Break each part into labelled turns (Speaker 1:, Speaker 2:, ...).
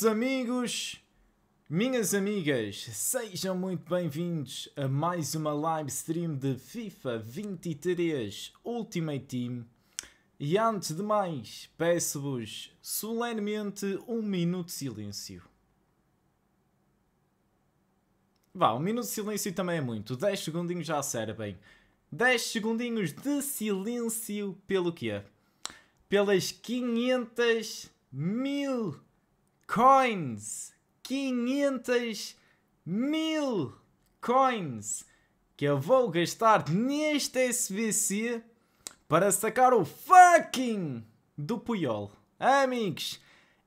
Speaker 1: Meus amigos, minhas amigas, sejam muito bem-vindos a mais uma live stream de FIFA 23 Ultimate Team. E antes de mais, peço-vos solenemente um minuto de silêncio. Vá, um minuto de silêncio também é muito, 10 segundinhos já servem. 10 segundinhos de silêncio pelo quê? Pelas 500 mil coins. 500 mil coins que eu vou gastar neste SBC para sacar o fucking do Puyol. Amigos,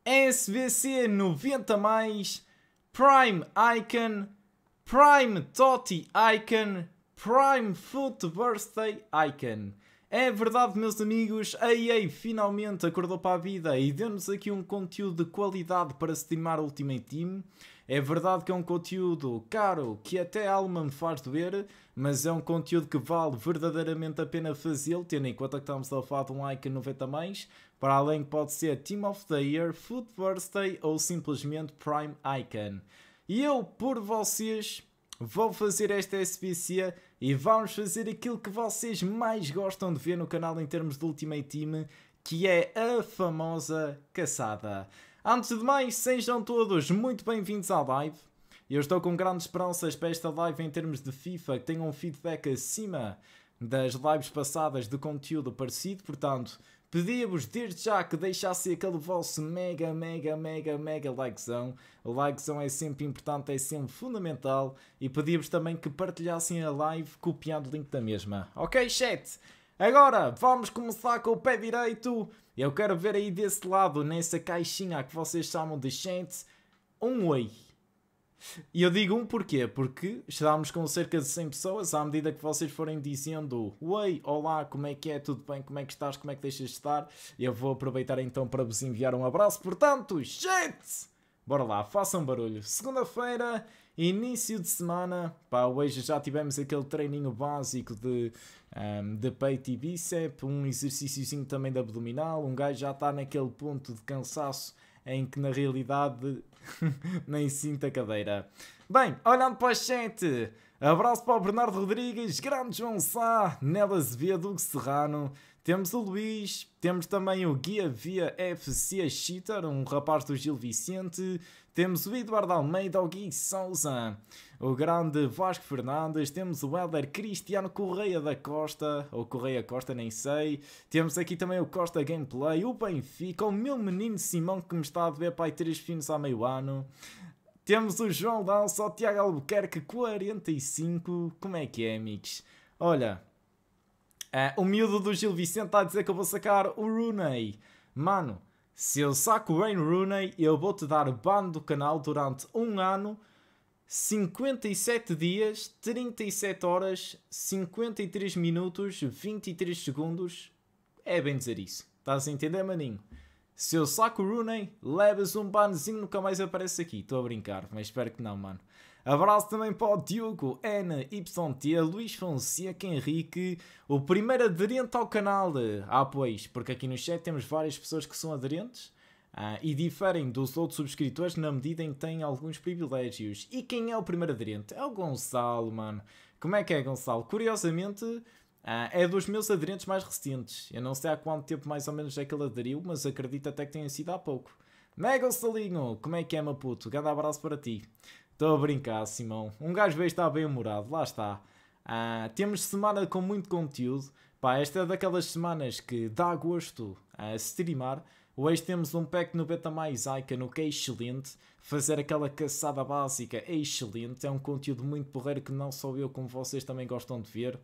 Speaker 1: SBC 90 mais, Prime Icon, Prime Totti Icon, Prime Foot Birthday Icon. É verdade, meus amigos, a EA finalmente acordou para a vida e deu-nos aqui um conteúdo de qualidade para streamar Ultimate Team. É verdade que é um conteúdo caro, que até a alma me faz doer, mas é um conteúdo que vale verdadeiramente a pena fazê-lo, tendo em conta que estamos a falar de um like 90 mais, para além que pode ser Team of the Year, Food Birthday ou simplesmente Prime Icon. E eu, por vocês, vou fazer esta SBC e vamos fazer aquilo que vocês mais gostam de ver no canal em termos de Ultimate Team, que é a famosa caçada. Antes de mais, sejam todos muito bem-vindos à live. Eu estou com grandes esperanças para esta live em termos de FIFA, que tenham um feedback acima das lives passadas de conteúdo parecido, portanto, pedia-vos desde já que deixassem aquele vosso mega, mega, mega, mega likezão. O likezão é sempre importante, é sempre fundamental. E pedia-vos também que partilhassem a live copiando o link da mesma. Ok, chat? Agora vamos começar com o pé direito. Eu quero ver aí desse lado, nessa caixinha que vocês chamam de chat, um oi. E eu digo um porquê? Porque estávamos com cerca de 100 pessoas, à medida que vocês forem dizendo Oi, olá, como é que é? Tudo bem? Como é que estás? Como é que deixas de estar? Eu vou aproveitar então para vos enviar um abraço. Portanto, gente! Bora lá, façam barulho. Segunda-feira, início de semana. Pá, hoje já tivemos aquele treininho básico de, um, ehm, de peito e bíceps, um exercíciozinho também de abdominal. Um gajo já está naquele ponto de cansaço em que na realidade Nem sinto a cadeira. Bem, olhando para a gente, abraço para o Bernardo Rodrigues, grande João Sá, Nela Azevedo, Serrano. Temos o Luís, temos também o Guia Via FC Cheater, um rapaz do Gil Vicente, temos o Eduardo Almeida, o Gui Souza, o grande Vasco Fernandes, temos o Helder Cristiano Correia da Costa, ou Correia Costa, nem sei. Temos aqui também o Costa Gameplay, o Benfica, o meu menino Simão que me está a ver pai três finos há meio ano. Temos o João Dalsa, o Tiago Albuquerque 45, como é que é, amigos? Olha, uh, o miúdo do Gil Vicente está a dizer que eu vou sacar o Rooney. Mano, se eu saco Wayne Rooney, eu vou-te dar ban do canal durante um ano, 57 dias, 37 horas, 53 minutos, 23 segundos. É bem dizer isso. Estás a entender, maninho? Se eu saco Rooney, levas um banzinho, nunca mais aparece aqui. Estou a brincar, mas espero que não, mano. Abraço também para o Diogo, Ana, YT, Luís Fonseca, Henrique, o primeiro aderente ao canal. Ah, pois, porque aqui no chat temos várias pessoas que são aderentes. Ah, e diferem dos outros subscritores na medida em que têm alguns privilégios. E quem é o primeiro aderente? É o Gonçalo, mano. Como é que é, Gonçalo? Curiosamente, ah, é dos meus aderentes mais recentes. Eu não sei há quanto tempo mais ou menos é que ele aderiu, mas acredito até que tenha sido há pouco. Mega Salinho, como é que é, Maputo? Grande abraço para ti. Estou a brincar, Simão. Um gajo bem está bem humorado, lá está. Ah, temos semana com muito conteúdo. Pá, esta é daquelas semanas que dá gosto a streamar. Hoje temos um pack no Beta Mais Icon, o que é excelente. Fazer aquela caçada básica é excelente. É um conteúdo muito porreiro que não só eu, como vocês também gostam de ver.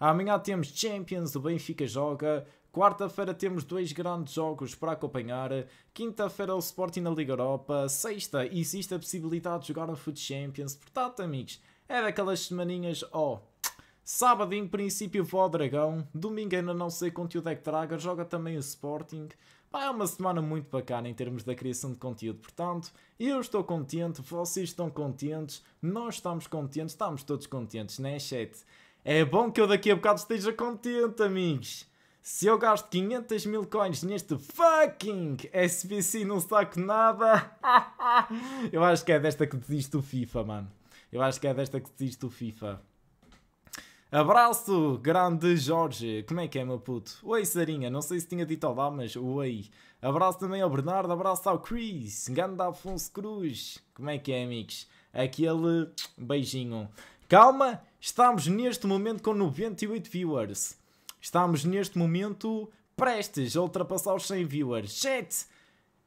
Speaker 1: Amanhã temos Champions, o Benfica joga. Quarta-feira temos dois grandes jogos para acompanhar. Quinta-feira o Sporting na Liga Europa. Sexta existe a possibilidade de jogar no Food Champions. Portanto, amigos, é daquelas semaninhas, ó. Oh, Sábado, em princípio, vou ao Dragão. Domingo, ainda não sei conteúdo é que traga. Joga também o Sporting. é uma semana muito bacana em termos da criação de conteúdo. Portanto, eu estou contente, vocês estão contentes, nós estamos contentes, estamos todos contentes, né, chat? É bom que eu daqui a bocado esteja contente, amigos. Se eu gasto 500 mil coins neste fucking SBC não saco nada, eu acho que é desta que desiste o FIFA, mano. Eu acho que é desta que desiste o FIFA. Abraço, grande Jorge. Como é que é, meu puto? Oi, Sarinha. Não sei se tinha dito olá, mas oi. Abraço também ao Bernardo, abraço ao Chris, grande Afonso Cruz. Como é que é, amigos? Aquele beijinho. Calma, estamos neste momento com 98 viewers. Estamos neste momento prestes a ultrapassar os 100 viewers. Chat!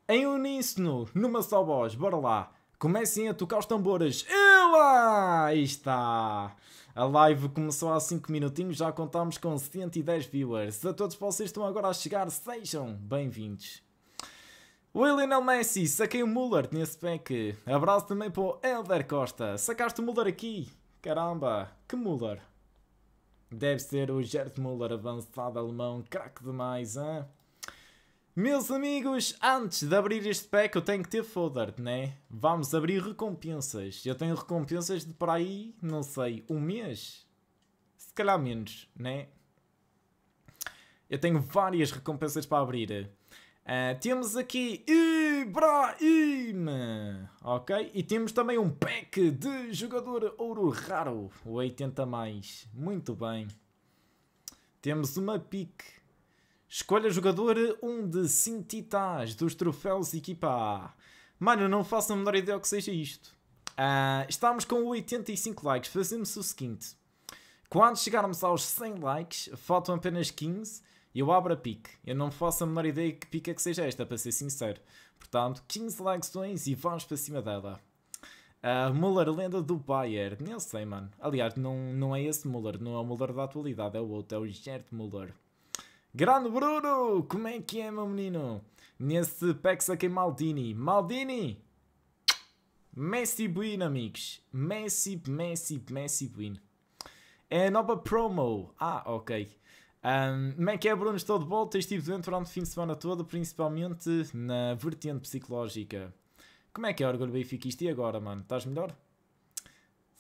Speaker 1: Em uníssono, numa só voz, bora lá. Comecem a tocar os tambores. E lá está! A live começou há 5 minutinhos, já contamos com 110 viewers. A todos vocês estão agora a chegar, sejam bem-vindos. William Lionel Messi, saquei o Muller nesse pack. Abraço também para o Elder Costa. Sacaste o Muller aqui? Caramba, que Muller! Deve ser o Gerd Müller, avançado alemão, craque demais, hein? Meus amigos, antes de abrir este pack eu tenho que ter fodder, né? Vamos abrir recompensas. Eu tenho recompensas de por aí, não sei, um mês? Se calhar menos, né? Eu tenho várias recompensas para abrir. Uh, temos aqui Ibrahim, ok? E temos também um pack de jogador ouro raro, o 80 mais, muito bem. Temos uma pique. Escolha jogador 1 um de Cintitas dos troféus equipa A. Mano, não faço a menor ideia o que seja isto. Uh, estamos com 85 likes, fazemos o seguinte. Quando chegarmos aos 100 likes, faltam apenas 15 eu abro a pique. Eu não faço a menor ideia que pique é que seja esta, para ser sincero. Portanto, 15 likes e vamos para cima dela. Uh, Muller, lenda do Bayern. Nem sei, mano. Aliás, não, não é esse Muller. Não é o Muller da atualidade. É o outro. É o Gerd Muller. Grande Bruno! Como é que é, meu menino? Nesse Pex aqui, Maldini. Maldini! Messi Buin, amigos. Messi, Messi, Messi Buin. É a nova promo. Ah, ok. Um, como é que é, Bruno? Estou de volta. Estive doente durante o fim de semana todo, principalmente na vertente psicológica. Como é que é, Orgulho Benfiquista? E agora, mano? Estás melhor?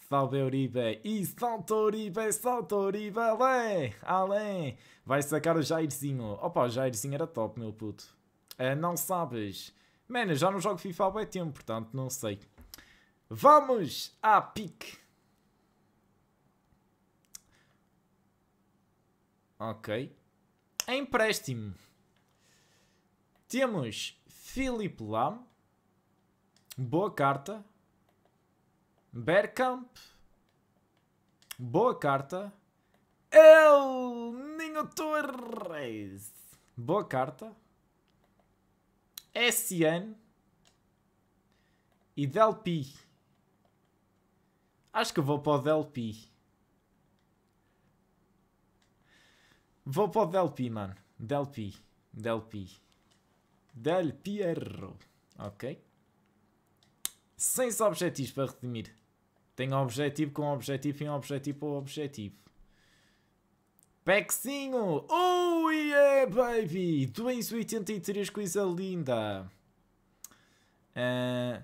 Speaker 1: Salve Uribe! E salta Uribe, salta Uribe, além! Além! Vai sacar o Jairzinho. Opa, o Jairzinho era top, meu puto. Uh, não sabes. Mano, já não jogo FIFA há bem tempo, portanto não sei. Vamos à pique! Ok. Empréstimo. Temos Philip Lam. Boa carta. Bergkamp. Boa carta. El Ninho Torres. Boa carta. SN. E Delpi. Acho que vou para o Delpi. Vou para o Delpi, mano. Delpi. Delpi. Del Pierro. Ok. Sem objetivos para redimir. Tem um objetivo com um objetivo e um objetivo com objetivo. Pexinho! Oh yeah, baby! 283, coisa linda! Uh,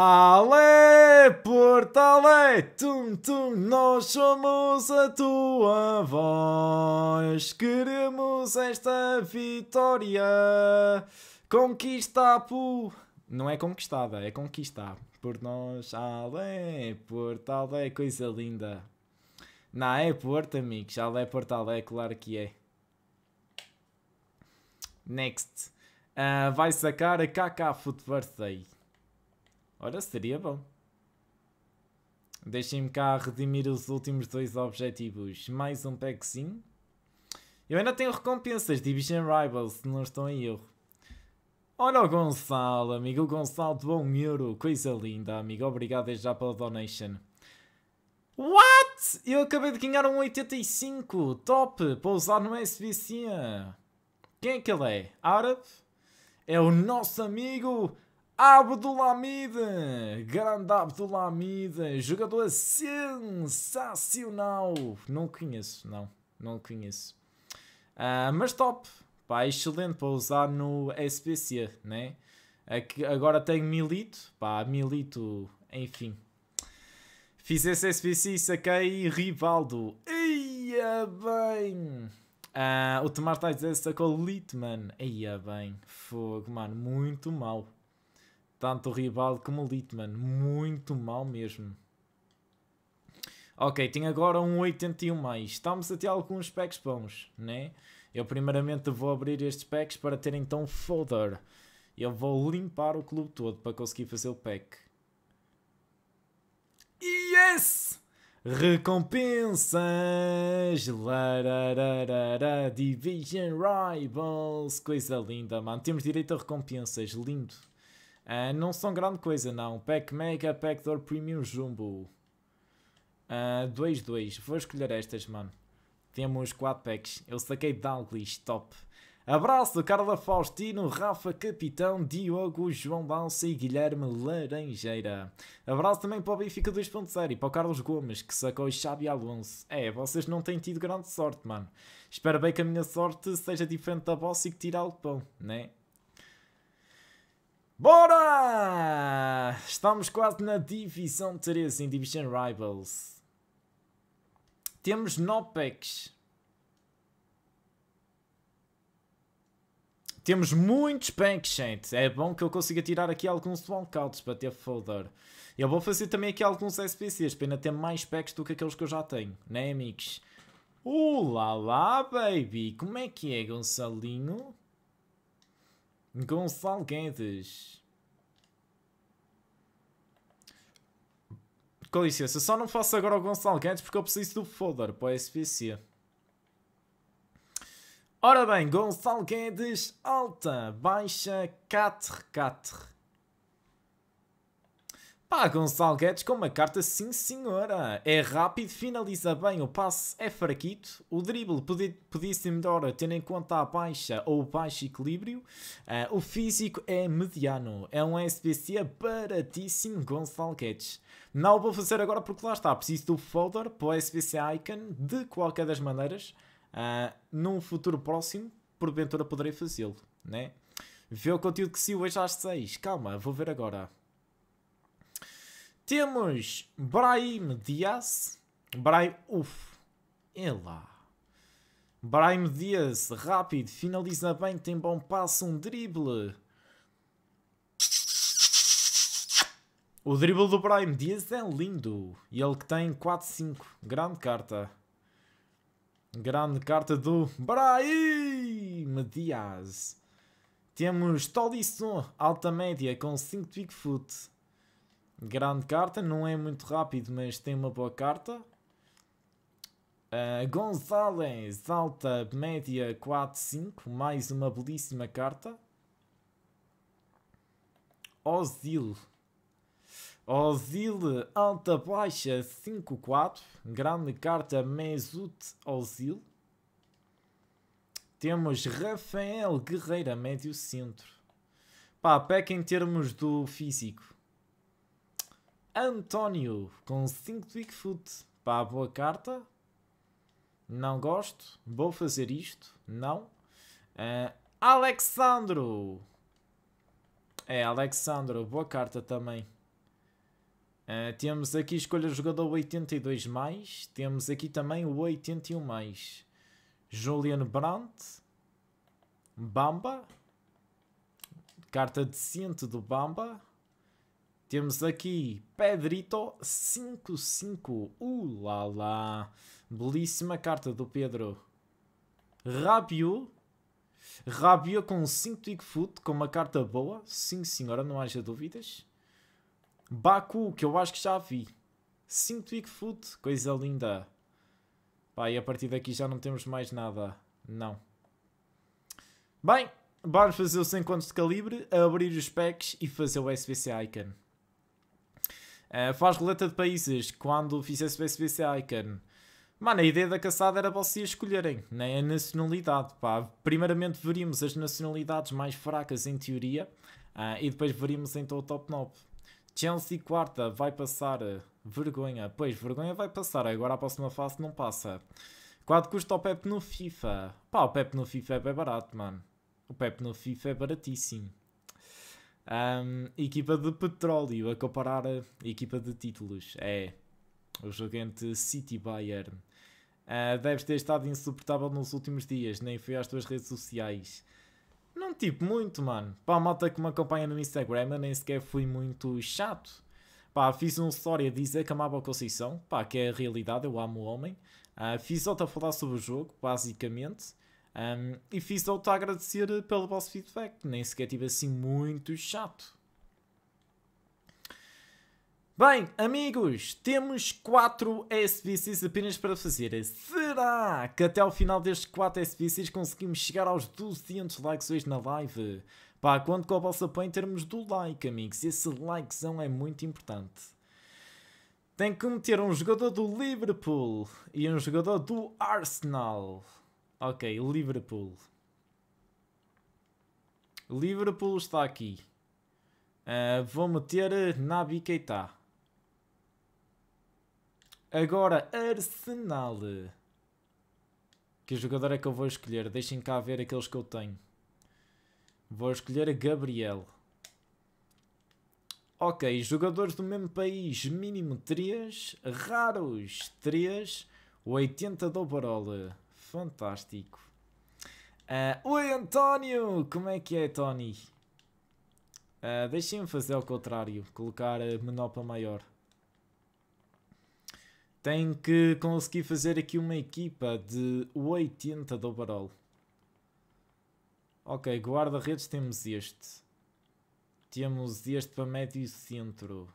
Speaker 1: Ale, portalé, tum tum, nós somos a tua voz. Queremos esta vitória. Conquista, por, Não é conquistada, é conquistar. Por nós, Ale, portalé, coisa linda. Não, é Porto, amigos. Ale, Portale, claro que é. Next. Uh, vai sacar a KK Foot Birthday. Ora, seria bom. Deixem-me cá redimir os últimos dois objetivos. Mais um packzinho. Eu ainda tenho recompensas. Division Rivals, se não estou em erro. Ora o Gonçalo, amigo. O Gonçalo de bom euro. Coisa linda, amigo. Obrigado já pela donation. What? Eu acabei de ganhar um 85. Top. Para usar no SBC. Quem é que ele é? Árabe? É o nosso amigo... Abdulhamid, grande Abdulhamid, jogador sensacional. Não conheço, não, não conheço. Uh, mas top, pá, excelente para usar no SPC, né? Aqui, agora tenho Milito, pá, Milito, enfim. Fiz esse SPC e saquei Rivaldo. Ia bem! Uh, o Tomar Tais sacou Litman. Ia bem, fogo, mano, muito mal. Tanto o rival como o Litman. Muito mal mesmo. Ok, tenho agora um 81 mais. Estamos a ter alguns packs bons, né? Eu primeiramente vou abrir estes packs para ter então folder. Eu vou limpar o clube todo para conseguir fazer o pack. Yes! Recompensas! Larararara, Division Rivals! Coisa linda, mano. Temos direito a recompensas. Lindo. Uh, não são grande coisa, não. Pack Mega, é Pack Door Premium Jumbo. 2-2. Uh, ah, Vou escolher estas, mano. Temos 4 packs. Eu saquei Douglas, top. Abraço, Carla Faustino, Rafa Capitão, Diogo, João Balsa e Guilherme Laranjeira. Abraço também para o Benfica 2.0 e para o Carlos Gomes, que sacou o Xabi Alonso. É, vocês não têm tido grande sorte, mano. Espero bem que a minha sorte seja diferente da vossa e que tire algo pão, né? Bora! Estamos quase na divisão 3 em Division Rivals. Temos Nopex. Temos muitos packs, gente. É bom que eu consiga tirar aqui alguns walkouts para ter folder. Eu vou fazer também aqui alguns SPCs para ainda ter mais packs do que aqueles que eu já tenho, né amigos? Uh lá lá, baby! Como é que é, Gonçalinho? Gonçalo Guedes. Com licença, só não faço agora o Gonçalo Guedes porque eu preciso do folder para o SPC. Ora bem, Gonçalo Guedes, alta, baixa, 4, 4. Pá, Gonçalo Guedes com uma carta, sim senhora. É rápido, finaliza bem, o passe é fraquito, o drible podia-se melhor tendo em conta a baixa ou baixo equilíbrio, uh, o físico é mediano, é um SBC baratíssimo, Gonçalo Guedes. Não vou fazer agora porque lá está, preciso do folder para o SBC Icon, de qualquer das maneiras, uh, num futuro próximo, porventura poderei fazê-lo, né? Vê o conteúdo que se hoje às 6, calma, vou ver agora. Temos Brahim Dias. Brahim. Uf. É lá. Brahim Dias, rápido, finaliza bem, tem bom passo, um drible. O drible do Brahim Dias é lindo. E ele que tem 4-5. Grande carta. Grande carta do Brahim Dias. Temos Tolisso, alta média, com 5 de Bigfoot. Grande carta, não é muito rápido, mas tem uma boa carta. Uh, Gonzalez, alta, média 4-5, mais uma belíssima carta. Ozil. Ozil, alta, baixa 5-4, grande carta Mesut Ozil. Temos Rafael Guerreira, médio centro. Pá, peca em termos do físico. António com 5 Bigfoot. Pá, boa carta. Não gosto. Vou fazer isto. Não. Uh, Alexandro. É, Alexandro. Boa carta também. Uh, temos aqui escolha jogador 82 mais. Temos aqui também o 81 mais. Julian Brandt. Bamba. Carta decente do Bamba. Temos aqui Pedrito 55. Uh lá Belíssima carta do Pedro. Rabiot. Rabiot com 5 Foot, com uma carta boa. Sim senhora, não haja dúvidas. Baku, que eu acho que já vi. 5 Foot, coisa linda. Pá, e a partir daqui já não temos mais nada. Não. Bem, vamos fazer os encontros de calibre, abrir os packs e fazer o SBC Icon. Eh, faz roleta de países. Quando fizesse o SBC Icon. Mano, a ideia da caçada era vocês escolherem, né? a nacionalidade. Pá. Primeiramente veríamos as nacionalidades mais fracas em teoria uh, e depois veríamos então o top 9. Chelsea quarta vai passar eh, vergonha. Pois, vergonha vai passar. Agora a próxima fase não passa. Quanto custa o Pep no FIFA? Pá, o Pep no FIFA é bem barato, mano. O Pep no FIFA é baratíssimo. Um, equipa de petróleo a comparar a equipa de títulos. É o jogo entre City Bayern. Uh, deves ter estado insuportável nos últimos dias, nem fui às tuas redes sociais. Não tipo muito, mano. Pá, a malta que me acompanha no Instagram, nem sequer fui muito chato. Pá, fiz um story a dizer que amava a Conceição, pá, que é a realidade, eu amo o homem. Uh, fiz outra a falar sobre o jogo, basicamente. Um, e fiz a agradecer eh, pelo vosso feedback, nem sequer tive assim muito chato. Bem, amigos, temos 4 SBCs apenas para fazer. Será que até ao final destes 4 SBCs conseguimos chegar aos 200 likes hoje na live? Pá, quanto com o vosso apoio em termos do like, amigos. Esse likezão é muito importante. Tem que meter um jogador do Liverpool e um jogador do Arsenal. Ok, Liverpool. Liverpool está aqui. Uh, vou meter eh, Nabi Keita. Agora, Arsenal. Que jogador é que eu vou escolher? Deixem cá ver aqueles que eu tenho. Vou escolher Gabriel. Ok, jogadores do mesmo país, mínimo 3, raros 3, 80 do Barola. Fantástico. Uh, Oi, António! Como é que é, Tony? Uh, Deixem-me fazer ao contrário. Colocar menor para maior. Tenho que conseguir fazer aqui uma equipa de 80 do Barol. Ok, guarda-redes temos este. Temos este para médio centro.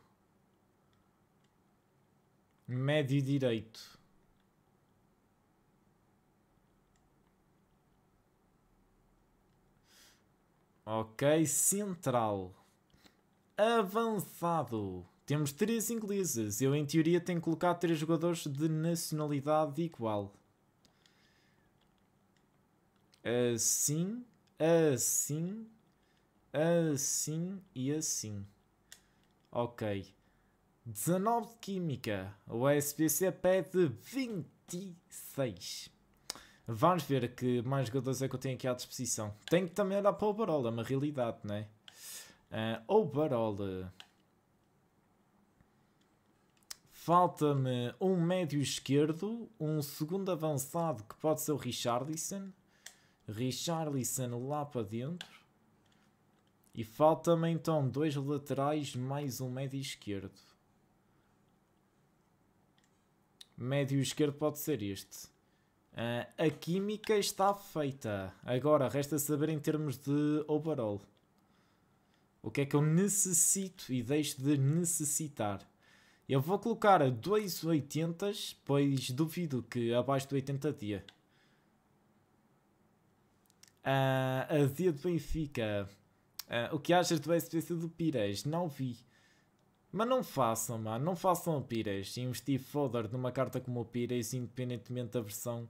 Speaker 1: Médio direito. Ok, central. Avançado. Temos três ingleses. Eu, em teoria, tenho que colocar três jogadores de nacionalidade igual. Assim, assim, assim e assim. Ok. 19 de Química. O SPC pede 26. Vamos ver que mais jogadores é que eu tenho aqui à disposição. Tenho que também olhar para o overall, é uma realidade, não é? Uh, ah, overall. Falta-me um médio esquerdo, um segundo avançado que pode ser o Richarlison. Richarlison lá para dentro. E falta-me então dois laterais mais um médio esquerdo. Médio esquerdo pode ser este. Uh, a química está feita. Agora, resta saber em termos de overall. O que é que eu necessito e deixo de necessitar? Eu vou colocar 2 80, pois duvido que abaixo de 80 dia. Uh, a dia do Benfica. Uh, o que achas do SPC do Pires? Não vi. Mas não façam, mano, não façam o Pires. Investir foder numa carta como o Pires, independentemente da versão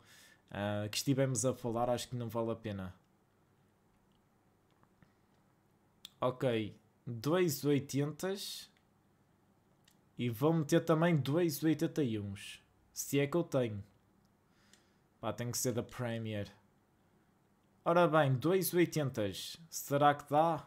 Speaker 1: uh, que estivemos a falar, acho que não vale a pena. Ok, 2,80 e vou meter também 2,81. Se é que eu tenho. Pá, tem que ser da Premier. Ora bem, 2,80. Será que dá?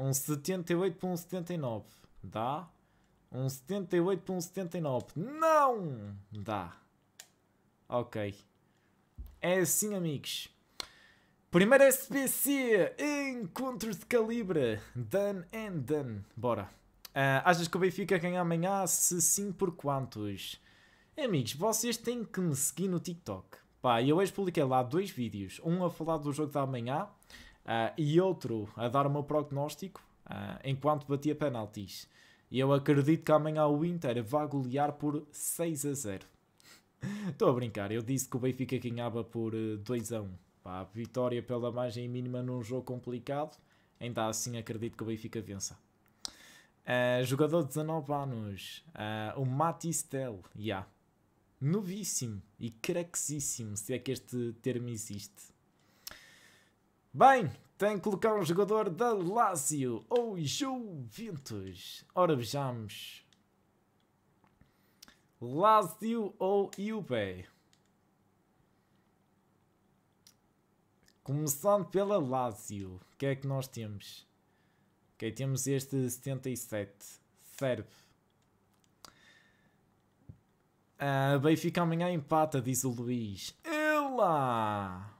Speaker 1: Um 78 para um 79. Dá? Um 78 para um 79. Não! Dá. Ok. É assim, amigos. Primeiro SPC, encontros de calibre, done and done. Bora. Uh, achas que o Benfica ganha amanhã? Se sim, por quantos? É, amigos, vocês têm que me seguir no TikTok. Pá, eu hoje publiquei lá dois vídeos. Um a falar do jogo da amanhã Uh, e outro a dar o meu prognóstico uh, enquanto batia penaltis. E eu acredito que amanhã o Inter vá golear por 6 a 0. Estou a brincar, eu disse que o Benfica ganhava por 2 eh, a 1. Pá, vitória pela margem mínima num jogo complicado. Ainda assim acredito que o Benfica vença. Uh, jogador de 19 anos, uh, o Matistel, já. Yeah. Novíssimo e craquesíssimo, se é que este termo existe. Bem, tem que colocar um jogador da Lazio ou Juventus. Ora, vejamos. Lazio ou Juve. Começando pela Lazio. O que é que nós temos? Ok, temos este 77. Serve. Ah, Benfica amanhã empata, diz o Luís. Ela!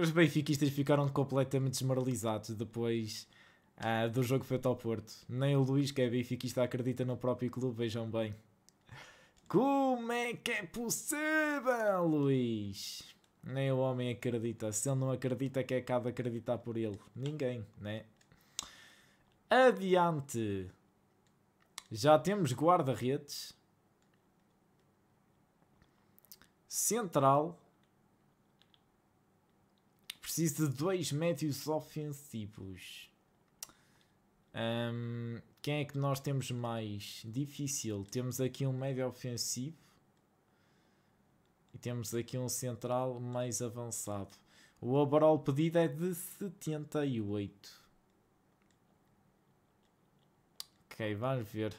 Speaker 1: Os benfiquistas ficaram completamente desmoralizados depois uh, do jogo feito ao Porto. Nem o Luís, que é benfiquista, acredita no próprio clube, vejam bem. Como é que é possível, Luís? Nem o homem acredita. Se ele não acredita, quem é que há de acreditar por ele? Ninguém, né? Adiante. Já temos guarda-redes. Central. Preciso de dois médios ofensivos. Um, quem é que nós temos mais? Difícil. Temos aqui um médio ofensivo. E temos aqui um central mais avançado. O overall pedido é de 78. Ok, vamos ver.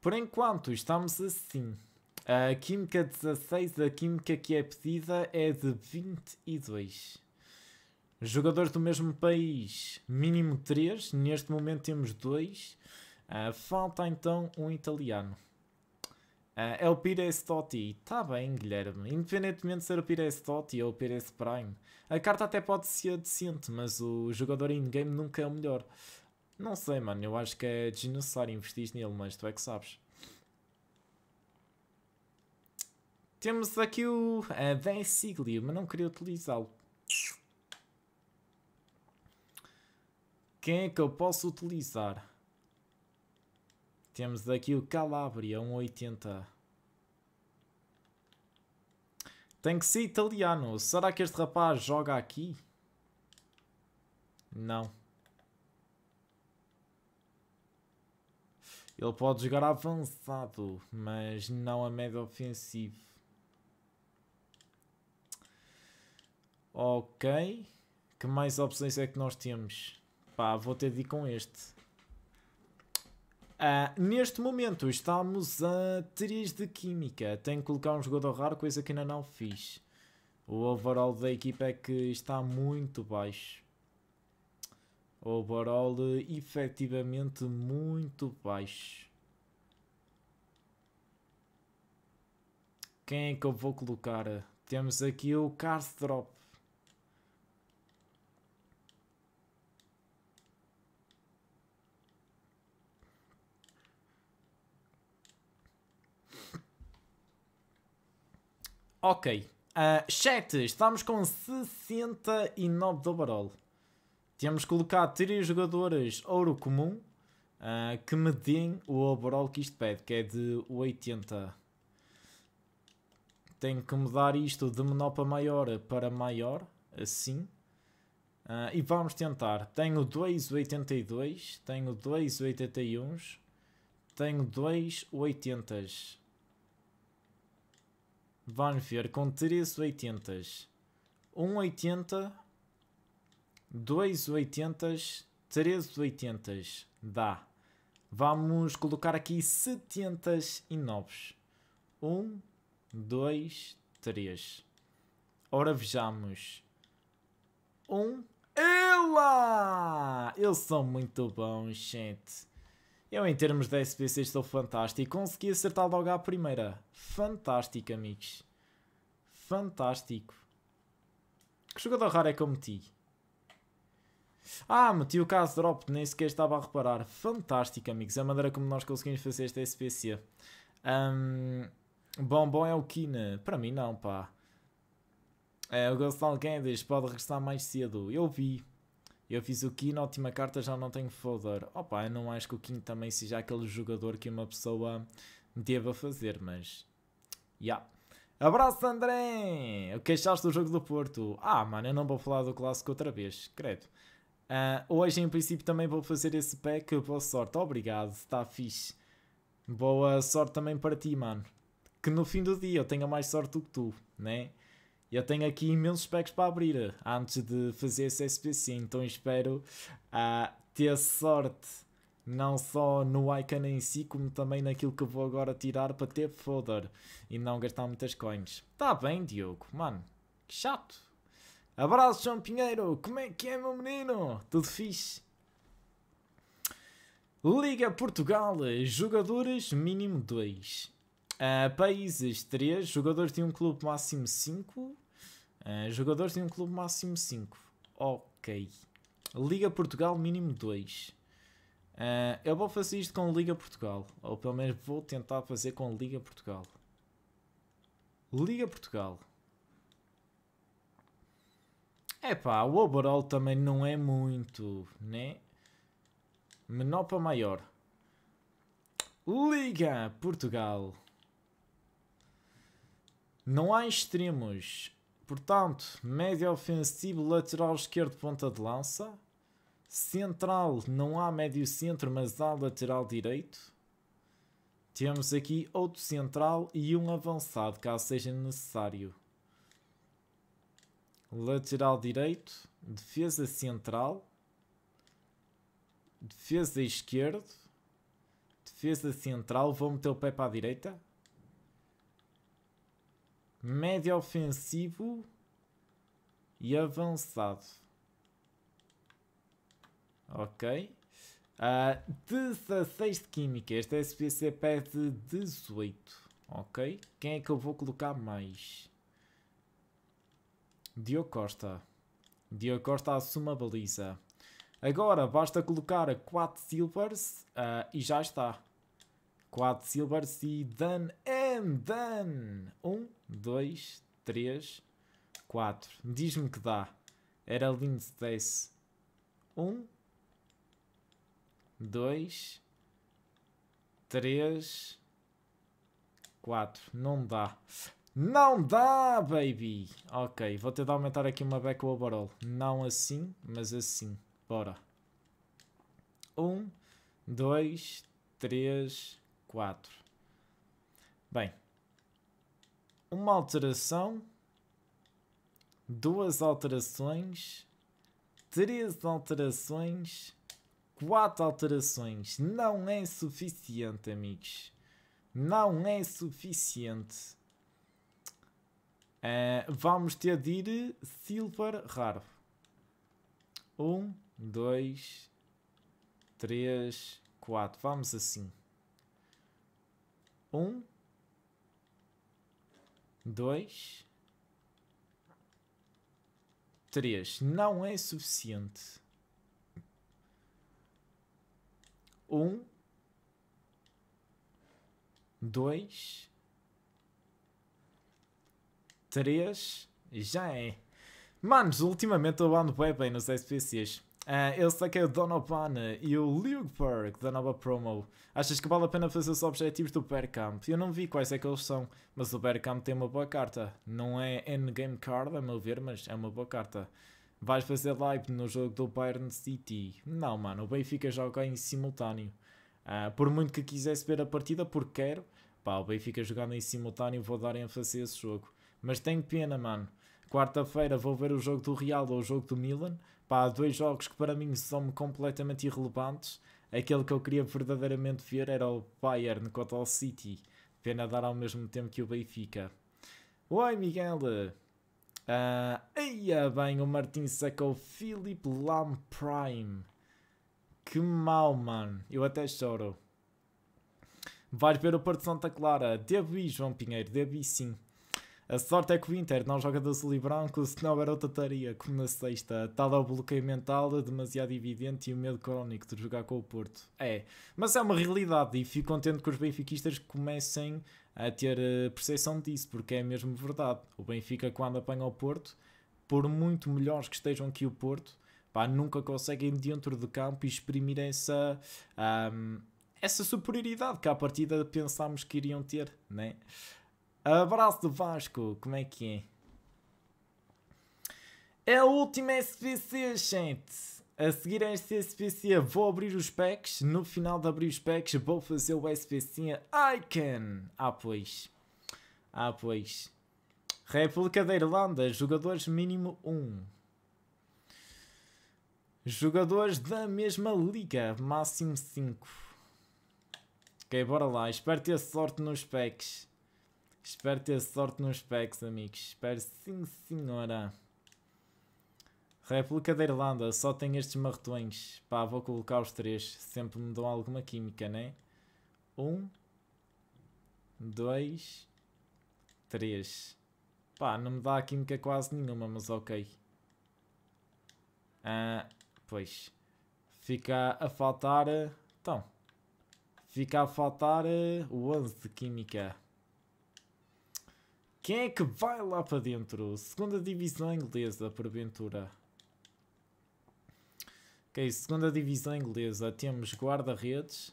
Speaker 1: Por enquanto, estamos assim. A química 16, a química que é pedida é de 22. Jogadores do mesmo país, mínimo 3. Neste momento temos 2. Uh, ah, falta então um italiano. Uh, é o Pires Totti. Está bem, Guilherme. Independentemente de ser o Pires Totti ou o Pires Prime. A carta até pode ser decente, mas o jogador in-game nunca é o melhor. Não sei, mano. Eu acho que é desnecessário investir nele, mas tu é que sabes. Temos aqui o Vesiglio, mas não queria utilizá-lo. Quem é que eu posso utilizar? Temos aqui o Calabria, 180. Tem que ser italiano. Será que este rapaz joga aqui? Não. Ele pode jogar avançado, mas não a média ofensiva Ok. Que mais opções é que nós temos? Pá, vou ter de ir com este. Ah, neste momento estamos a 3 de Química. Tenho que colocar um jogador raro, coisa que ainda não fiz. O overall da equipa é que está muito baixo. Overall efetivamente muito baixo. Quem é que eu vou colocar? Temos aqui o Carstrop. Ok. Uh, chat, estamos com 69 de overall. Temos colocado 3 jogadores ouro comum uh, que me deem o overall que isto pede, que é de 80. Tenho que mudar isto de menor para maior para maior, assim. Uh, e vamos tentar. Tenho 2,82, tenho 2,81, tenho 2,80. Vamos ver, com 13 180. 280. oitenta, Dá. Vamos colocar aqui 79. 1, 2, 3. Ora vejamos. 1. Um. Ela! Eles são muito bons, gente. Eu, em termos de SPC, estou fantástico. Consegui acertar logo à primeira. Fantástico, amigos. Fantástico. Que jogador raro é que eu meti? Ah, meti o caso drop, nem sequer estava a reparar. Fantástico, amigos. A maneira como nós conseguimos fazer este SPC. Um, bombom é o Kina. Para mim, não, pá. É, o alguém, diz. pode regressar mais cedo. Eu vi. Eu fiz o Kino, última carta já não tenho folder. Opa, eu não acho que o Kino também seja aquele jogador que uma pessoa deva fazer, mas. Ya. Yeah. Abraço, André! O que achaste do jogo do Porto? Ah, mano, eu não vou falar do clássico outra vez, credo. Uh, hoje, em princípio, também vou fazer esse pack. Boa sorte, obrigado, está fixe. Boa sorte também para ti, mano. Que no fim do dia eu tenha mais sorte do que tu, né? Eu tenho aqui imensos packs para abrir antes de fazer esse SPC, então espero uh, ter sorte não só no Icon em si, como também naquilo que vou agora tirar para ter folder e não gastar muitas coins. Tá bem, Diogo, mano, que chato. Abraço, João Pinheiro, como é que é, meu menino? Tudo fixe? Liga Portugal, jogadores mínimo 2. Uh, países 3, jogadores de um clube máximo 5. Uh, ah, jogadores de um clube máximo 5. Ok. Liga Portugal mínimo 2. Uh, ah, eu vou fazer isto com Liga Portugal. Ou pelo menos vou tentar fazer com Liga Portugal. Liga Portugal. É pá, o overall também não é muito, né? Menor para maior. Liga Portugal. Não há extremos. Portanto, médio ofensivo, lateral esquerdo, ponta de lança. Central, não há médio centro, mas há lateral direito. Temos aqui outro central e um avançado, caso seja necessário. Lateral direito, defesa central, defesa esquerdo, defesa central. Vou meter o pé para a direita médio ofensivo e avançado. Ok. Uh, ah, 16 de Química. Este é SPC pede 18. Ok. Quem é que eu vou colocar mais? Dio Costa assume a baliza. Agora basta colocar 4 Silvers uh, e já está. 4 Silvers e Dan and done. Um, dois, três, quatro. Diz-me que dá. Era lindo desse. Um, dois, três, quatro. Não dá. Não dá, baby! Ok, vou tentar aumentar aqui uma back overall. Não assim, mas assim. Bora. Um, dois, três, quatro. Bem, uma alteração, duas alterações, três alterações, quatro alterações. Não é suficiente, amigos. Não é suficiente. Uh, vamos ter de ir Silver Raro. Um, dois, três, quatro. Vamos assim. Um, dois, três. Não é suficiente. Um, dois, três. Já é. Manos, ultimamente eu ando bem bem nos SPCs. Uh, eh, eu saquei o Donovan e o Luke Perk da nova promo. Achas que vale a pena fazer os objetivos do Bearcamp? Eu não vi quais é que eles são, mas o Bearcamp tem uma boa carta. Não é endgame card, a meu ver, mas é uma boa carta. Vais fazer live no jogo do Bayern City? Não, mano, o Benfica joga em simultâneo. Uh, por muito que quisesse ver a partida, porque quero, pá, o Benfica jogando em simultâneo, vou dar ênfase a esse jogo. Mas tenho pena, mano. Quarta-feira vou ver o jogo do Real ou o jogo do Milan. Pá, dois jogos que para mim são completamente irrelevantes. Aquele que eu queria verdadeiramente ver era o Bayern contra o City. Pena dar ao mesmo tempo que o Benfica. Oi, Miguel! Uh, ah, eia é bem, o Martins sacou Philip Lam Prime. Que mal, mano. Eu até choro. Vais ver o Porto Santa Clara. Devo ir, João Pinheiro. Devo ir sim. A sorte é que o Inter não joga de azul e branco, senão era outra tarefa, como na sexta. Tal é o bloqueio mental, é demasiado evidente e o medo crónico de jogar com o Porto. É, mas é uma realidade e fico contente que os benfiquistas comecem a ter eh, percepção disso, porque é mesmo verdade. O Benfica, quando apanha o Porto, por muito melhores que estejam que o Porto, pá, nunca conseguem dentro de campo exprimir essa. Um, essa superioridade que à partida pensámos que iriam ter, é? Abraço do Vasco, como é que é? É a última SPC, gente! A seguir a esta SPC vou abrir os packs, no final de abrir os packs vou fazer o SPC Icon! Ah pois, ah pois. República da Irlanda, jogadores mínimo 1. Jogadores da mesma liga, máximo 5. Ok, bora lá, espero ter sorte nos packs. Espero ter sorte nos packs, amigos. Espero sim, senhora. República da Irlanda, só tem estes marretões. Pá, vou colocar os três. Sempre me dão alguma química, né? Um, dois, três. Pá, não me dá química quase nenhuma, mas ok. Ah, pois. Fica a faltar. Então. Fica a faltar eh, o 11 de química. Quem é que vai lá para dentro? Segunda divisão inglesa, porventura. Ok, segunda divisão inglesa. Temos guarda-redes,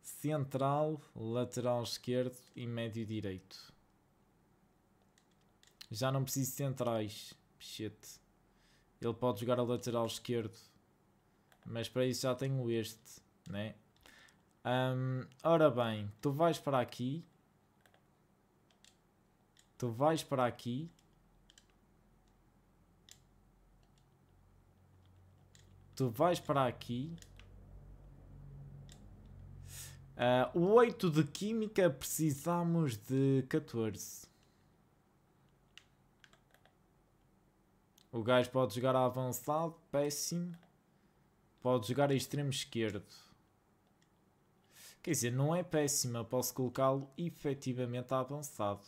Speaker 1: central, lateral esquerdo e médio direito. Já não preciso de centrais. pichete. Ele pode jogar a lateral esquerdo. Mas para isso já tenho este, né? Um, ora bem, tu vais para aqui Tu vais para aqui. Tu vais para aqui. Uh, ah, 8 de Química precisamos de 14. O gajo pode jogar a avançado, péssimo. Pode jogar a extremo esquerdo. Quer dizer, não é péssima, posso colocá-lo efetivamente a avançado.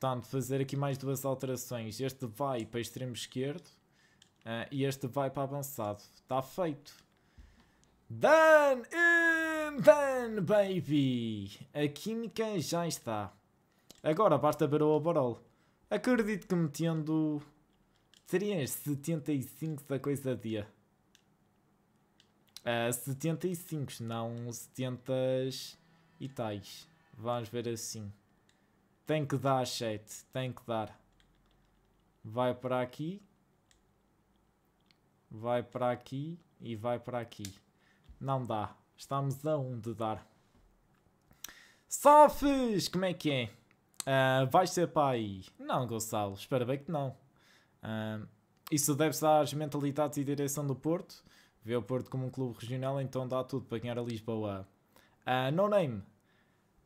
Speaker 1: Portanto, fazer aqui mais duas alterações. Este vai para extremo esquerdo uh, e este vai para avançado. Está feito. dan and hum, Dan, baby! A química já está. Agora basta ver o overall. Acredito que metendo 75 da coisa a dia. Uh, ah, 75, não 70 e tais. Vamos ver assim. Tem que dar, chat. Tem que dar. Vai para aqui. Vai para aqui e vai para aqui. Não dá. Estamos a um de dar. Sofes! Como é que é? Uh, vais ser pai? Não, Gonçalo. Espero bem que não. Uh, isso deve-se às mentalidades e direção do Porto. Vê o Porto como um clube regional, então dá tudo para ganhar a Lisboa. Uh, no name.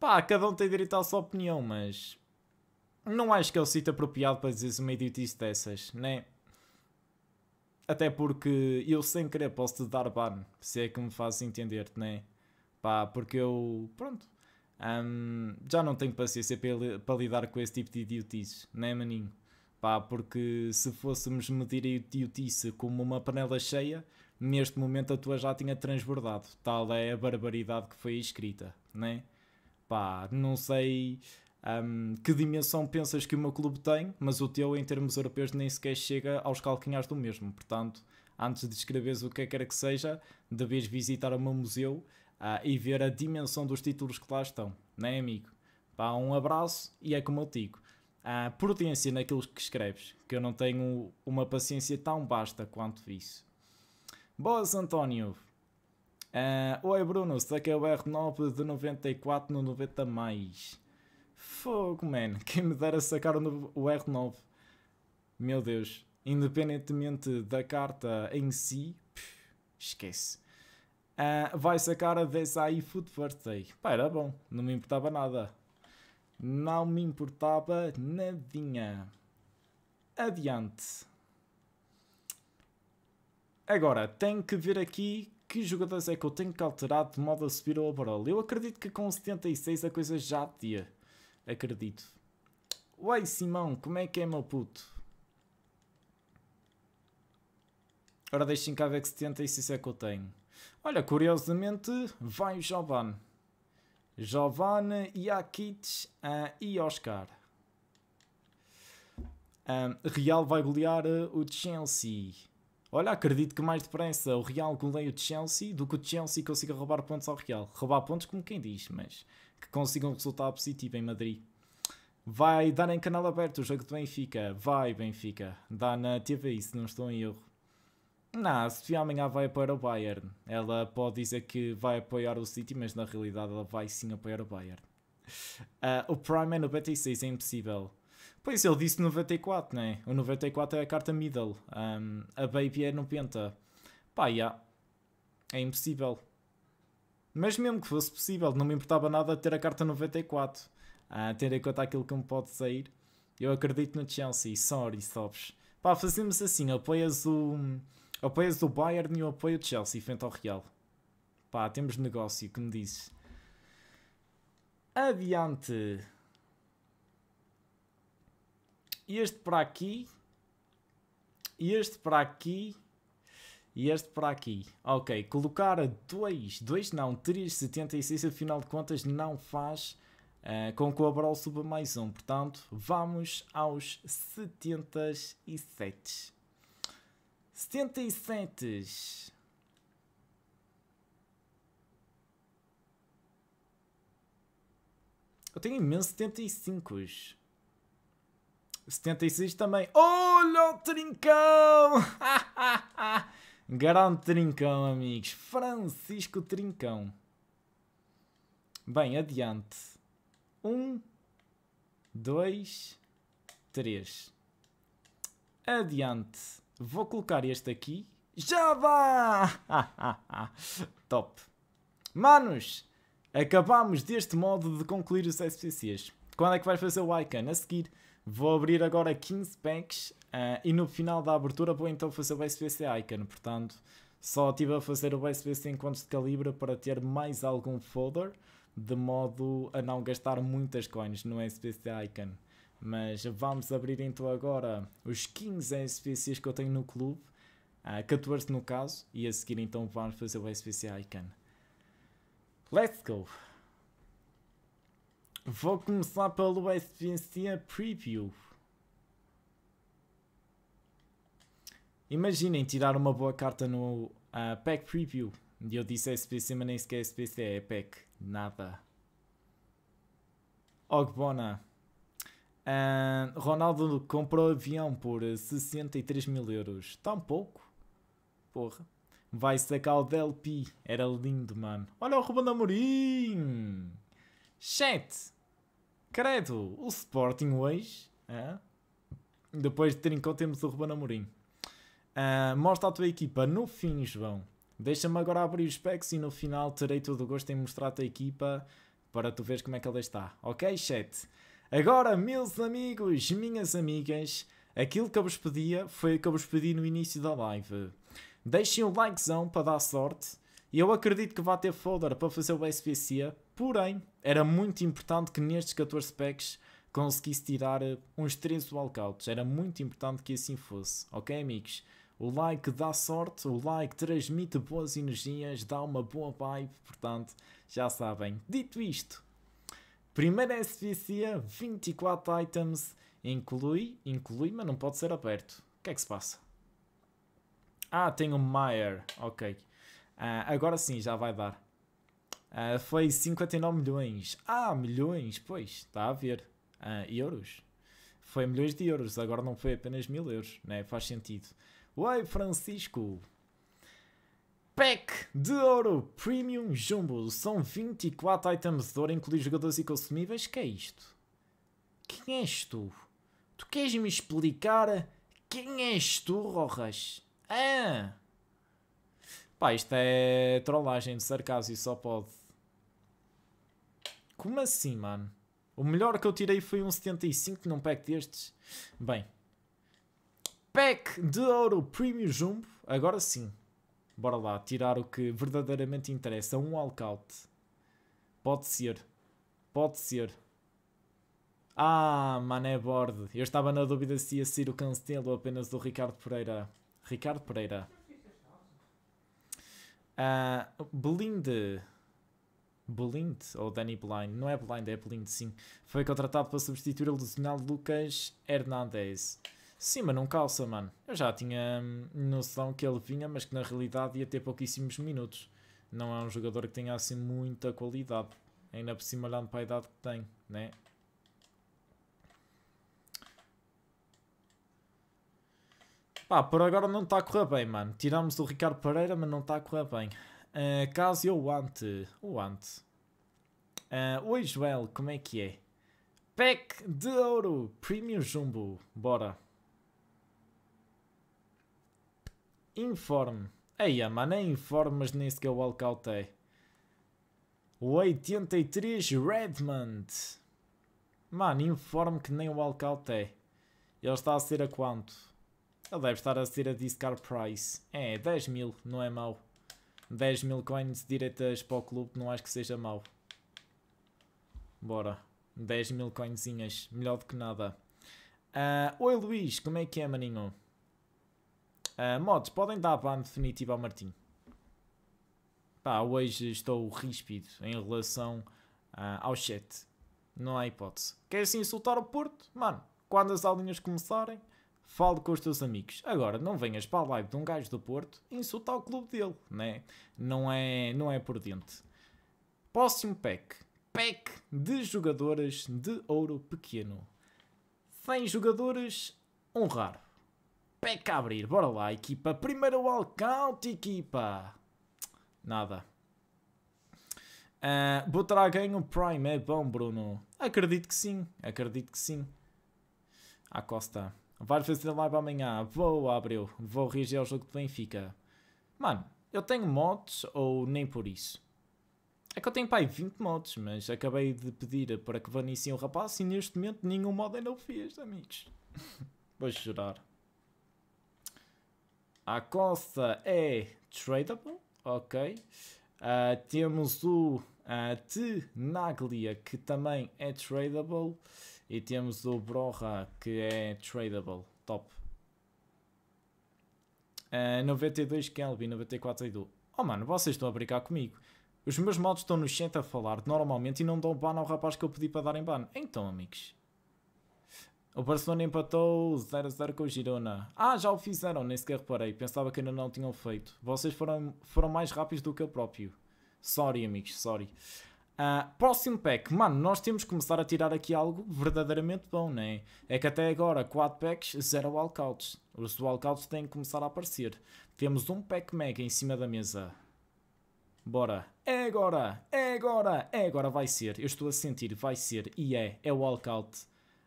Speaker 1: Pá, cada um tem direito à sua opinião, mas não acho que é o sítio apropriado para dizeres uma idiotice dessas, né? Até porque eu sem querer posso te dar ban, se é que me fazes entender, né? Pá, porque eu, pronto, hum, já não tenho paciência para, para lidar com esse tipo de idiotice, né, maninho? Pá, porque se fôssemos medir a idiotice como uma panela cheia, neste momento a tua já tinha transbordado. Tal é a barbaridade que foi escrita, né? pá, não sei um, que dimensão pensas que o meu clube tem, mas o teu, em termos europeus, nem sequer chega aos calcanhares do mesmo. Portanto, antes de escreveres o que é quer que seja, deves visitar o meu museu uh, e ver a dimensão dos títulos que lá estão, não é, amigo? Pá, um abraço e é como eu digo. Uh, prudência naquilo que escreves, que eu não tenho uma paciência tão basta quanto isso. Boas, António! Uh, Oi Bruno, saquei é o R9 de 94 no 90 mais. Fogo, man. Quem me dera sacar o, o R9. Meu Deus. Independentemente da carta em si, pff, esquece. Uh, vai sacar a DSI Food Birthday. Pá, era bom. Não me importava nada. Não me importava nadinha. Adiante. Agora, tenho que ver aqui que jogadores é que eu tenho que alterar de modo a subir o overall? Eu acredito que com 76 a coisa já tinha. Acredito. Uai, Simão, como é que é, meu puto? Ora, deixem cá ver que 76 é que eu tenho. Olha, curiosamente, vai o Jovan. Jovan, a uh, eh, e Oscar. Um, eh, Real vai golear uh, o Chelsea. Olha, acredito que mais depressa o Real goleia o Chelsea do que o Chelsea consiga roubar pontos ao Real. Roubar pontos como quem diz, mas que consiga um resultado positivo em Madrid. Vai dar em canal aberto o jogo do Benfica. Vai, Benfica. Dá na TVI, se não estou em erro. Não, se amanhã vai apoiar o Bayern. Ela pode dizer que vai apoiar o City, mas na realidade ela vai sim apoiar o Bayern. Uh, o Prime é 96, é impossível. Pois ele disse 94, né? O 94 é a carta middle. Um, a Baby é 90. Pá, yeah. É impossível. Mas mesmo que fosse possível, não me importava nada ter a carta 94. Uh, ah, tendo em conta aquilo que me pode sair. Eu acredito no Chelsea. Sorry, Sobs. Pá, fazemos assim. Apoias o, apoias o Bayern e o apoio o Chelsea frente ao Real. Pá, temos negócio, como dizes. Adiante este para aqui, este para aqui e este para aqui. Ok, colocar a 2, 2 não, 3,76 afinal de contas não faz uh, com que o Abral suba mais um. Portanto, vamos aos 77. 77. Eu tenho imenso 75. 76 também. Olha o Trincão! Grande Trincão, amigos. Francisco Trincão. Bem, adiante. 1, 2, 3. Adiante. Vou colocar este aqui. Já vá! Top. Manos, acabamos deste modo de concluir os SPCs. Quando é que vais fazer o icon? A seguir... Vou abrir agora 15 packs uh, e no final da abertura vou então fazer o BSBC Icon, portanto só estive a fazer o BSBC encontros de calibre para ter mais algum folder de modo a não gastar muitas coins no SBC Icon. Mas vamos abrir então agora os 15 SBCs que eu tenho no clube, uh, eh, 14 no caso, e a seguir então vamos fazer o SBC Icon. Let's go! Vou começar pelo SPC Preview. Imaginem tirar uma boa carta no uh, Pack Preview. E eu disse SPC, mas nem sequer SPC, é Pack. Nada. Ogbona. Uh, Ronaldo comprou avião por 63 mil euros. Tão tá pouco? Porra. Vai sacar o Delpi. Era lindo, mano. Olha o Ruben Amorim! Chat! Credo, o Sporting hoje, é? depois de terem temos o Ruben Amorim. Uh, mostra a tua equipa no fim, João. Deixa-me agora abrir os packs e no final terei todo o gosto em mostrar-te a equipa para tu veres como é que ela está. Ok, chat? Agora, meus amigos, minhas amigas, aquilo que eu vos pedia foi o que eu vos pedi no início da live. Deixem o um likezão para dar sorte. Eu acredito que vai ter folder para fazer o SPC, porém, era muito importante que nestes 14 packs conseguisse tirar eh, uns 13 walkouts. Era muito importante que assim fosse, ok, amigos? O like dá sorte, o like transmite boas energias, dá uma boa vibe, portanto, já sabem. Dito isto, primeira SPC, 24 items, inclui, inclui, mas não pode ser aberto. O que é que se passa? Ah, tem um Meyer, ok. Ah, agora sim, já vai dar. Uh, foi 59 milhões. Ah, milhões, pois, está a ver. Uh, euros. Foi milhões de euros, agora não foi apenas mil euros, né? faz sentido. Oi, Francisco! Pack de ouro Premium Jumbo. São 24 items de ouro, incluindo jogadores e consumíveis. Que é isto? Quem és tu? Tu queres me explicar quem és tu, Rojas? Ah! Pá, isto é trollagem de sarcasmo, só pode. Como assim, mano? O melhor que eu tirei foi um 75 num pack destes. Bem. Pack de ouro premium jumbo. Agora sim. Bora lá, tirar o que verdadeiramente interessa. Um walkout. Pode ser. Pode ser. Ah, mané board. Eu estava na dúvida se ia ser o Cancelo ou apenas o Ricardo Pereira. Ricardo Pereira. Uh, ah, blinde. Blind, ou Danny Blind, não é Blind, é Blind sim, foi contratado para substituir o lesionado Lucas Hernandez. Sim, mas não calça, mano. Eu já tinha hum, noção que ele vinha, mas que na realidade ia ter pouquíssimos minutos. Não é um jogador que tenha assim muita qualidade, ainda por cima olhando para a idade que tem, né? Pá, por agora não está a correr bem, mano. Tiramos o Ricardo Pereira, mas não está a correr bem. Uh, ah, caso eu ante. O ante. Uh, oi Joel, como é que é? Pack de ouro, Premium Jumbo, bora. Informe. Eia, mano, nem informe, mas nem sequer o walkout é. O 83 Redmond. Mano, informe que nem o walkout é. Ele está a ser a quanto? Ele deve estar a ser a discard price. É, 10 mil, não é mau. 10 mil coins diretas para o clube, não acho que seja mau. Bora. 10 mil coinzinhas, melhor do que nada. Uh, Oi Luís, como é que é, maninho? Uh, mods, podem dar ban definitivo ao Martim. Pá, hoje estou ríspido em relação uh, ao chat. Não há hipótese. Quer assim insultar o Porto? Mano, quando as aulinhas começarem, fale com os teus amigos. Agora, não venhas para a live de um gajo do Porto insultar o clube dele, né? não é? Não é prudente. Próximo pack. Pack de jogadoras de ouro pequeno. 100 Um honrar. Pack a abrir, bora lá, equipa. Primeiro walkout, equipa. Nada. Uh, ah, botar alguém o Prime é bom, Bruno? Acredito que sim, acredito que sim. A Costa. Vai fazer live amanhã. Vou, Abreu. Vou reagir ao jogo do Benfica. Mano, eu tenho mods ou nem por isso? É que eu tenho, pai, 20 mods, mas acabei de pedir para que vanissem o rapaz e neste momento nenhum mod ainda o fez, amigos. Vou chorar. A costa é tradable, ok. Uh, temos o uh, ah, Tenaglia, que também é tradable. E temos o Broha que é tradable, top. Uh, ah, 92 Kelvin, 94 Edu. Oh mano, vocês estão a brincar comigo. Os meus maldos estão no chat a falar normalmente e não dão ban ao rapaz que eu pedi para dar em ban. Então, amigos. O Barcelona empatou 0-0 com o Girona. Ah, já o fizeram, nem sequer reparei. Pensava que ainda não tinham feito. Vocês foram, foram mais rápidos do que eu próprio. Sorry, amigos, sorry. Uh, próximo pack, mano, nós temos que começar a tirar aqui algo verdadeiramente bom, não é? É que até agora, 4 packs, 0 walkouts. Os walkouts têm que começar a aparecer. Temos um pack mega em cima da mesa. Bora. É agora, é agora, é agora, vai ser. Eu estou a sentir, vai ser. E é, é o walkout.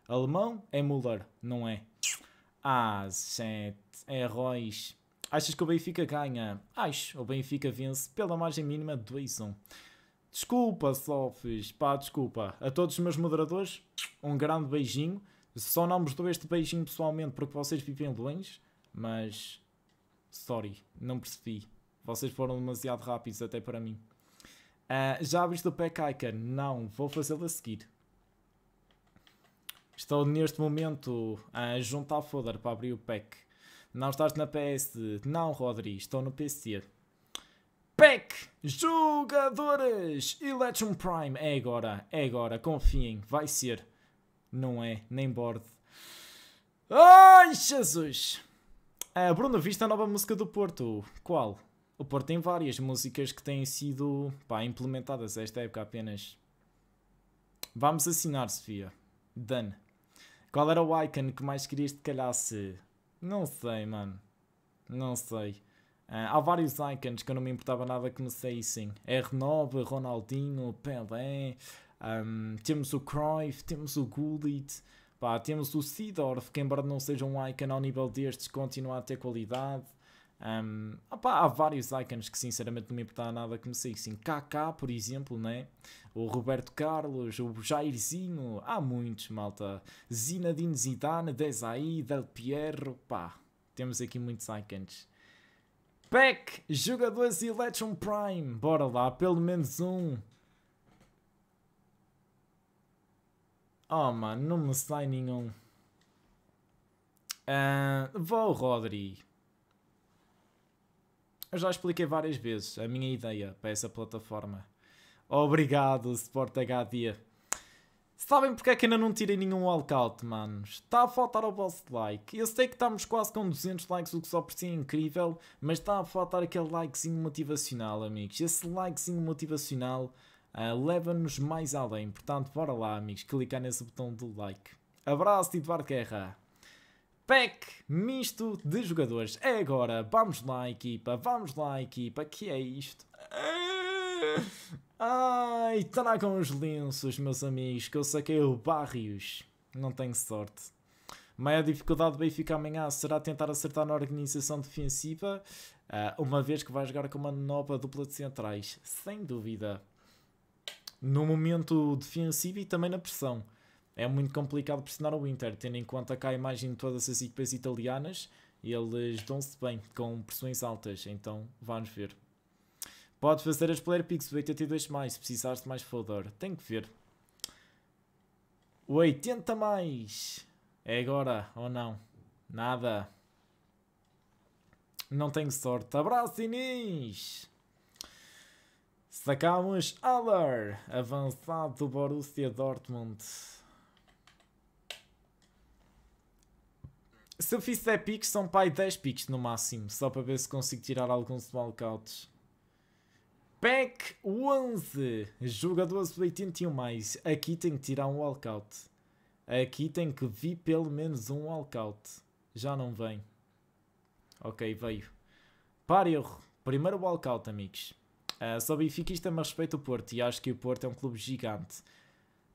Speaker 1: Alemão é Müller, não é? Ah, gente, é Royce. Achas que o Benfica ganha? Acho, o Benfica vence pela margem mínima 2-1. Desculpa, Sofis, pá, desculpa. A todos os meus moderadores, um grande beijinho. Só não vos dou este beijinho pessoalmente porque vocês vivem longe, mas. Sorry, não percebi. Vocês foram demasiado rápidos até para mim. Uh, já abriste o pack icon? Não, vou fazê-lo a seguir. Estou neste momento a juntar folder para abrir o pack. Não estás na PS? Não, Rodri, estou no PC pack, jogadores, Electron Prime, é agora, é agora, confiem, vai ser, não é, nem board. Ai, Jesus! A ah, Bruno viste a nova música do Porto, qual? O Porto tem várias músicas que têm sido, pá, implementadas esta época apenas. Vamos assinar, Sofia. Done. Qual era o icon que mais querias que calhasse? Não sei, mano. Não sei. Ah, há vários icons que eu não me importava nada que me saíssem. É R9, Ronaldinho, Pelé, um, temos o Cruyff, temos o Gullit, pá, temos o Seedorf, que embora não seja um icon ao nível destes, continua a ter qualidade. Um, ah, há vários icons que sinceramente não me importava nada que me saíssem. KK, por exemplo, né? o Roberto Carlos, o Jairzinho, há muitos, malta. Zinedine Zidane, Desai Del Piero, pá, temos aqui muitos icons pack, jogadores Election Prime. Bora lá, pelo menos um. Oh, mano, não me sai nenhum. Uh, vou, Rodri. Eu já expliquei várias vezes a minha ideia para essa plataforma. Obrigado, Sport HD. Sabem porque é que ainda não tirei nenhum walkout, manos? Está a faltar o vosso like. Eu sei que estamos quase com 200 likes, o que só por si é incrível, mas está a faltar aquele likezinho motivacional, amigos. Esse likezinho motivacional uh, leva-nos mais além. Portanto, bora lá, amigos, clicar nesse botão do like. Abraço Eduardo Guerra. Pack misto de jogadores. É agora. Vamos lá, equipa. Vamos lá, equipa. Que é isto? Ah! Ai, tragam tá os lenços, meus amigos, que eu saquei o Barrios. Não tenho sorte. Maior dificuldade do Benfica amanhã será tentar acertar na organização defensiva, ah, uma vez que vai jogar com uma nova dupla de centrais, sem dúvida. No momento defensivo e também na pressão. É muito complicado pressionar o Inter, tendo em conta cá a imagem de todas as equipas italianas, eles dão-se bem com pressões altas, então vamos ver. Pode fazer as player picks do 82 mais, se precisares de mais folder. Tem que ver. O 80 mais. É agora ou não? Nada. Não tenho sorte. Abraço, Inês! Sacamos, Aller, avançado do Borussia Dortmund. Se eu fizer picks, são pai 10 picks no máximo, só para ver se consigo tirar alguns small couts. Pack 11, jogadores 81 mais. Aqui tem que tirar um walkout. Aqui tem que vir pelo menos um walkout. Já não vem. Ok, veio. Par erro. Primeiro walkout, amigos. Uh, sou benfiquista, mas respeito o Porto e acho que o Porto é um clube gigante.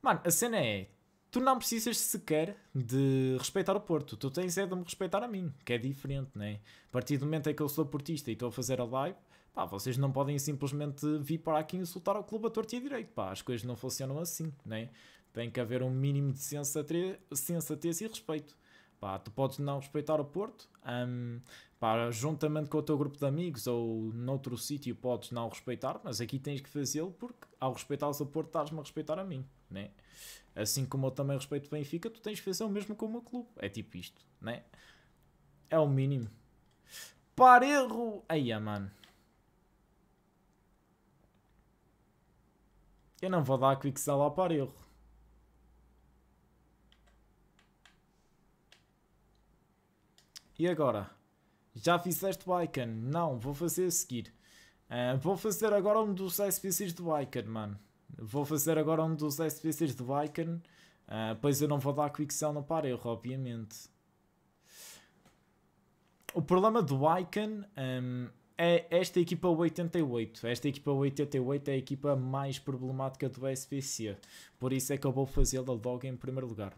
Speaker 1: Mano, a cena é: tu não precisas sequer de respeitar o Porto, tu tens é de me respeitar a mim, que é diferente, né? A partir do momento em que eu sou portista e estou a fazer a live, pá, vocês não podem simplesmente vir para aqui insultar o clube a torto e a direito, pá, as coisas não funcionam assim, né? Tem que haver um mínimo de sensatez, e respeito. Pá, tu podes não respeitar o Porto, um, pá, juntamente com o teu grupo de amigos ou noutro sítio podes não respeitar, mas aqui tens que fazê-lo porque ao respeitar o Porto estás-me a respeitar a mim, né? Assim como eu também respeito o Benfica, tu tens que fazer o mesmo com o meu clube. É tipo isto, né? É o mínimo. Para erro! Aí, mano. Eu não vou dar quicksell ao erro. E agora? Já fizeste Biken? Não, vou fazer a seguir. Uh, vou fazer agora um dos SPCs de Biken, mano. Vou fazer agora um dos SPCs de Biken. Uh, ah, pois eu não vou dar sell no erro, obviamente. O problema do Icon Um, é esta equipa 88. Esta equipa 88 é a equipa mais problemática do SPC. Por isso é que eu vou fazê-la logo em primeiro lugar.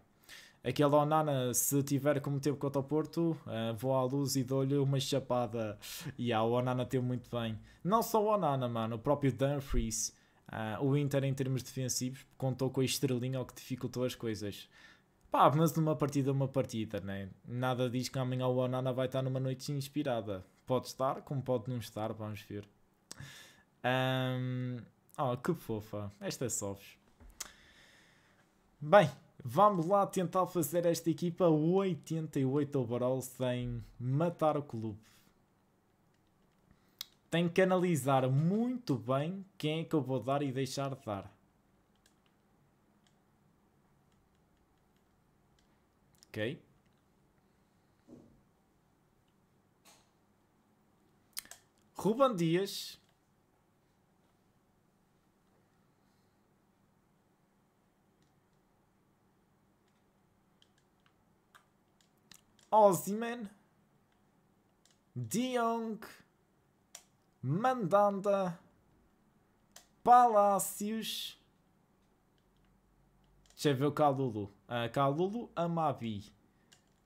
Speaker 1: Aquela Onana, se tiver como teve contra o Porto, eh, vou à luz e dou-lhe uma chapada. E a ah, Onana teve muito bem. Não só o Onana, mano, o próprio Dumfries. Eh, o Inter, em termos defensivos, contou com a estrelinha, o que dificultou as coisas. Pá, mas numa partida, uma partida, né? Nada diz que amanhã o Onana vai estar numa noite inspirada. Pode estar, como pode não estar, vamos ver. Um, oh, que fofa. Esta é Sofes. Bem, vamos lá tentar fazer esta equipa 88 overall sem matar o clube. Tenho que analisar muito bem quem é que eu vou dar e deixar de dar. Ok. Ruban Dias. Osimen. Diong. Mandanda. Palácios. Deixa eu ver o Calulu. Uh, ah, Calulu, Amabi.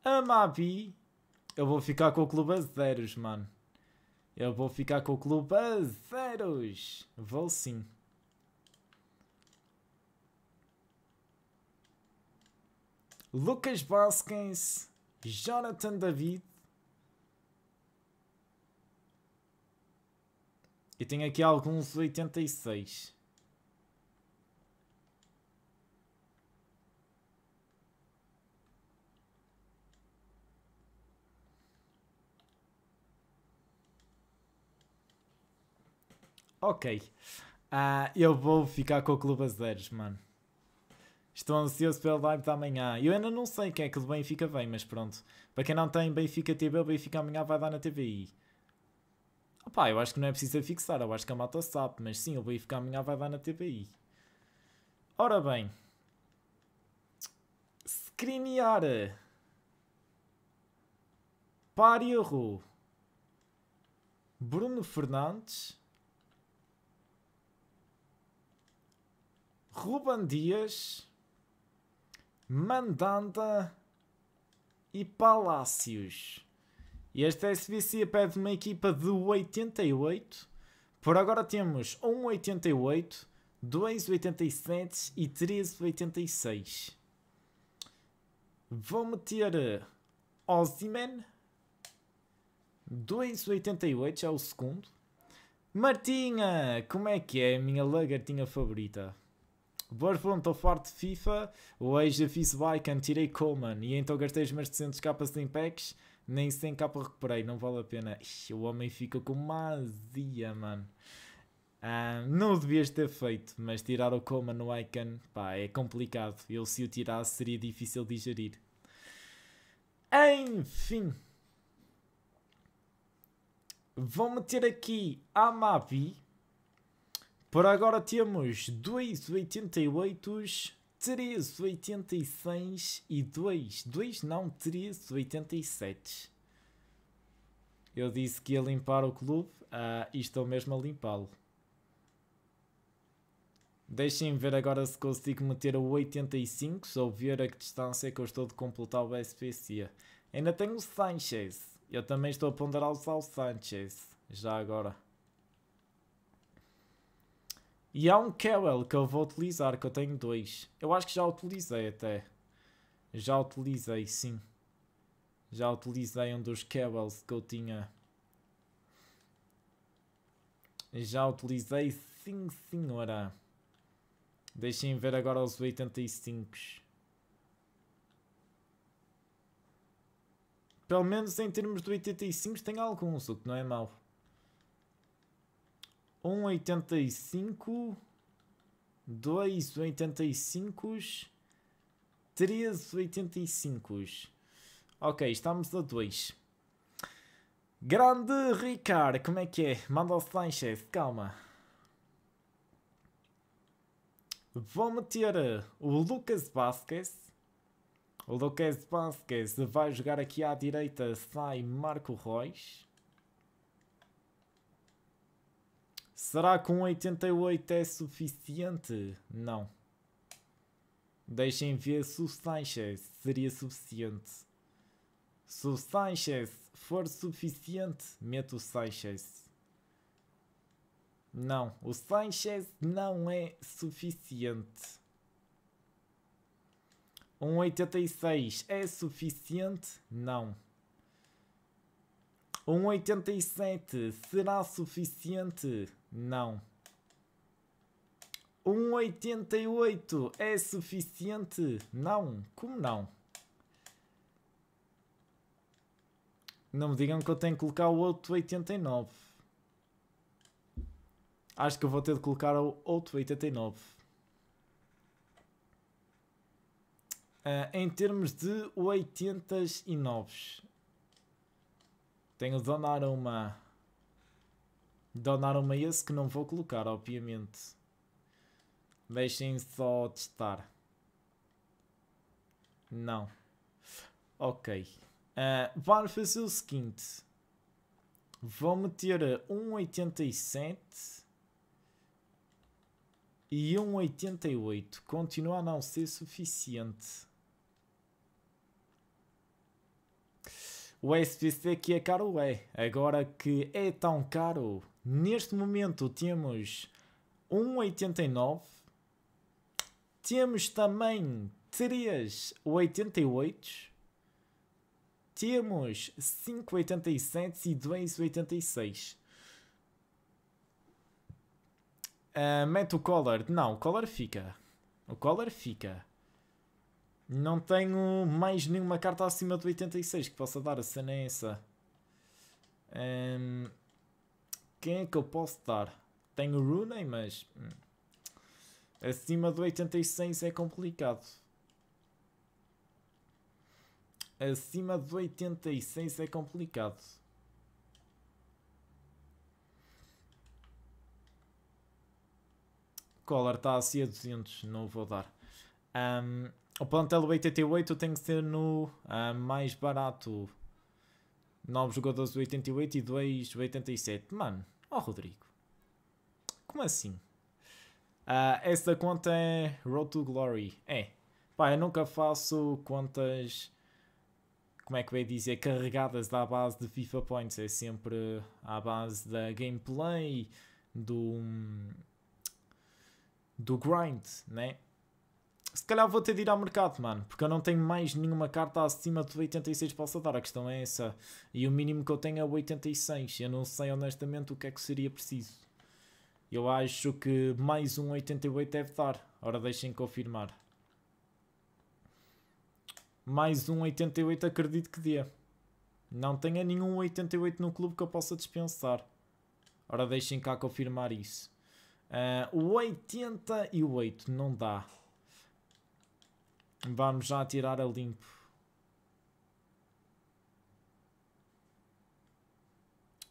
Speaker 1: Amabi. Eu vou ficar com o clube a zeros, mano. Eu vou ficar com o clube a zeros. Vou sim. Lucas Vasquez, Jonathan David. E tenho aqui alguns 86. Ok. Ah, eu vou ficar com o Clube Azeres, mano. Estou ansioso pelo live da manhã. Eu ainda não sei quem é que do Benfica vem, mas pronto. Para quem não tem Benfica TV, o Benfica amanhã vai dar na TVI. Opá, eu acho que não é preciso fixar, eu acho que a mata sabe, mas sim, o Benfica amanhã vai dar na TVI. Ora bem. Screenear. Pari Bruno Fernandes. Ruban Dias, Mandanda e Palácios. E esta SBC pede uma equipa de 88. Por agora temos 1,88, 2,87 e 13,86. Vou meter eh, Osiman. 2,88 é o segundo. Martinha, como é que é a minha lagartinha favorita? estou forte FIFA, o ex da Ican tirei Coleman e então gastei os meus 200 capas em packs, nem 100 capa recuperei, não vale a pena. Ixi, o homem fica com mazia, mano. Uh, não o devias ter feito, mas tirar o coma no Icon, pá, é complicado. Eu se o tirasse seria difícil digerir. Enfim. Vou meter aqui a Mavi por agora temos 2,88, 3,86 e 2. 2 não, 3,87. Eu disse que ia limpar o clube ah, e estou mesmo a limpá-lo. Deixem ver agora se consigo meter o 85 ou ver a que distância que eu estou de completar o SPC. Ainda tenho o Sanchez. Eu também estou a ponderar o Sanchez. Já agora. E há um Kewel que eu vou utilizar, que eu tenho dois. Eu acho que já utilizei até. Já utilizei, sim. Já utilizei um dos Kewels que eu tinha. Já utilizei, sim senhora. Deixem ver agora os 85. Pelo menos em termos de 85 tem alguns, o que não é mau. 1,85, 2,85, 13,85. Ok, estamos a 2. Grande Ricardo, como é que é? Manda o Sanchez, calma. Vou meter uh, o Lucas Vasquez. O Lucas Vasquez vai jogar aqui à direita, sai Marco Reis. Será que um 88 é suficiente? Não. Deixem ver se o Sanchez seria suficiente. Se o Sanchez for suficiente, meto o Sanchez. Não, o Sanchez não é suficiente. Um 86 é suficiente? Não. Um 87 será suficiente? Não. 1,88 é suficiente? Não. Como não? Não me digam que eu tenho que colocar o outro 89. Acho que eu vou ter de colocar o outro 89. Uh, ah, em termos de 89, tenho de donar uma Donaram-me esse que não vou colocar, obviamente. Deixem só testar. Não. Ok. Uh, ah, vou fazer o seguinte. Vou meter 1,87 e 1,88. Continua a não ser suficiente. O SPC aqui é caro, é. Agora que é tão caro, Neste momento temos 1,89. Temos também 3,88. Temos 5,87 e 2,86. Uh, ah, mete o collar. Não, o collar fica. O collar fica. Não tenho mais nenhuma carta acima do 86 que possa dar. A cena é essa. Um, quem é que eu posso dar? Tenho o Rooney, mas hum, acima do 86 é complicado. Acima do 86 é complicado. Collar está assim a 200, não vou dar. Um, o plantel 88 tem que ser no uh, mais barato. 9 jogadores do 88 e 2 do 87. Mano, Oh, Rodrigo. Como assim? Uh, ah, essa conta é Road to Glory. É. Pá, eu nunca faço contas. Como é que eu ia dizer? Carregadas da base de FIFA Points. É sempre à base da gameplay, do. do grind, né? Se calhar vou ter de ir ao mercado, mano, porque eu não tenho mais nenhuma carta acima de 86 para dar A questão é essa. E o mínimo que eu tenho é 86. Eu não sei honestamente o que é que seria preciso. Eu acho que mais um 88 deve dar. Ora, deixem confirmar. Mais um 88 acredito que dê. Não tenha nenhum 88 no clube que eu possa dispensar. Ora, deixem cá confirmar isso. Uh, ah, 88 não dá. Vamos já tirar a limpo.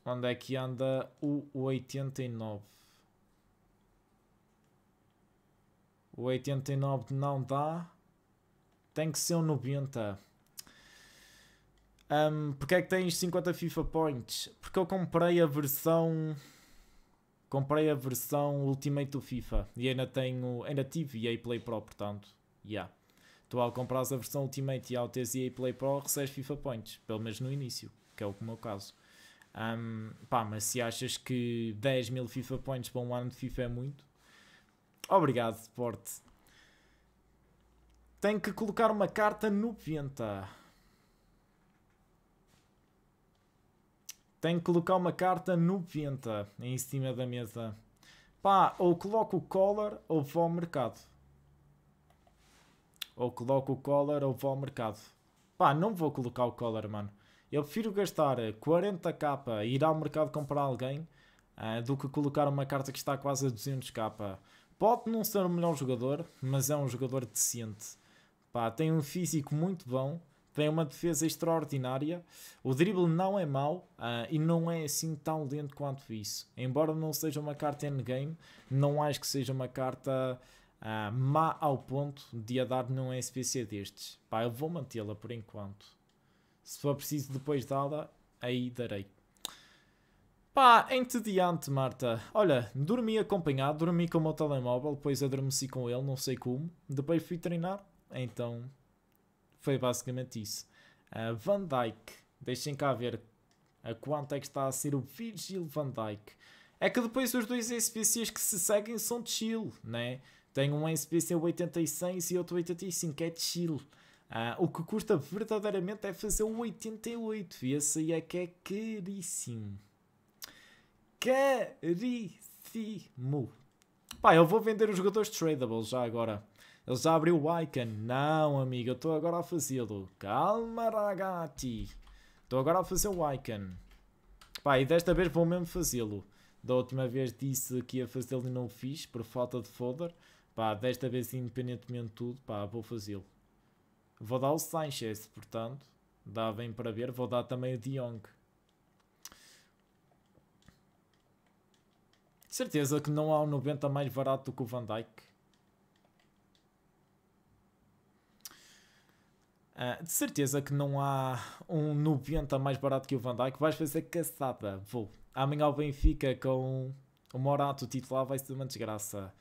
Speaker 1: Onde é que anda o 89? O 89 não dá. Tem que ser o 90. Um, Porquê é que tens 50 FIFA Points? Porque eu comprei a versão... Comprei a versão Ultimate do FIFA. E ainda tenho... Ainda tive EA Play Pro, portanto. Yeah. Tu ao comprares a versão Ultimate e ao teres EA Play Pro recebes FIFA Points, pelo menos no início, que é o meu caso. Um, pá, mas se achas que 10 mil FIFA Points para um ano de FIFA é muito, obrigado, Porte. Tenho que colocar uma carta no Penta. Tenho que colocar uma carta no Penta em cima da mesa. Pá, ou coloco o Collar ou vou ao mercado. Ou coloco o Collar ou vou ao mercado. Pá, não vou colocar o Collar, mano. Eu prefiro gastar 40k eh, e ir ao mercado comprar alguém uh, do que colocar uma carta que está quase a 200k. Pode não ser o melhor jogador, mas é um jogador decente. Pá, tem um físico muito bom, tem uma defesa extraordinária. O dribble não é mau uh, e não é assim tão lento quanto isso. Embora não seja uma carta endgame, não acho que seja uma carta uh, má ao ponto de a dar num SPC destes. Pá, eu vou mantê-la por enquanto. Se for preciso depois dada, aí darei. Pá, entediante, Marta. Olha, dormi acompanhado, dormi com o meu telemóvel, depois adormeci com ele, não sei como. Depois fui treinar, então foi basicamente isso. Uh, Van Dyke, deixem cá ver a quanto é que está a ser o Virgil Van Dyke. É que depois os dois SPCs que se seguem são de né? Tenho um SPC 86 e outro 85, é de ah, o que custa verdadeiramente é fazer o 88 e esse aí é que é caríssimo. Caríssimo. Pá, eu vou vender os jogadores tradables já agora. Ele já abriu o icon. Não, amigo, eu estou agora a fazê-lo. Calma, ragazzi. Estou agora a fazer o icon. Pá, e desta vez vou mesmo fazê-lo. Da última vez disse que ia fazê-lo e não o fiz, por falta de folder. Pá, desta vez, independentemente de tudo, pá, vou fazê-lo. Vou dar o Sanchez, portanto, dá bem para ver. Vou dar também o De Jong. De certeza que não há um 90 mais barato do que o Van Dyke. Uh, ah, de certeza que não há um 90 mais barato que o Van Dijk. Vais fazer caçada. Vou. Amanhã o Benfica com o Morato titular vai ser uma desgraça.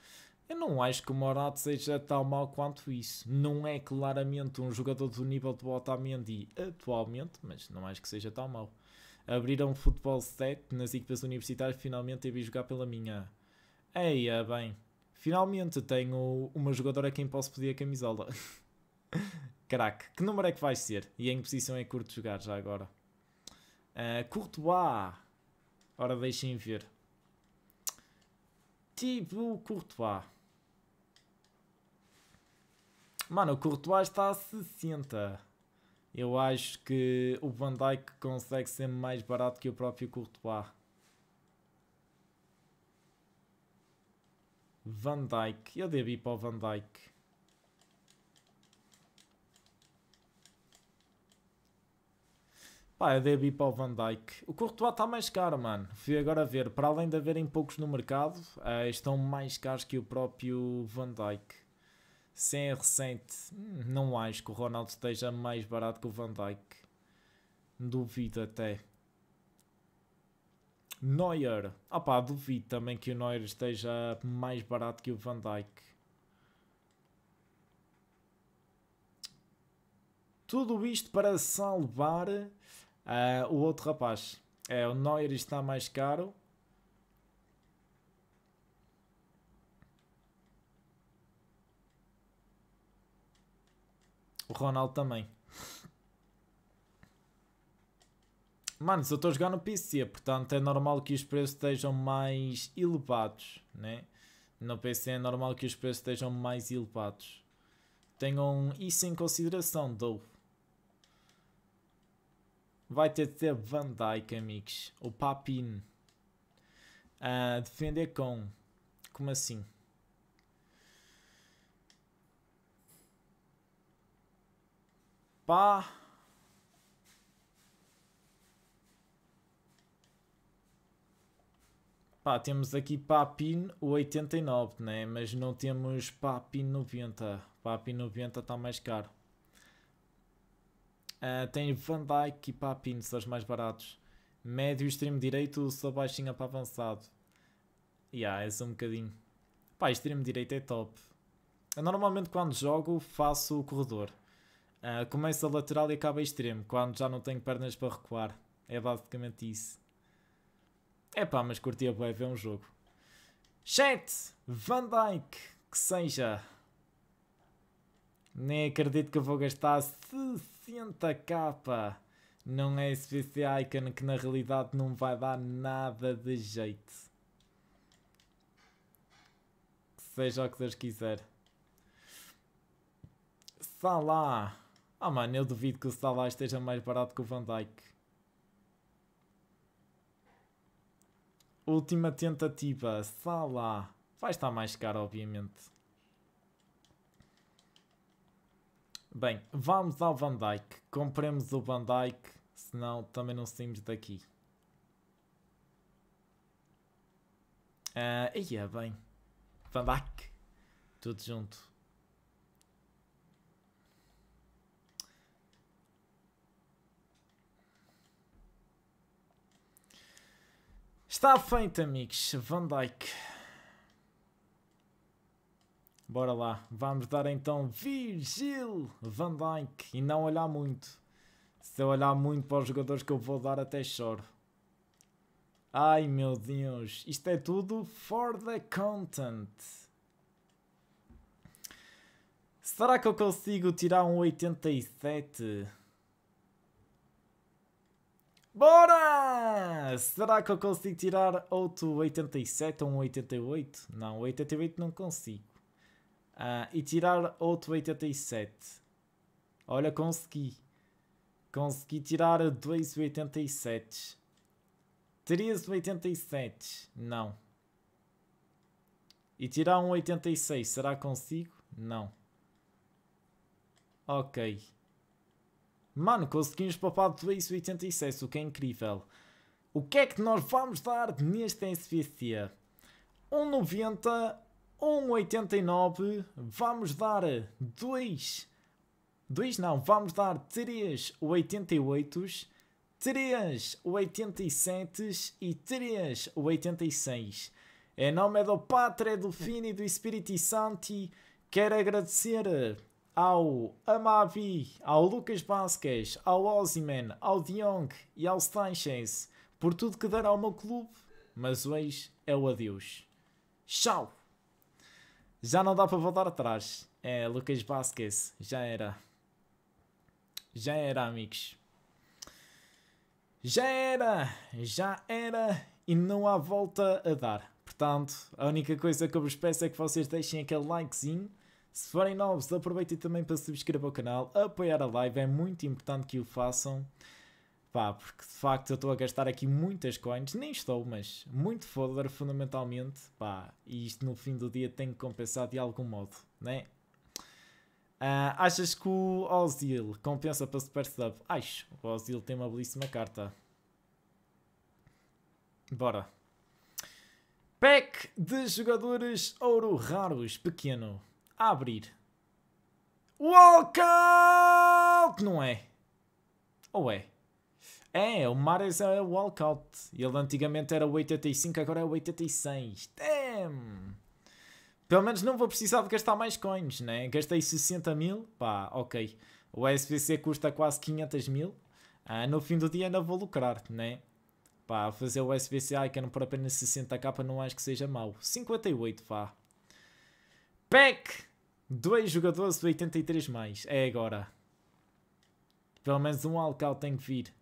Speaker 1: Eu não acho que o Morato seja tão mau quanto isso. Não é claramente um jogador do nível do Otamendi atualmente, mas não acho que seja tão mau. Abriram futebol 7 nas equipas universitárias, finalmente teve vi jogar pela minha. Eia, é bem. Finalmente tenho uma jogadora a quem posso pedir a camisola. Caraca, que número é que vai ser? E em que posição é curto jogar já agora? Uh, Courtois. Ora, deixem ver. Tipo Courtois. Mano, o Courtois está a 60. Eu acho que o Van Dijk consegue ser mais barato que o próprio Courtois. Van Dijk. Eu devo ir para o Van Dijk. Pá, eu devo ir para o Van Dijk. O Courtois está mais caro, mano. Fui agora ver. Para além de haverem poucos no mercado, uh, estão mais caros que o próprio Van Dijk sem recente, não acho que o Ronaldo esteja mais barato que o Van Dijk. Duvido até. Neuer. Opá, duvido também que o Neuer esteja mais barato que o Van Dijk. Tudo isto para salvar uh, o outro rapaz. É, o Neuer está mais caro O Ronaldo também. Mano, se eu estou a jogar no PC, portanto é normal que os preços estejam mais elevados, né? No PC é normal que os preços estejam mais elevados. Tenham isso em consideração, dou. Vai ter de ter Van Dyke, amigos. O Papin. A ah, defender com. Como assim? Pá. Pá, temos aqui Papin 89, né? mas não temos Papin 90. Papin 90 está mais caro. Uh, tem Van Dyke e Papin, são os mais baratos. Médio e extremo direito, só baixinha para avançado. E yeah, é só um bocadinho. Pá, extremo direito é top. Eu normalmente quando jogo faço o corredor. Uh, ah, começo a lateral e acaba a extremo, quando já não tenho pernas para recuar. É basicamente isso. É pá, mas curtia bem ver um jogo. Chat! Van Dyke! Que seja! Nem acredito que eu vou gastar 60k. Não é Icon que na realidade não vai dar nada de jeito. Que seja o que Deus quiser. Salah! Ah, mano, eu duvido que o Salah esteja mais barato que o Van Dijk. Última tentativa, Salah. Vai estar mais caro, obviamente. Bem, vamos ao Van Dijk. Compremos o Van Dijk, senão também não saímos daqui. Uh, ia bem. Van Dijk. Tudo junto. Está feito, amigos. Van Dyke. Bora lá. Vamos dar então Virgil Van Dyke. E não olhar muito. Se eu olhar muito para os jogadores que eu vou dar, até choro. Ai meu Deus. Isto é tudo for the content. Será que eu consigo tirar um 87? Bora! Será que eu consigo tirar outro 87 ou um 88? Não, 88 não consigo. Uh, e tirar outro 87. Olha, consegui. Consegui tirar dois 87. 13 87. Não. E tirar um 86, será que consigo? Não. Ok. Mano, conseguimos poupar 2,86, o que é incrível. O que é que nós vamos dar neste SVC? 1,90, 1,89, vamos dar 2, 2 não, vamos dar 3,88, 3,87 e 3,86. Em nome do Pátria, do Fini, e do Espírito Santo, quero agradecer ao Amavi, ao Lucas Vasquez, ao Ozyman, ao Diong e ao Steinchens por tudo que deram ao meu clube, mas hoje é o adeus. Tchau! Já não dá para voltar atrás. É, Lucas Vasquez, já era. Já era, amigos. Já era, já era e não há volta a dar. Portanto, a única coisa que eu vos peço é que vocês deixem aquele likezinho se forem novos, aproveitem também para subscrever o canal, apoiar a live, é muito importante que o façam. Pá, porque de facto eu estou a gastar aqui muitas coins, nem estou, mas muito folder fundamentalmente, pá, e isto no fim do dia tem que compensar de algum modo, né? Uh, achas que o Ozil compensa para Super Sub? Acho, o Ozil tem uma belíssima carta. Bora. Pack de jogadores ouro raros, pequeno a abrir. Walkout! Não é? Ou é? É, o Mares é walkout. Ele antigamente era 85, agora é 86. Damn! Pelo menos não vou precisar de gastar mais coins, né? Gastei 60 mil, pá, ok. O SBC custa quase 500 mil. Ah, no fim do dia ainda vou lucrar, né? Pá, fazer o SBC Icon por apenas 60k não acho que seja mau. 58, vá. Pack! Dois jogadores de 83 mais. É agora. Pelo menos um walkout tem que vir.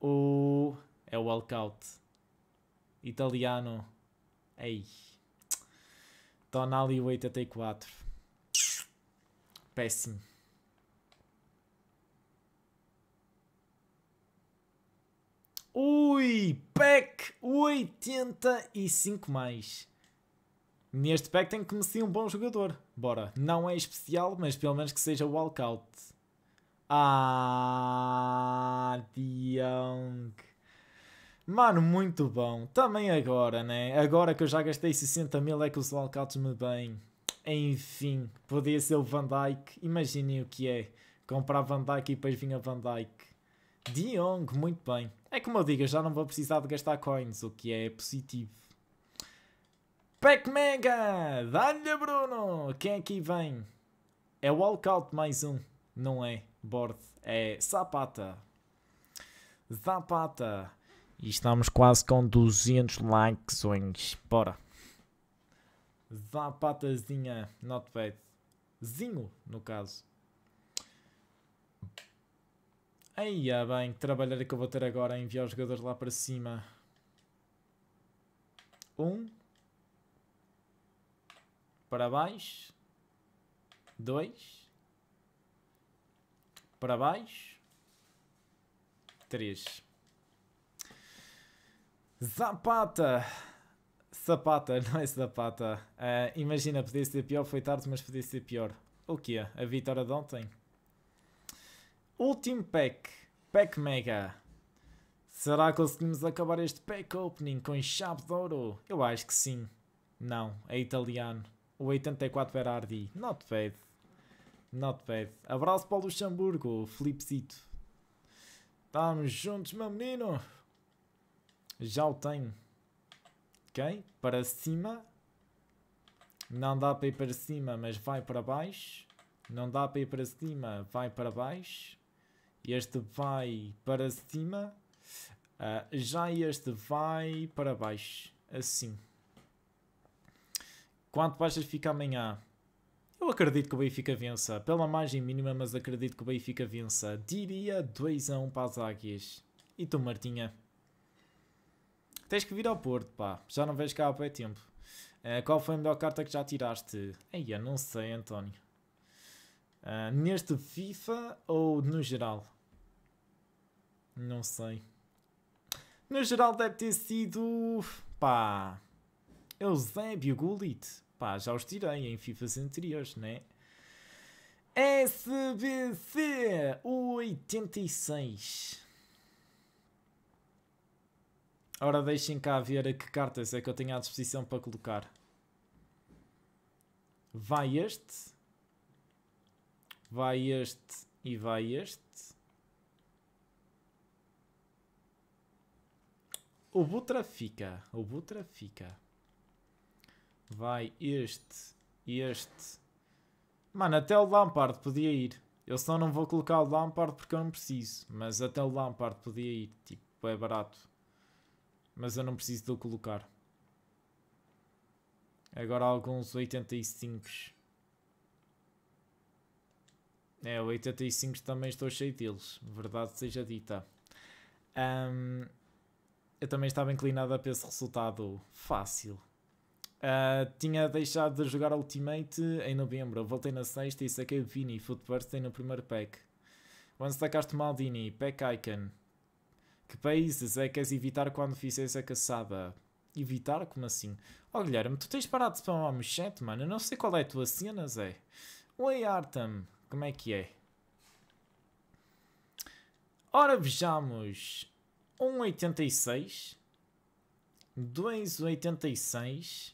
Speaker 1: O... É o walkout. Italiano. Ei. Tonali 84. Péssimo. Ui, PEC 85 mais. Neste pack tem que ser um bom jogador. Bora. Não é especial, mas pelo menos que seja walkout. Ah, Diong. Mano, muito bom. Também agora, né? Agora que eu já gastei 60 mil é que os walkouts me bem. Enfim, podia ser o Van Dyke. Imaginem o que é. Comprar Van Dyke e depois vinha Van Dyke. Diong, muito bem. É como eu digo, eu já não vou precisar de gastar coins, o que é positivo. Pack Mega! Dá-lhe, Bruno! Quem aqui vem? É o Walkout mais um. Não é Bord, é Zapata. Zapata. E estamos quase com 200 likes. Oins. Bora. Zapatazinha, not bad. Zinho, no caso. Aí, ah, bem, que trabalhar que eu vou ter agora a enviar os jogadores lá para cima. Um, para baixo, dois, para baixo, três. Zapata! Zapata, não é Zapata. Uh, imagina, podia ser pior, foi tarde, mas podia ser pior. O que é? A vitória de ontem? Último pack. Pack Mega. Será que conseguimos acabar este pack opening com chave de ouro? Eu acho que sim. Não, é italiano. O 84 era Ardi. Not bad. Not bad. Abraço para o Luxemburgo, Flipcito. Estamos juntos, meu menino. Já o tenho. Ok? Para cima. Não dá para ir para cima, mas vai para baixo. Não dá para ir para cima, vai para baixo. Este vai para cima. Uh, já este vai para baixo. Assim. Quanto baixas fica amanhã? Eu acredito que o Benfica vença. Pela margem mínima, mas acredito que o Benfica vença. Diria 2 a 1 um para as Águias. E tu, Martinha? Tens que vir ao Porto, pá. Já não vejo cá há tempo. Uh, qual foi a melhor carta que já tiraste? Ei, eu não sei, António. Uh, neste FIFA ou no geral? Não sei. No geral deve ter sido... Pá... Eusébio Gullit pá, já os tirei em FIFAs anteriores, né? SBC 86. Ora, deixem cá ver a que cartas é que eu tenho à disposição para colocar. Vai este. Vai este e vai este. O Butra fica. O Butra fica. Vai este, este. Mano, até o Lampard podia ir. Eu só não vou colocar o Lampard porque eu não preciso. Mas até o Lampard podia ir. Tipo, é barato. Mas eu não preciso de o colocar. Agora alguns 85. É, 85 também estou cheio deles. Verdade seja dita. Um, eu também estava inclinado a esse resultado fácil. Uh, tinha deixado de jogar Ultimate em novembro. Voltei na sexta e saquei Vini Food tem no primeiro pack. Onde sacaste Maldini, pack Icon. Que países é que queres evitar quando fizeres a caçada? Evitar? Como assim? Oh Guilherme, tu tens parado de spamar o chat, mano. Eu não sei qual é a tua cena, Zé. Oi Artem, como é que é? Ora vejamos. 1,86 2,86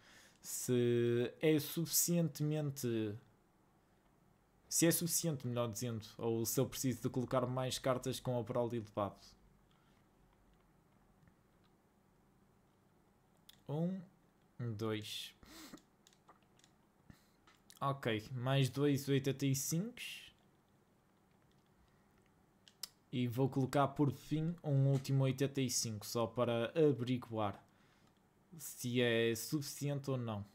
Speaker 1: se é suficientemente. Se é suficiente, melhor dizendo, ou se eu preciso de colocar mais cartas com a prole elevado. Um, dois. Ok, mais dois 85. E vou colocar por fim um último 85, só para abrigoar se é suficiente ou não.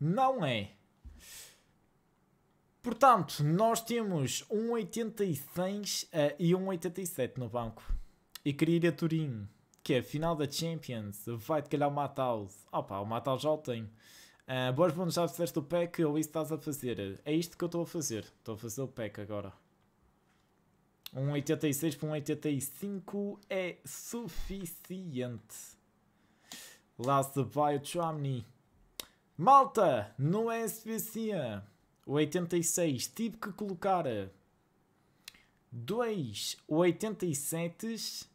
Speaker 1: Não é. Portanto, nós temos um 86 uh, eh, e um 87 no banco. E queria ir a Turim, que é a final da Champions. Vai-te calhar o Mataus. Opa, o matar já o tenho. Uh, eh, boas bons já fizeste o pack ou isso estás a fazer? É isto que eu estou a fazer. Estou a fazer o pack agora. Um 86 para um 85 é suficiente. Last by o Malta, não é suficiente. O 86 tive que colocar dois 87,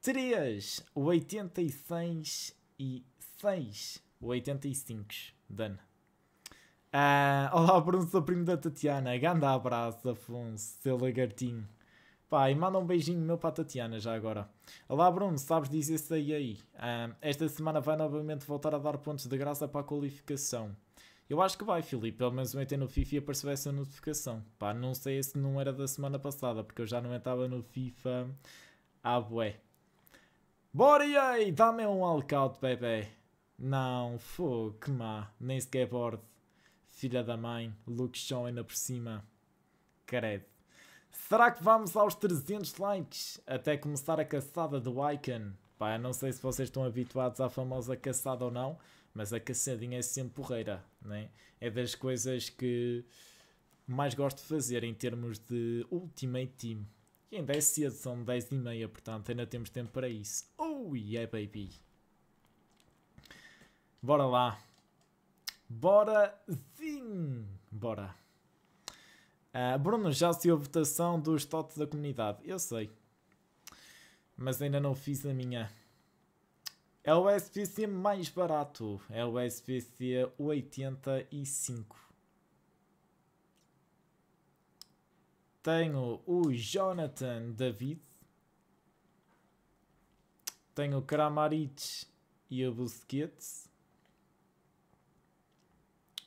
Speaker 1: 3 86 e 6 85. Dano. Uh, olá, Bruno, sou primo da Tatiana. Grande abraço, Afonso, seu lagartinho. Pá, e manda um beijinho meu para a Tatiana já agora. Olá Bruno, sabes dizer isso aí aí. esta semana vai novamente voltar a dar pontos de graça para a qualificação. Eu acho que vai, Filipe. Pelo menos ontem no FIFA apareceu essa notificação. Pá, não sei se não era da semana passada, porque eu já não estava no FIFA ah, bué. Bora e aí, dá-me um walkout, bebê. Não, fô, que má. Nem sequer é Filha da mãe, Luke Shaw ainda por cima. Credo. Será que vamos aos 300 likes até começar a caçada do Icon? Pá, não sei se vocês estão habituados à famosa caçada ou não, mas a caçadinha é sempre porreira, né? É das coisas que mais gosto de fazer em termos de Ultimate Team. E ainda é cedo, são 10 e meia, portanto ainda temos tempo para isso. Oh yeah baby! Bora lá! Bora sim! Bora! Uh, Bruno, já se a votação dos TOTS da comunidade. Eu sei. Mas ainda não fiz a minha. É o SPC mais barato. É o SPC 85. Tenho o Jonathan David. Tenho o Kramaric e o Busquets.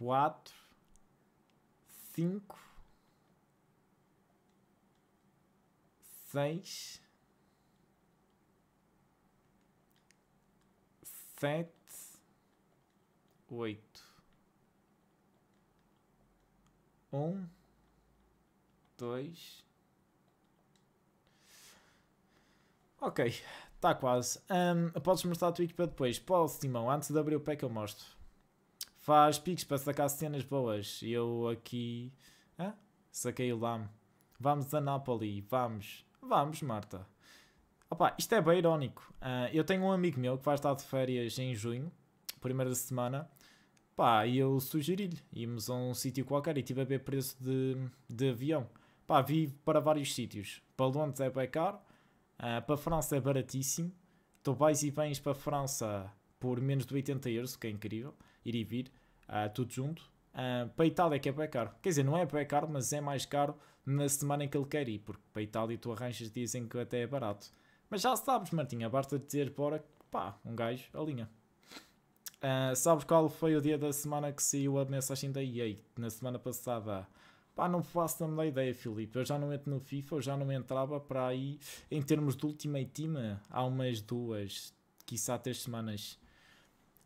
Speaker 1: quatro, cinco, seis, sete, oito, um, dois. Ok, está quase. Um, podes mostrar a tua equipa depois. Posso, Simão. Antes de abrir o pack eu mostro faz piques para sacar cenas boas. E eu aqui ah, saquei o lame. Vamos a Napoli, vamos, vamos, Marta. Opa, isto é bem irónico. Uh, eu tenho um amigo meu que vai estar de férias em junho, primeira semana. Pá, e eu sugeri-lhe, irmos a um sítio qualquer e tive a ver preço de, de avião. Pá, vi para vários sítios. Para Londres é bem caro, uh, para a França é baratíssimo. Tu vais e vens para a França por menos de 80 euros, o que é incrível ir e vir, uh, tudo junto. Uh, para a Itália é que é bem caro. Quer dizer, não é bem caro, mas é mais caro na semana em que ele quer ir, porque para a Itália tu arranjas dizem que até é barato. Mas já sabes, Martinha, basta dizer bora, pá, um gajo alinha. Uh, sabes qual foi o dia da semana que saiu a mensagem da EA? Na semana passada. Pá, não faço a ideia, Filipe. Eu já não entro no FIFA, eu já não entrava para aí. Em termos de Ultimate Team, há umas duas, quiçá três semanas.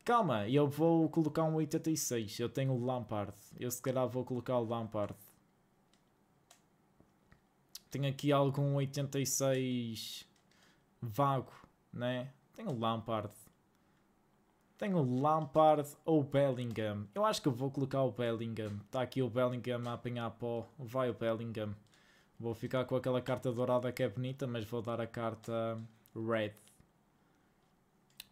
Speaker 1: Calma, eu vou colocar um 86. Eu tenho o Lampard. Eu se calhar vou colocar o Lampard. Tenho aqui algum 86 vago, né? Tenho o Lampard. Tenho o Lampard ou Bellingham. Eu acho que vou colocar o Bellingham. Está aqui o Bellingham a apanhar pó. Vai o Bellingham. Vou ficar com aquela carta dourada que é bonita, mas vou dar a carta red.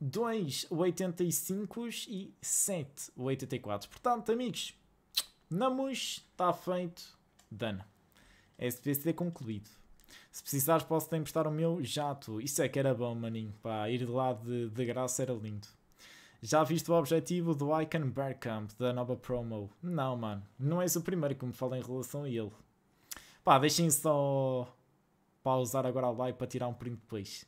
Speaker 1: 2 85 e 7 84. Portanto, amigos, namus está feito, Dana. É SPC concluído. Se precisares, posso te emprestar o meu jato. Isso é que era bom, maninho. Pá, ir de lá de, de graça era lindo. Já viste o objetivo do Icon Bear Camp, da nova promo? Não, mano. Não és o primeiro que me fala em relação a ele. Pá, deixem só pausar agora a live para tirar um print depois.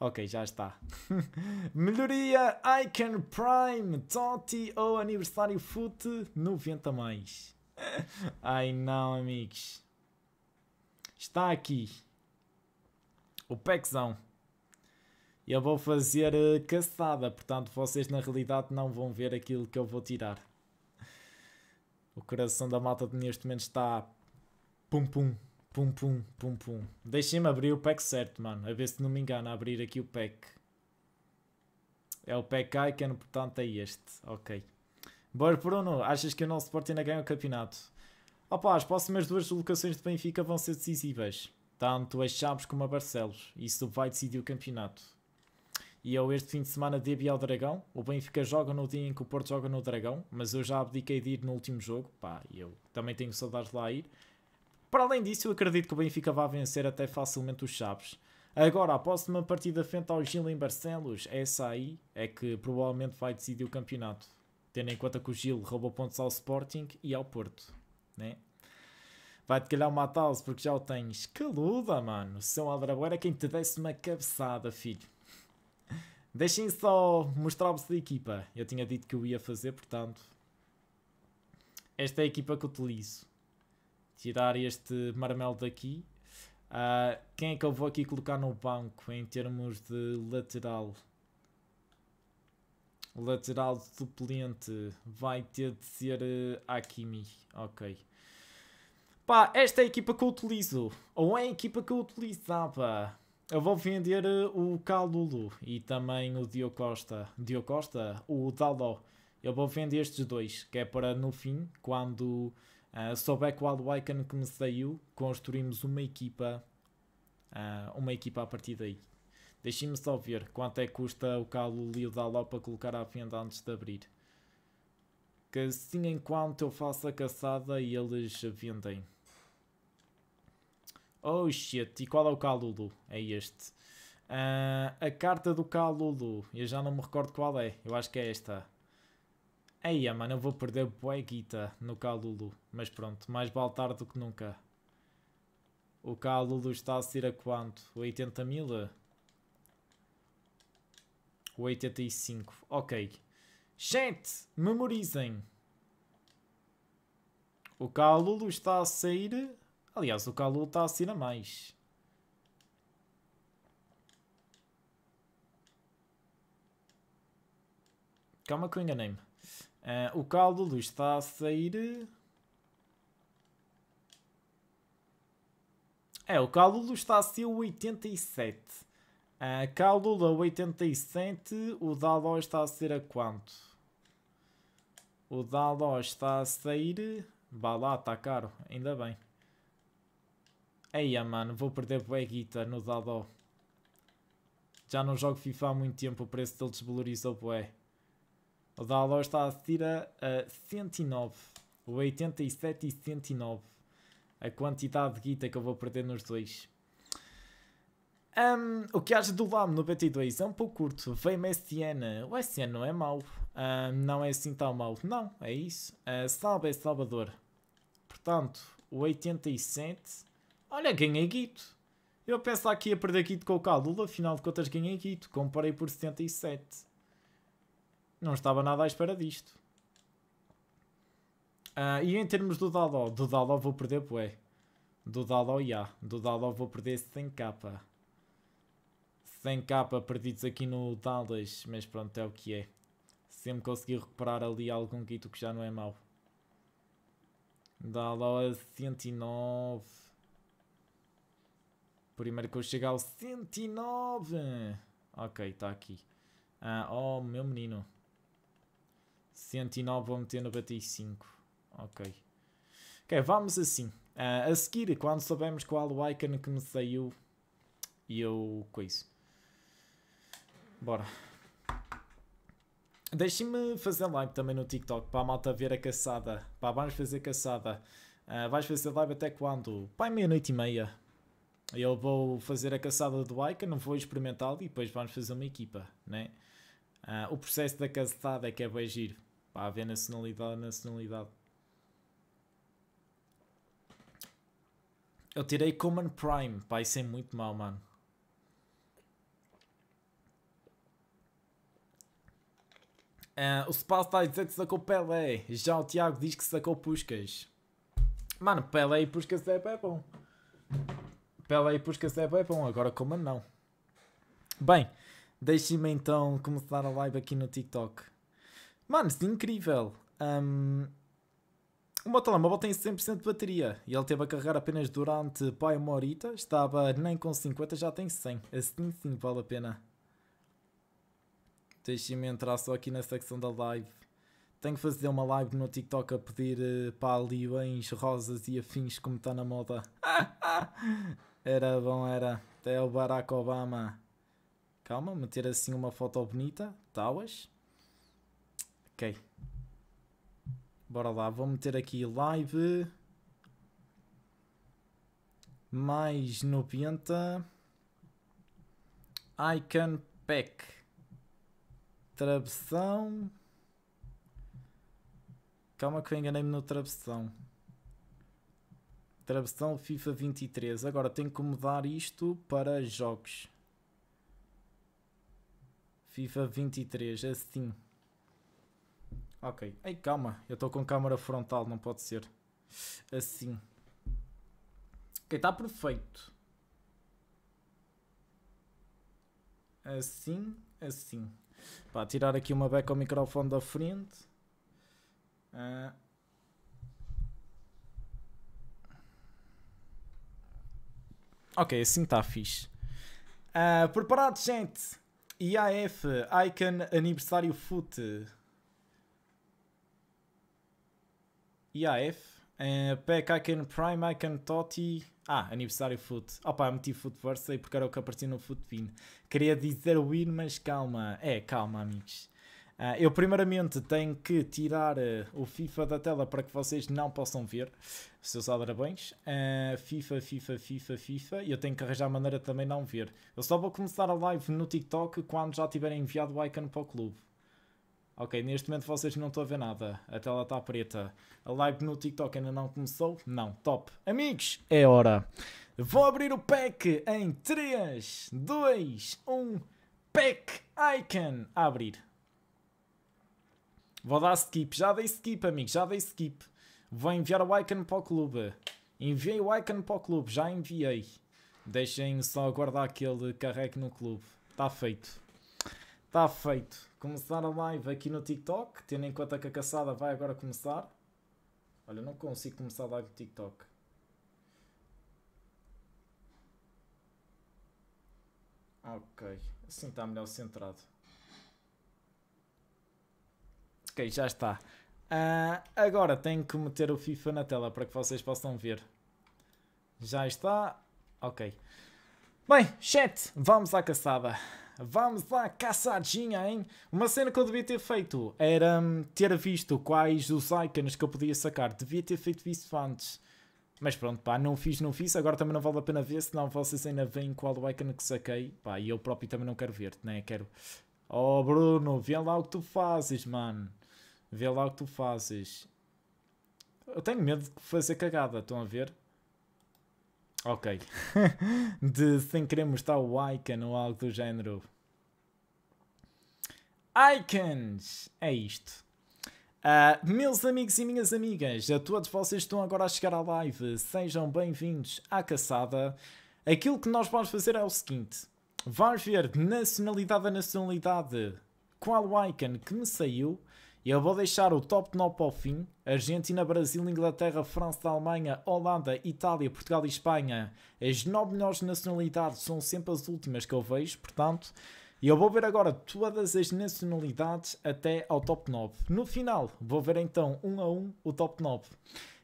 Speaker 1: Ok, já está. Melhoria Icon Prime Totti ou Aniversário Foot 90 mais. Ai não, amigos. Está aqui. O Pexão. Eu vou fazer uh, caçada, portanto vocês na realidade não vão ver aquilo que eu vou tirar. O coração da malta neste momento está pum pum. Pum, pum, pum, pum. Deixem-me abrir o pack certo, mano. A ver se não me engano a abrir aqui o pack. É o pack é Icon, portanto é este. Ok. Bora, Bruno. Achas que o nosso Sporting ainda ganha o campeonato? Opa, as próximas duas locações de Benfica vão ser decisivas. Tanto as Chaves como a Barcelos. Isso vai decidir o campeonato. E eu é este fim de semana devo ao Dragão. O Benfica joga no dia em que o Porto joga no Dragão. Mas eu já abdiquei de ir no último jogo. Pá, eu também tenho saudades de lá ir. Para além disso, eu acredito que o Benfica vá vencer até facilmente os Chaves. Agora, a próxima partida frente ao Gil em Barcelos, essa aí é que provavelmente vai decidir o campeonato, tendo em conta que o Gil roubou pontos ao Sporting e ao Porto, né? Vai-te calhar matá-los porque já o tens. Caluda, mano. São Aldrabor é quem te desse uma cabeçada, filho. Deixem só mostrar-vos a equipa. Eu tinha dito que eu ia fazer, portanto. Esta é a equipa que utilizo tirar este Marmelo daqui. Uh, quem é que eu vou aqui colocar no banco em termos de lateral? Lateral suplente vai ter de ser uh, Hakimi. Ok. Pá, esta é a equipa que eu utilizo. Ou é a equipa que eu utilizava. Ah, eu vou vender eh, o Calulu e também o Diocosta. Diocosta? O Daló. Eu vou vender estes dois, que é para no fim, quando ah, souber é qual o Wycan que me saiu, construímos uma equipa, uh, uma equipa a partir daí. Deixem-me só ver quanto é que custa o calo Lio da Ló para colocar à venda antes de abrir. Que assim enquanto eu faço a caçada e eles vendem. Oh shit, e qual é o Calulu? É este. Uh, a carta do Calulu, eu já não me recordo qual é, eu acho que é esta. Aí, ah, mano, eu vou perder bué guita no Calulu. Mas pronto, mais vale tarde do que nunca. O Calulu está a ser a quanto? 80 mil? 85. Ok. Gente, memorizem. O Calulu está a sair... Aliás, o Calulu está a sair a mais. Calma que eu enganei-me. Uh, o caldo está a sair. Eh, é, o Calulo está a ser 87. Uh, Calulo a 87. O Daló está a ser a quanto? O Daló está a sair. Vá lá, está caro. Ainda bem. Eia, mano, vou perder o guita no Daló. Já não jogo FIFA há muito tempo, o preço dele desvalorizou boé. O Dalor está a assistir a, a 109, 87 e 109. A quantidade de guita que eu vou perder nos dois. Um, o que acha do LAM 2 É um pouco curto. Veio-me SN. O SN não é mau. Um, não é assim tão mau. Não, é isso. Uh, salve é Salvador. Portanto, o 87. Olha, ganhei guito. Eu pensava que ia perder guito com o Calula. Afinal de contas, ganhei guito. Comparei por 77 não estava nada à espera disto. Uh, e em termos do Daló, do Daló vou perder Poé. Do Daló, já. Yeah. Do Daló vou perder sem capa. Sem capa perdidos aqui no Dallas, mas pronto, é o que é. Sempre consegui recuperar ali algum guito que já não é mau. Daló a 109. Primeiro que eu chegar ao 109. Ok, está aqui. Ah, oh, meu menino. 109 vou meter 95. Ok. Ok, vamos assim. Uh, a seguir, quando soubermos qual o icon que me saiu, eu coiso. Bora. Deixem-me fazer live também no TikTok para a malta ver a caçada. Pá, vamos fazer caçada. Uh, vais fazer live até quando? Pai, meia-noite e meia. Eu vou fazer a caçada do Icon, não vou experimentá-lo e depois vamos fazer uma equipa, né? Uh, o processo da caçada é que é bem giro. Pá, haver nacionalidade, nacionalidade. Eu tirei Common Prime. Pá, isso é muito mau, mano. Uh, o Spaz está a dizer que sacou Pelé. Já o Tiago diz que sacou Puscas. Mano, Pelé e Puscas é bom. Pelé e Puscas é bom. Agora Common não. Bem, deixem-me então começar a live aqui no TikTok. Mano, isso é incrível. Um, o meu telemóvel tem 100% de bateria e ele teve a carregar apenas durante pai uma horita. Estava nem com 50, já tem 100. Assim sim vale a pena. Deixem-me entrar só aqui na secção da live. Tenho que fazer uma live no TikTok a pedir uh, eh, paliões, rosas e afins como está na moda. era bom, era. Até o Barack Obama. Calma, meter assim uma foto bonita. Tauas. Ok. Bora lá, vou meter aqui live. Mais 90. Icon Pack. Tradução. Calma que eu enganei-me no tradução. Tradução FIFA 23. Agora tenho que mudar isto para jogos. FIFA 23, assim. Ok. Ei, calma. Eu estou com câmara frontal, não pode ser. Assim. Ok, está perfeito. Assim, assim. Para tirar aqui uma beca ao microfone da frente. Ah. Ok, assim está fixe. Uh, preparados, gente! IAF Icon Aniversário Foot IAF. Uh, eh, pack Icon Prime, Icon Totti. Ah, aniversário Foot. Opa, meti Foot First aí porque era o que aparecia no Foot Pin. Queria dizer Win, mas calma. É, calma, amigos. Uh, eu primeiramente tenho que tirar uh, o FIFA da tela para que vocês não possam ver, seus aldrabões. Uh, FIFA, FIFA, FIFA, FIFA. E eu tenho que arranjar maneira de também não ver. Eu só vou começar a live no TikTok quando já tiverem enviado o icon para o clube. Ok, neste momento vocês não estão a ver nada. A tela está preta. A live no TikTok ainda não começou? Não, top. Amigos, é hora. Vou abrir o pack em 3, 2, 1. Pack Icon. A abrir. Vou dar skip. Já dei skip, amigos. Já dei skip. Vou enviar o Icon para o clube. Enviei o Icon para o clube. Já enviei. Deixem só aguardar aquele carregue no clube. Está feito. Está feito. Começar a live aqui no TikTok, tendo em conta que a caçada vai agora começar. Olha, não consigo começar a live no TikTok. Ok, assim está melhor centrado. Ok, já está. Uh, agora tenho que meter o FIFA na tela para que vocês possam ver. Já está. Ok. Bem, chat, vamos à caçada vamos lá, caçadinha, hein? Uma cena que eu devia ter feito era hum, ter visto quais os icons que eu podia sacar. Devia ter feito isso antes. Mas pronto, pá, não fiz, não fiz. Agora também não vale a pena ver, senão vocês ainda veem qual o icon que saquei. Pá, e eu próprio também não quero ver-te, né? Quero. Oh, Bruno, vê lá o que tu fazes, mano. Vê lá o que tu fazes. Eu tenho medo de fazer cagada, estão a ver? Ok. de sem querer mostrar o icon ou algo do género. Icons! É isto. Uh, meus amigos e minhas amigas, a todos vocês que estão agora a chegar à live, sejam bem-vindos à caçada. Aquilo que nós vamos fazer é o seguinte: vais ver de nacionalidade a nacionalidade qual o icon que me saiu eu vou deixar o top 9 ao fim. Argentina, Brasil, Inglaterra, França, Alemanha, Holanda, Itália, Portugal e Espanha. As 9 melhores nacionalidades são sempre as últimas que eu vejo, portanto. E eu vou ver agora todas as nacionalidades até ao top 9. No final, vou ver então um a um o top 9.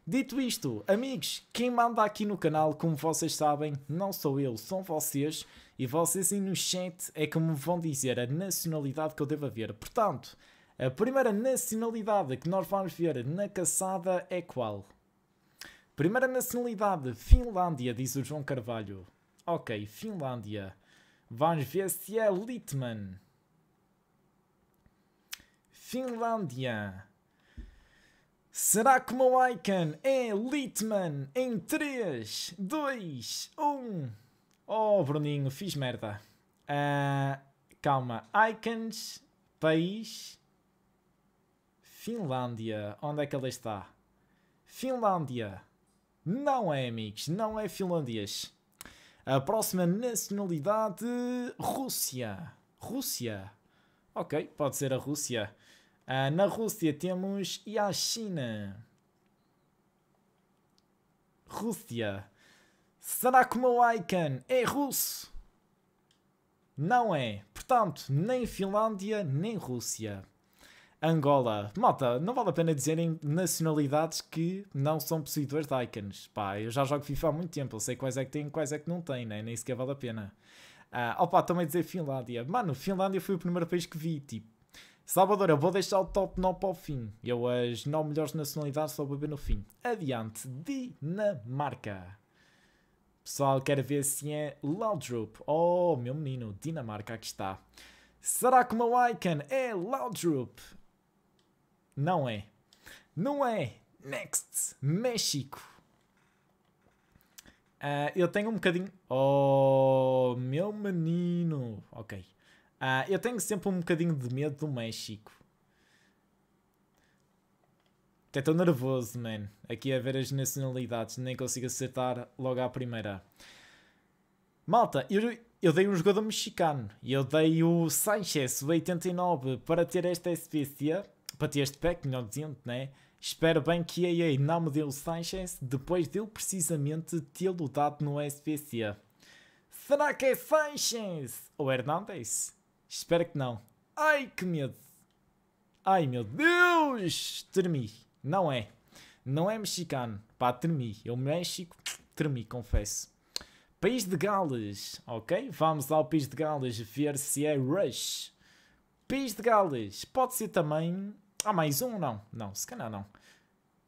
Speaker 1: Dito isto, amigos, quem manda aqui no canal, como vocês sabem, não sou eu, são vocês. E vocês aí no chat é que me vão dizer a nacionalidade que eu devo haver. Portanto, a primeira nacionalidade que nós vamos ver na caçada é qual? Primeira nacionalidade, Finlândia, diz o João Carvalho. Ok, Finlândia. Vamos ver se é Litman. Finlândia. Será que o meu icon é Litman em 3, 2, 1? Oh, Bruninho, fiz merda. Uh, calma. Icons, país, Finlândia. Onde é que ela está? Finlândia. Não é, amigos, não é finlandês. A próxima nacionalidade, Rússia. Rússia. Ok, pode ser a Rússia. Ah, na Rússia temos e a China. Rússia. Será que o meu icon é russo? Não é. Portanto, nem Finlândia, nem Rússia. Angola. Malta, não vale a pena dizerem nacionalidades que não são possuidores de icons. Pá, eu já jogo FIFA há muito tempo, eu sei quais é que têm e quais é que não têm, né? nem sequer vale a pena. Ah, opa, também dizer Finlândia. Mano, Finlândia foi o primeiro país que vi, tipo. Salvador, eu vou deixar o top 9 para o fim. Eu as 9 melhores nacionalidades só vou ver no fim. Adiante, Dinamarca. Pessoal, quero ver se é Laudrup. Oh, meu menino, Dinamarca, aqui está. Será que o meu icon é Laudrup? Não é. Não é. Next. México. Uh, eu tenho um bocadinho. Oh, meu menino. Ok. Uh, eu tenho sempre um bocadinho de medo do México. Até estou nervoso, man. Aqui a ver as nacionalidades, nem consigo acertar logo à primeira. Malta, eu, eu dei um jogador mexicano. Eu dei o Sanchez, o 89, para ter esta espécie para ter este pack, melhor dizendo, né? Espero bem que a EA não me deu o Sanchez depois de eu precisamente tê-lo dado no SPC. Será que é Sanchez ou Hernandes? Espero que não. Ai que medo! Ai meu Deus! Termi. Não é. Não é mexicano. Pá, termi. Eu México, termi, confesso. País de Gales, ok? Vamos ao País de Gales ver se é Rush. País de Gales, pode ser também ah, mais um? Não, não, se calhar não.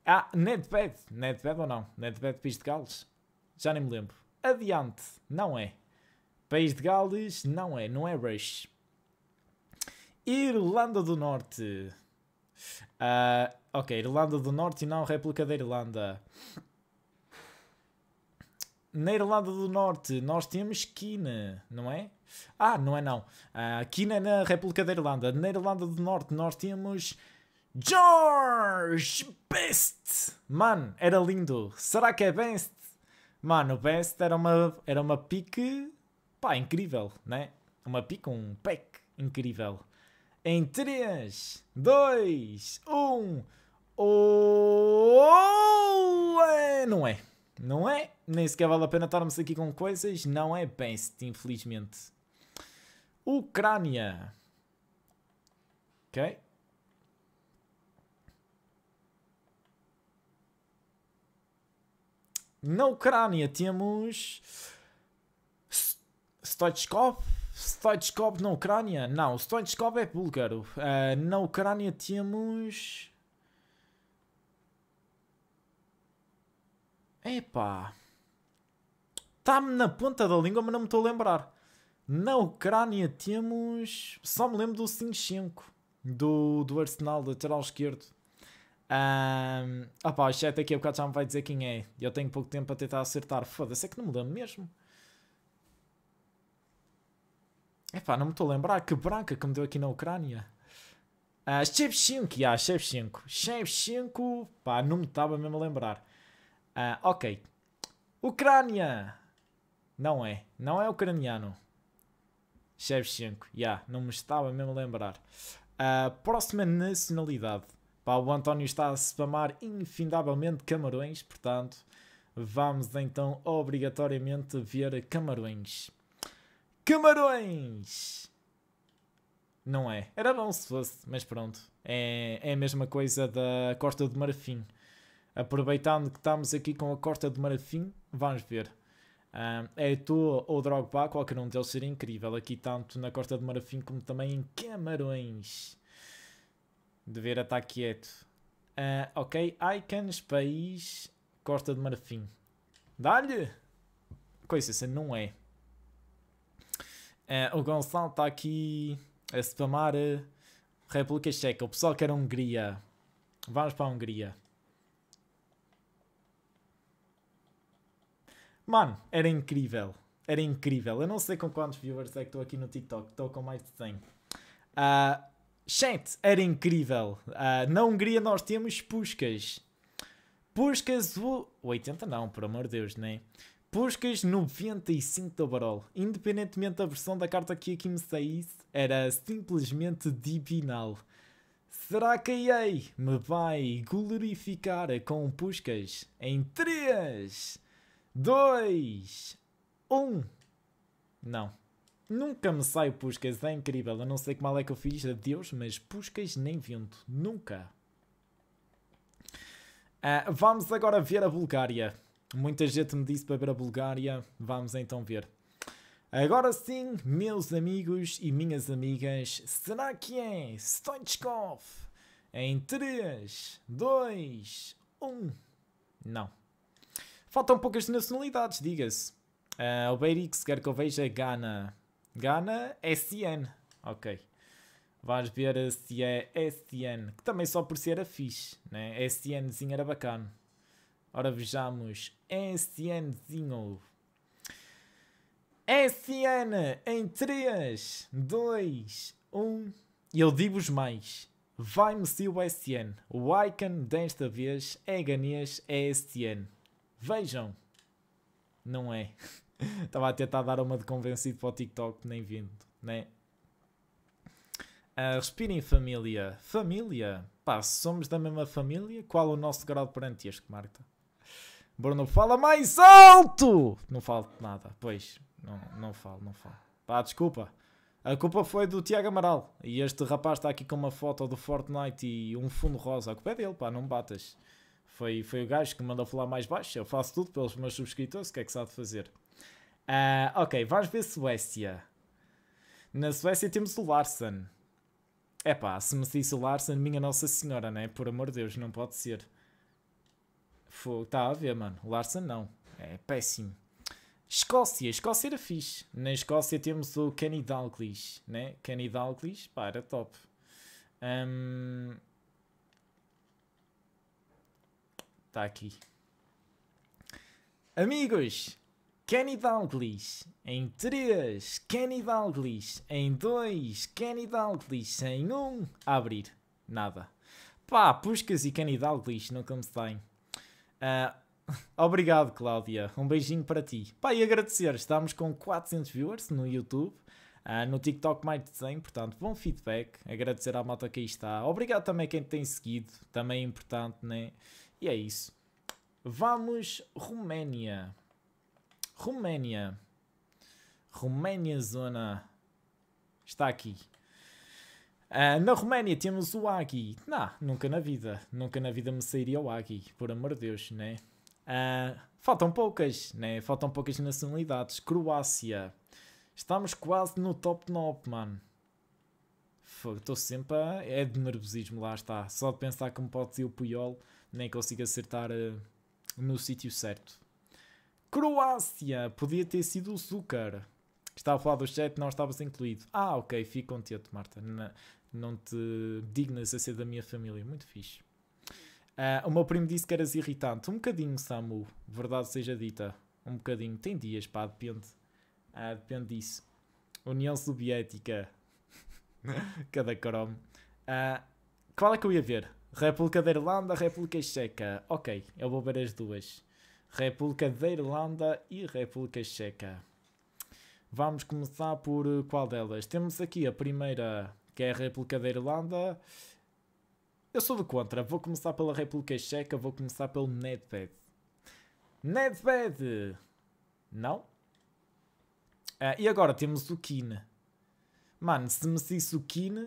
Speaker 1: Ah, Nedved, Nedved ou não? Nedved, País de Gales? Já nem me lembro. Adiante, não é. País de Gales, não é, não é Rush. Irlanda do Norte. Uh, ok, Irlanda do Norte e não réplica da Irlanda. Na Irlanda do Norte nós temos Kina, não é? Ah, não é não. Uh, é na República da Irlanda. Na Irlanda do Norte nós temos George Best! Mano, era lindo. Será que é Best? Mano, Best era uma, era uma pique. pá, incrível, né? Uma pique, um pack incrível. Em 3, 2, 1. Oh! É, não é. Não é. Nem sequer vale a pena estarmos aqui com coisas. Não é Best, infelizmente. Ucrânia. Ok. Na Ucrânia temos. Stoichkov? Stoichkov na Ucrânia? Não, Stoichkov é búlgaro. Uh, na Ucrânia temos. Epá. Está-me na ponta da língua, mas não me estou a lembrar. Na Ucrânia temos. Só me lembro do Sinchenko, do, do Arsenal, lateral esquerdo. Um, opa, o chat aqui a bocado já me vai dizer quem é. Eu tenho pouco tempo para tentar acertar. Foda-se, é que não me lembro mesmo. Epá, não me estou a lembrar. Que branca que me deu aqui na Ucrânia. Uh, Shevchenko, yeah, Shevchenko. 5, pá, não me estava mesmo a lembrar. Uh, ok. Ucrânia! Não é. Não é ucraniano. Shevchenko, já, yeah, não me estava mesmo a lembrar. Uh, próxima nacionalidade. Pá, o António está a spamar infindavelmente camarões, portanto, vamos então obrigatoriamente ver camarões. Camarões! Não é. Era bom se fosse, mas pronto. É, é a mesma coisa da Costa de Marfim. Aproveitando que estamos aqui com a Costa de Marfim, vamos ver. é tu ou Drogba, qualquer um deles seria incrível aqui, tanto na Costa de Marfim como também em Camarões. Dever ataque quieto. Uh, ok, Icons, país, Costa de Marfim. Dá-lhe! Coisa, não é. Uh, o Gonçalo está aqui a spamar a ah, República Checa. O pessoal quer a Hungria. Vamos para a Hungria. Mano, era incrível. Era incrível. Eu não sei com quantos viewers é que estou aqui no TikTok. Estou com mais de 100. Uh, Gente, era incrível. Uh, na Hungria nós temos Puskas. Puskas o... 80 não, por amor de Deus, nem. Né? Puskas 95 do Barol. Independentemente da versão da carta que aqui me saísse, era simplesmente divinal. Será que a EA me vai glorificar com Puskas em 3, 2, 1? Não. Nunca me saio Puscas, é incrível. Eu não sei que mal é que eu fiz a Deus, mas Puscas nem vindo Nunca. Uh, vamos agora ver a Bulgária. Muita gente me disse para ver a Bulgária. Vamos então ver. Agora sim, meus amigos e minhas amigas, será que é Stoichkov? Em 3, 2, 1. Não. Faltam poucas nacionalidades, diga-se. Uh, o se quer que eu veja Gana. Gana é SN. Ok. Vais ver se é SN, que também só por ser a fixe, né? SNzinho era bacana. Ora vejamos. SNzinho. SN em 3, 2, 1. E eu digo-vos mais. Vai-me ser o SN. O icon desta vez é Ganês é SN. Vejam. Não é. Estava a tentar dar uma de convencido para o TikTok, nem vindo, né? Uh, respirem família. Família? Pá, somos da mesma família, qual o nosso grau de parentesco, Marta? Bruno, fala mais alto! Não falo nada, pois, não, não falo, não falo. Pá, desculpa. A culpa foi do Tiago Amaral. E este rapaz está aqui com uma foto do Fortnite e um fundo rosa. A culpa é dele, pá, não me batas. Foi, foi o gajo que me mandou falar mais baixo. Eu faço tudo pelos meus subscritores, o que é que sabe fazer? Uh, ok, vais ver Suécia. Na Suécia temos o Larsen. É pá, se me disse o Larsen, minha Nossa Senhora, né? Por amor de Deus, não pode ser. Fogo, tá a ver, mano. O Larsen não. É péssimo. Escócia, Escócia era fixe. Na Escócia temos o Kenny Dalglish, né? Kenny Dalglish, pá, era top. Um... Tá aqui. Amigos, Kenny Dalglish em 3, Kenny Dalglish em 2, Kenny Dalglish em 1, um. abrir, nada. Pá, Puscas e Kenny Dalglish, nunca me se tem. Uh, ah, obrigado, Cláudia, um beijinho para ti. Pá, e agradecer, estamos com 400 viewers no YouTube. Uh, no TikTok mais de 100, portanto, bom feedback. Agradecer à moto que aí está. Obrigado também a quem tem seguido, também é importante, né? E é isso. Vamos, Roménia. Roménia. Roménia Zona. Está aqui. Uh, na Roménia temos o Agui. Não, nunca na vida. Nunca na vida me sairia o Agui, por amor de Deus, né? Uh, faltam poucas, né? Faltam poucas nacionalidades. Croácia. Estamos quase no top 9, mano. Estou sempre a... É de nervosismo, lá está. Só de pensar como pode ser o Puyol, nem consigo acertar uh, no sítio certo. Croácia! Podia ter sido o Zúcar. Estava a falar do chat, não estavas incluído. Ah, ok, fico contente, Marta. Não, não te dignas a ser da minha família. Muito fixe. Uh, o meu primo disse que eras irritante. Um bocadinho, Samu. Verdade seja dita. Um bocadinho. Tem dias, pá, depende. Ah, depende disso. União Soviética. Cada cromo. Uh, ah, qual é que eu ia ver? República da Irlanda, República Checa. Ok, eu vou ver as duas. República da Irlanda e República Checa. Vamos começar por eh, qual delas? Temos aqui a primeira, que é a República da Irlanda. Eu sou de contra, vou começar pela República Checa, vou começar pelo Nedved. Nedved! Não? Ah, e agora temos o Kine. Mano, se me disse o Kine,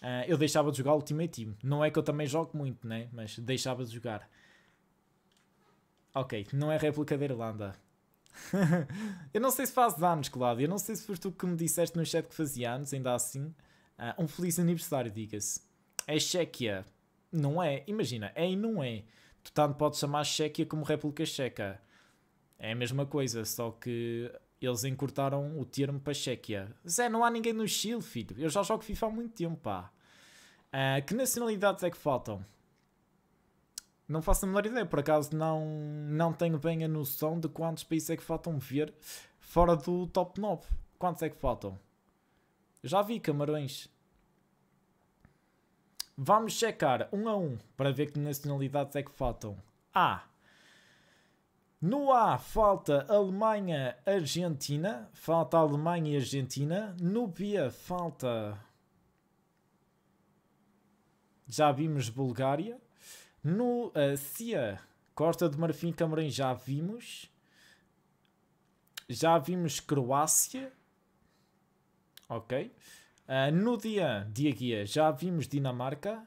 Speaker 1: ah, eu deixava de jogar Ultimate Team. Não é que eu também jogo muito, né? Mas deixava de jogar. Ok, não é réplica da Irlanda. eu não sei se fazes anos, Cláudio. Eu não sei se foste tu que me disseste no chat que fazia anos, ainda assim. Uh, um feliz aniversário, diga-se. É Chequia. Não é. Imagina, é e não é. Tu tanto podes chamar Chequia como República Checa. É a mesma coisa, só que eles encurtaram o termo para Chequia. Zé, não há ninguém no Chile, filho. Eu já jogo FIFA há muito tempo, pá. Uh, que nacionalidades é que faltam? Não faço a menor ideia, por acaso não, não tenho bem a noção de quantos países é que faltam ver fora do top 9. Quantos é que faltam? Já vi Camarões. Vamos checar um a um para ver que nacionalidades é que faltam. A. No A falta Alemanha, Argentina. Falta Alemanha e Argentina. No B falta. Já vimos Bulgária. No uh, CIA, Costa de Marfim, Camarões já vimos. Já vimos Croácia. Ok. Uh, no dia, dia guia, já vimos Dinamarca.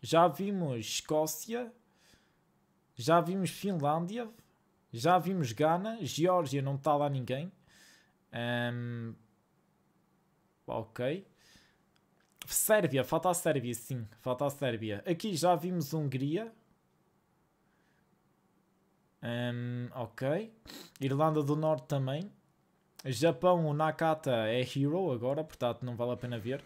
Speaker 1: Já vimos Escócia. Já vimos Finlândia. Já vimos Gana. Geórgia não está lá ninguém. Um, ok. Sérvia, falta a Sérvia, sim, falta a Sérvia. Aqui já vimos Hungria. Um, ok. Irlanda do Norte também. Japão, o Nakata é hero agora, portanto não vale a pena ver.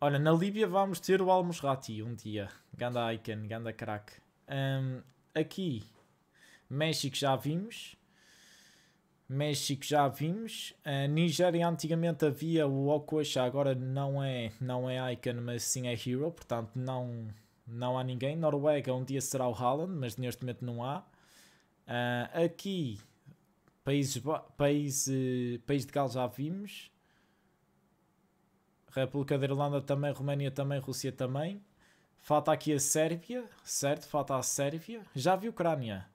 Speaker 1: Olha, na Líbia vamos ter o Al-Musrati um dia. Ganda icon, ganda crack. Um, aqui, México já vimos. México já vimos. Nigéria antigamente havia o Okocha, agora não é, não é Icon, mas sim é Hero, portanto não, não há ninguém. Noruega um dia será o Haaland, mas neste momento não há. Uh, aqui, países, país, país de Gales já vimos. República da Irlanda também, Roménia também, Rússia também. Falta aqui a Sérvia, certo? Falta a Sérvia. Já vi a Ucrânia.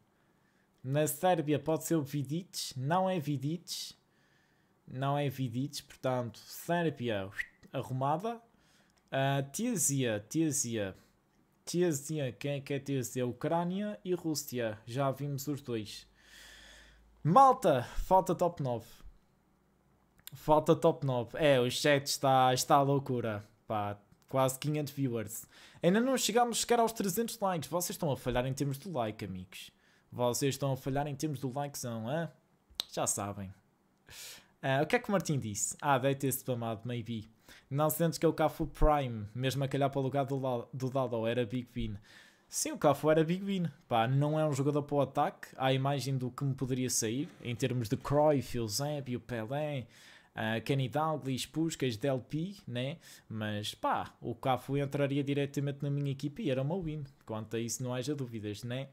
Speaker 1: Na Sérvia pode ser o Vidic, não é Vidic, não é Vidic, portanto, Sérvia arrumada. Uh, ah, Tiazia, Tiazia, quem é que é Tiazia? Ucrânia e Rússia, já vimos os dois. Malta, falta top 9. Falta top 9. É, o chat está, está à loucura. Pá, quase 500 viewers. Ainda não chegámos a chegar aos 300 likes. Vocês estão a falhar em termos de like, amigos. Vocês estão a falhar em termos do likezão, hã? Já sabem. Uh, o que é que o Martim disse? Ah, deve ter spamado, maybe. Não sentes que é o Cafu Prime, mesmo a calhar para o lugar do, do Dado, era Big Bean. Sim, o Cafu era Big Bean. Pá, não é um jogador para o ataque, à imagem do que me poderia sair, em termos de Cruyff, o Pelé, uh, Kenny Douglas, Puskas, DLP, né? Mas pá, o Cafu entraria diretamente na minha equipe e era uma win. Quanto a isso não haja dúvidas, né?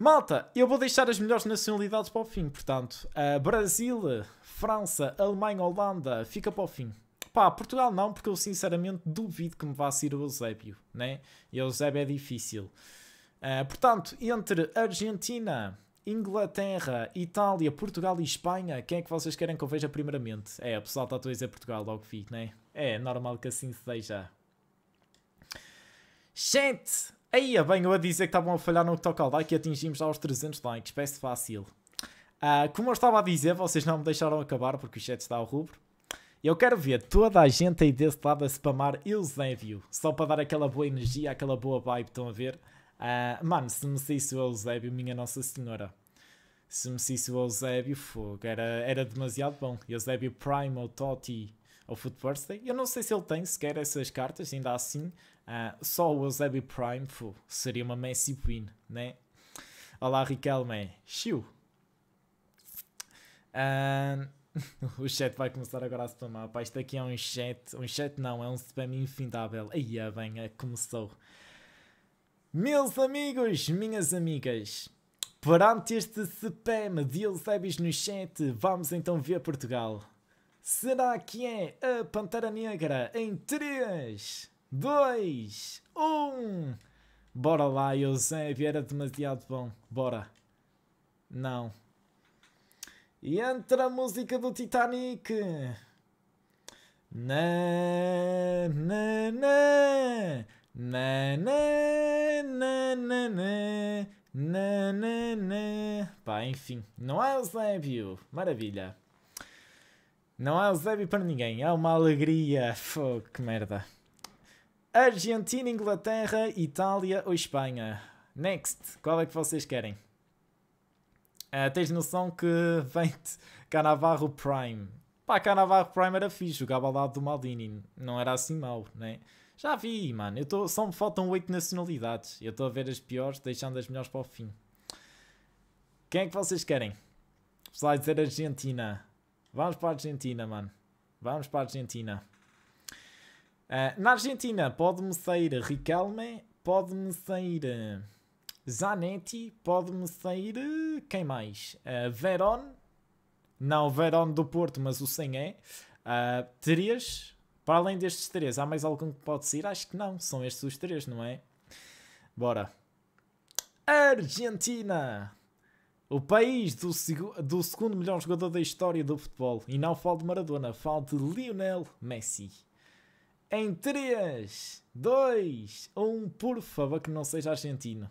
Speaker 1: Malta, eu vou deixar as melhores nacionalidades para o fim, portanto. Uh, Brasil, França, Alemanha, Holanda, fica para o fim. Pá, Portugal não, porque eu sinceramente duvido que me vá ser o Eusébio, né? E o Eusébio é difícil. Uh, portanto, entre Argentina, Inglaterra, Itália, Portugal e Espanha, quem é que vocês querem que eu veja primeiramente? É, o pessoal está a dizer Portugal, logo vi, né? É normal que assim seja. Gente, Aí é bem, eu a dizer que estavam a falhar no que toca ao like e atingimos já os 300 likes, parece fácil. Uh, como eu estava a dizer, vocês não me deixaram acabar porque o chat está ao rubro. Eu quero ver toda a gente aí desse lado a spamar Eusébio, só para dar aquela boa energia, aquela boa vibe, estão a ver? Uh, mano, se me saísse o Eusébio, minha Nossa Senhora. Se me saísse o Eusébio, fogo, era, era demasiado bom. Eusébio Prime ou Totti ao Food Thursday. Eu não sei se ele tem sequer essas cartas, ainda assim, uh, só o Eusebio Prime seria uma Messi win, né? Olá, Riquelme. Xiu. Uh, o chat vai começar agora a spamar. Pá, isto aqui é um chat. Um chat não, é um spam infindável. Aí, bem, começou. Meus amigos, minhas amigas, perante este spam de Eusébis no chat, vamos então ver Portugal. Será que é a Pantera Negra em 3, 2, 1? Bora lá, Eusébio, era demasiado bom. Bora. Não. E entra a música do Titanic. Na, na, na. Na, na, na, na, na. Na, na, na. Pá, enfim. Não é, Eusébio? Maravilha. Não há Eusébio para ninguém, há uma alegria. Fogo, que merda. Argentina, Inglaterra, Itália ou Espanha? Next, qual é que vocês querem? Uh, tens noção que vem de Canavarro Prime. Pá, Canavarro Prime era fixe, jogava ao lado do Maldini. Não era assim mau, né? Já vi, mano. Eu tô, só me faltam oito nacionalidades. Eu estou a ver as piores, deixando as melhores para o fim. Quem é que vocês querem? Pessoal, dizer Argentina. Vamos para a Argentina, mano. Vamos para a Argentina. Uh, na Argentina pode-me sair Riquelme, pode-me sair eh, Zanetti, pode-me sair eh, quem mais? Uh, Verón, não Verón do Porto, mas o sem é. Uh, três, para além destes três, há mais algum que pode sair? Acho que não, são estes os três, não é? Bora. Argentina! O país do, do, segundo melhor jogador da história do futebol. E não falo de Maradona, falo de Lionel Messi. Em 3, 2, 1, por favor, que não seja argentino.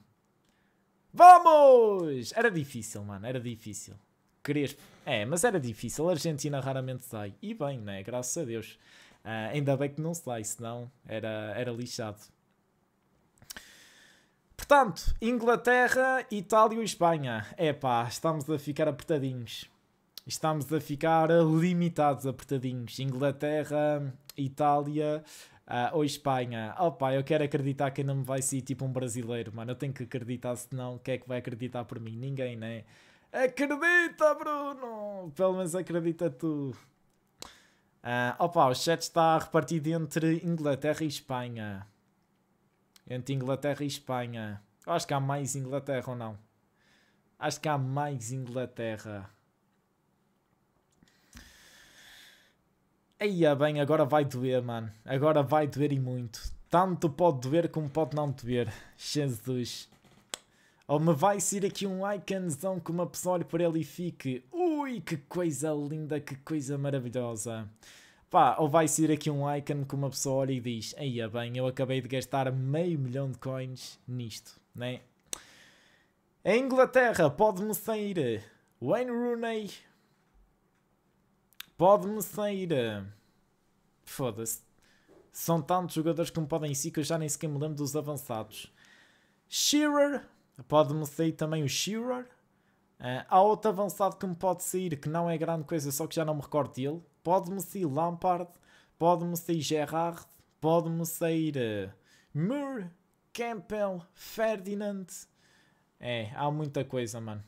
Speaker 1: Vamos! Era difícil, mano, era difícil. Crespo. É, mas era difícil. A Argentina raramente sai. E bem, né? Graças a Deus. Uh, ainda bem que não sai, senão era, era lixado. Portanto, Inglaterra, Itália e Espanha. Epá, estamos a ficar apertadinhos. Estamos a ficar limitados apertadinhos. Inglaterra, Itália uh, ou Espanha. Opa, eu quero acreditar que ainda me vai ser tipo um brasileiro, mano. Eu tenho que acreditar, senão quem é que vai acreditar por mim? Ninguém, né? Acredita, Bruno! Pelo menos acredita tu. Uh, opa, o chat está repartido entre Inglaterra e Espanha. Entre Inglaterra e Espanha. Eu acho que há mais Inglaterra ou não? Acho que há mais Inglaterra. ah, bem, agora vai doer, mano. Agora vai doer e muito. Tanto pode doer como pode não doer. Jesus. Ou oh, me vai ser aqui um iconzão que uma pessoa olhe para ele e fique. Ui, que coisa linda, que coisa maravilhosa. Pá, ou vai ser aqui um icon que uma pessoa olha e diz: Aí é bem, eu acabei de gastar meio milhão de coins nisto, né? A Inglaterra pode-me sair Wayne Rooney. Pode-me sair. Foda-se. São tantos jogadores que me podem sair que eu já nem sequer me lembro dos avançados. Shearer. Pode-me sair também o Shearer. Uh, há outro avançado que me pode sair que não é grande coisa, só que já não me recordo dele. Pode-me sair Lampard, pode-me sair Gerrard, pode-me sair uh, Moore, Campbell, Ferdinand. É, há muita coisa, mano.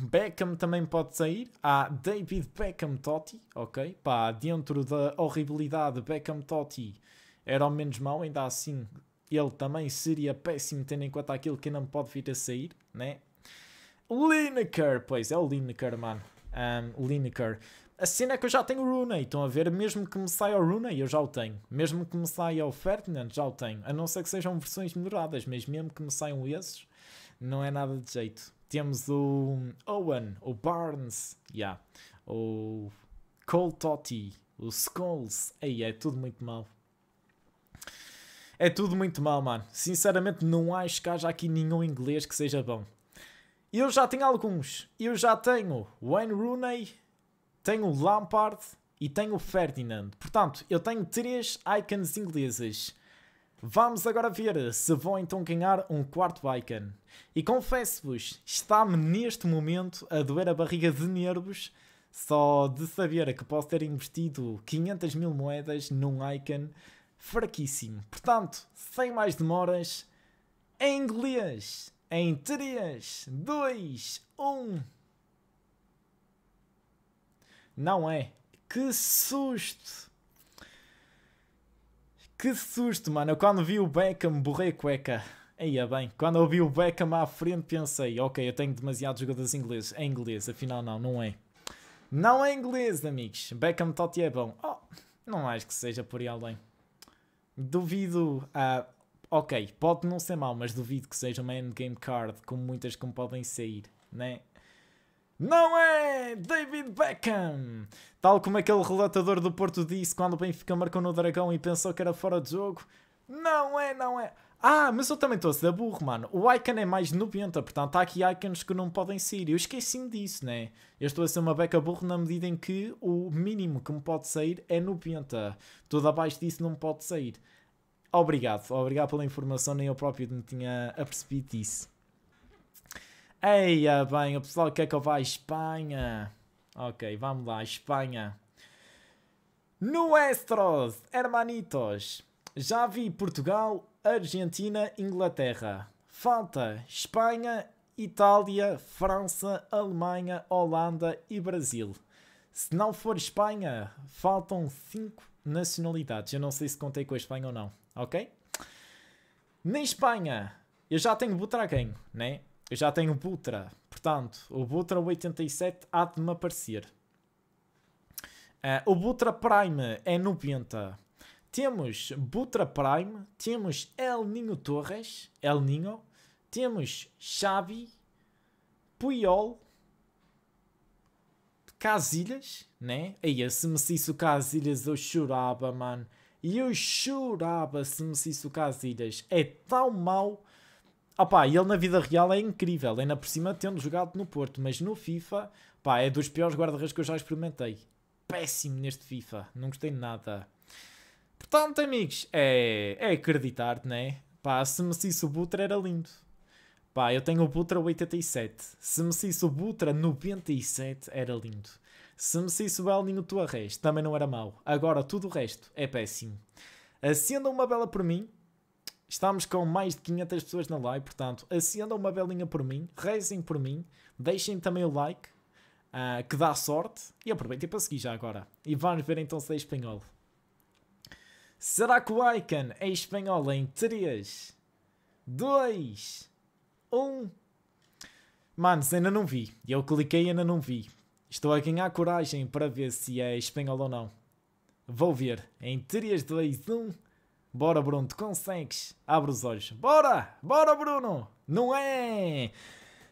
Speaker 1: Beckham também pode sair. Há David Beckham Totti, ok? Pá, dentro da horribilidade, Beckham Totti era o menos mau, ainda assim ele também seria péssimo, tendo em conta aquilo que não pode vir a sair, né? Lineker, pois é o Lineker, mano. Um, Lineker. A cena é que eu já tenho o Rooney, estão a ver? Mesmo que me saia o Rooney, eu já o tenho. Mesmo que me saia o Ferdinand, já o tenho. A não ser que sejam versões melhoradas, mas mesmo que me saiam esses, não é nada de jeito. Temos o Owen, o Barnes, yeah. o Cole Totti, o Skulls. Aí é tudo muito mal. É tudo muito mal, mano. Sinceramente, não acho que haja aqui nenhum inglês que seja bom. Eu já tenho alguns. Eu já tenho Wayne Rooney, tenho o Lampard e tenho o Ferdinand. Portanto, eu tenho três icons inglesas. Vamos agora ver se vou então ganhar um quarto icon. E confesso-vos, está-me neste momento a doer a barriga de nervos só de saber que posso ter investido 500 mil moedas num icon fraquíssimo. Portanto, sem mais demoras, em inglês, em 3, 2, 1. Não é. Que susto! Que susto, mano. Eu quando vi o Beckham, borrei cueca. Ia é bem, quando eu vi o Beckham à frente pensei, ok, eu tenho demasiados jogadores ingleses. É inglês, afinal não, não é. Não é inglês, amigos. Beckham Totti é bom. Oh, não acho que seja por aí além. Duvido. Ah, ok, pode não ser mau, mas duvido que seja uma endgame card, como muitas que podem sair, né? Não é David Beckham! Tal como aquele relatador do Porto disse quando o Benfica marcou no Dragão e pensou que era fora de jogo. Não é, não é. Ah, mas eu também estou a ser burro, mano. O Icon é mais 90, portanto há aqui Icons que não podem sair. Eu esqueci-me disso, né? Eu estou a ser uma beca burro na medida em que o mínimo que me pode sair é 90. Tudo abaixo disso não pode sair. Obrigado, obrigado pela informação, nem eu próprio me tinha apercebido disso. Eia bem, o pessoal quer é que eu vá à Espanha. Ok, vamos lá, Espanha. Nuestros, hermanitos. Já vi Portugal, Argentina, Inglaterra. Falta Espanha, Itália, França, Alemanha, Holanda e Brasil. Se não for Espanha, faltam 5 nacionalidades. Eu não sei se contei com a Espanha ou não, ok? Na Espanha, eu já tenho Butraguenho, né? Eu já tenho Butra, portanto, o Butra 87 há de me aparecer. Uh, o Butra Prime é 90. Temos Butra Prime, temos El Ninho Torres, El Ninho, temos Xavi, Puyol, Casilhas, né? Aí, se me o Casilhas eu chorava, mano. E eu chorava se me o Casilhas. É tão mau Opá, ele na vida real é incrível, ainda por cima tendo jogado no Porto, mas no FIFA, pá, é dos piores guarda-redes que eu já experimentei. Péssimo neste FIFA, não gostei de nada. Portanto, amigos, é, é acreditar, né? Pá, se se o Butra era lindo. Pá, eu tenho o Butra 87. Se se o Butra 97 era lindo. Se se o Elninho Torres também não era mau. Agora tudo o resto é péssimo. Acendam uma bela por mim Estamos com mais de 500 pessoas na live, portanto, acendam uma belinha por mim, rezem por mim, deixem também o like, uh, que dá sorte, e aproveitem para seguir já agora. E vamos ver então se é espanhol. Será que o Icon é espanhol em 3, 2, 1? Mano, ainda não vi. Eu cliquei e ainda não vi. Estou a ganhar coragem para ver se é espanhol ou não. Vou ver. Em 3, 2, 1... Bora, Bruno, tu consegues. Abre os olhos. Bora! Bora, Bruno! Não é?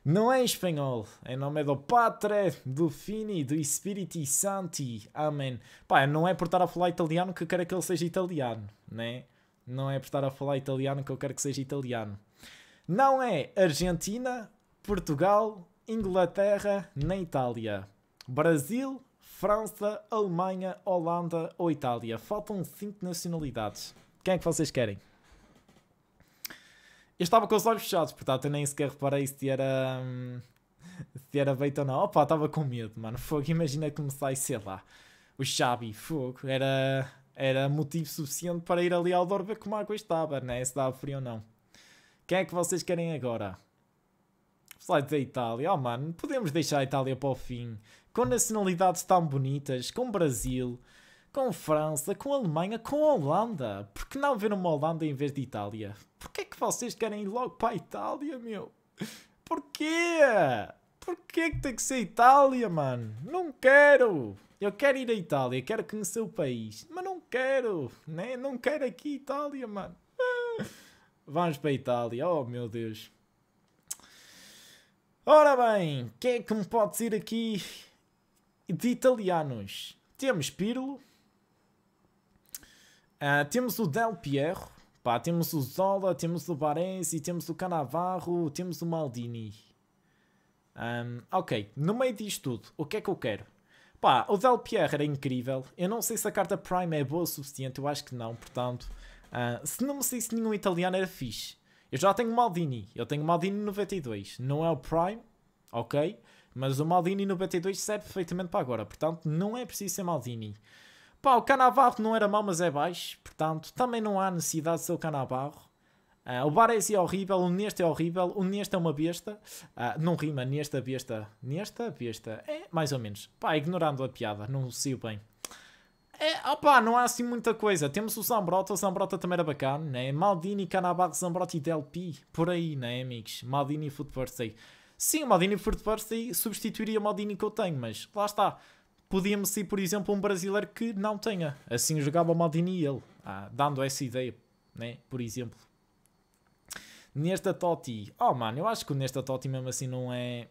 Speaker 1: Não é em espanhol. Em nome do padre, do Fini, do Espírito Santi. Amém. Pá, não é por estar a falar italiano que eu quero que ele seja italiano, né? Não é por estar a falar italiano que eu quero que seja italiano. Não é Argentina, Portugal, Inglaterra, nem Itália. Brasil, França, Alemanha, Holanda ou Itália. Faltam cinco nacionalidades. Quem é que vocês querem? Eu estava com os olhos fechados, portanto, eu nem sequer reparei se era. Hum, se era bait ou não. Opa, estava com medo, mano. Fogo, imagina que me sai, sei lá. O Xabi, fogo. Era, era motivo suficiente para ir ali ao Dor ver como a água estava, né? Se dava frio ou não. Quem é que vocês querem agora? Slides da Itália. Oh, mano, podemos deixar a Itália para o fim. Com nacionalidades tão bonitas, com o Brasil com França, com Alemanha, com Holanda. Por que não ver uma Holanda em vez de Itália? Porquê é que vocês querem ir logo para a Itália, meu? Porquê? Porquê é que tem que ser Itália, mano? Não quero! Eu quero ir à Itália, quero conhecer o país. Mas não quero, né? Não quero aqui Itália, mano. Vamos para a Itália, oh meu Deus. Ora bem, quem é que me pode dizer aqui de italianos? Temos Pirlo, Uh, temos o Del Piero, pá, temos o Zola, temos o Baresi, temos o Canavarro, temos o Maldini. Um, ok, no meio disto tudo, o que é que eu quero? Pá, o Del Pierre era incrível. Eu não sei se a carta Prime é boa o suficiente, eu acho que não, portanto. Uh, se não me saísse nenhum italiano era fixe. Eu já tenho Maldini, eu tenho Maldini 92. Não é o Prime, ok? Mas o Maldini 92 serve perfeitamente para agora, portanto não é preciso ser Maldini. Pá, o Canavarro não era mau, mas é baixo. Portanto, também não há necessidade de ser o Canavarro. Uh, o Baresi é assim horrível, o Neste é horrível, o Neste é uma besta. Uh, não rima, Nesta, besta. Nesta, besta. É, mais ou menos. Pá, ignorando a piada, não o bem. É, opá, não há assim muita coisa. Temos o Zambrota, o Zambrota também era bacana, né? Maldini, Canabarro, Zambrota e Delpi, por aí, né, amigos? Maldini e Footbirthday. Sim, o Maldini e Footbirthday substituiria o Maldini que eu tenho, mas lá está podíamos ser, por exemplo, um brasileiro que não tenha. Assim jogava o Maldini e ele, ah, dando essa ideia, né? por exemplo. Nesta Totti, oh mano, eu acho que o Nesta Totti mesmo assim não é.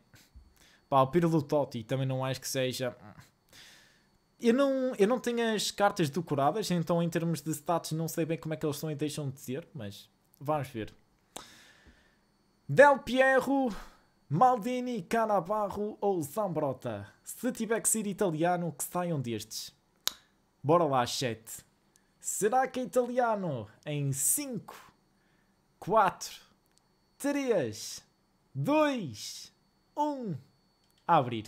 Speaker 1: Pá, o Pirlo Totti também não acho que seja. Eu não, eu não tenho as cartas decoradas, então em termos de status não sei bem como é que eles estão e deixam de ser mas vamos ver. Del Pierro, Maldini, Canabarro ou Zambrota? Se tiver que ser italiano, que saiam destes. Bora lá, chat. Será que é italiano? Em 5, 4, 3, 2, 1. Abrir.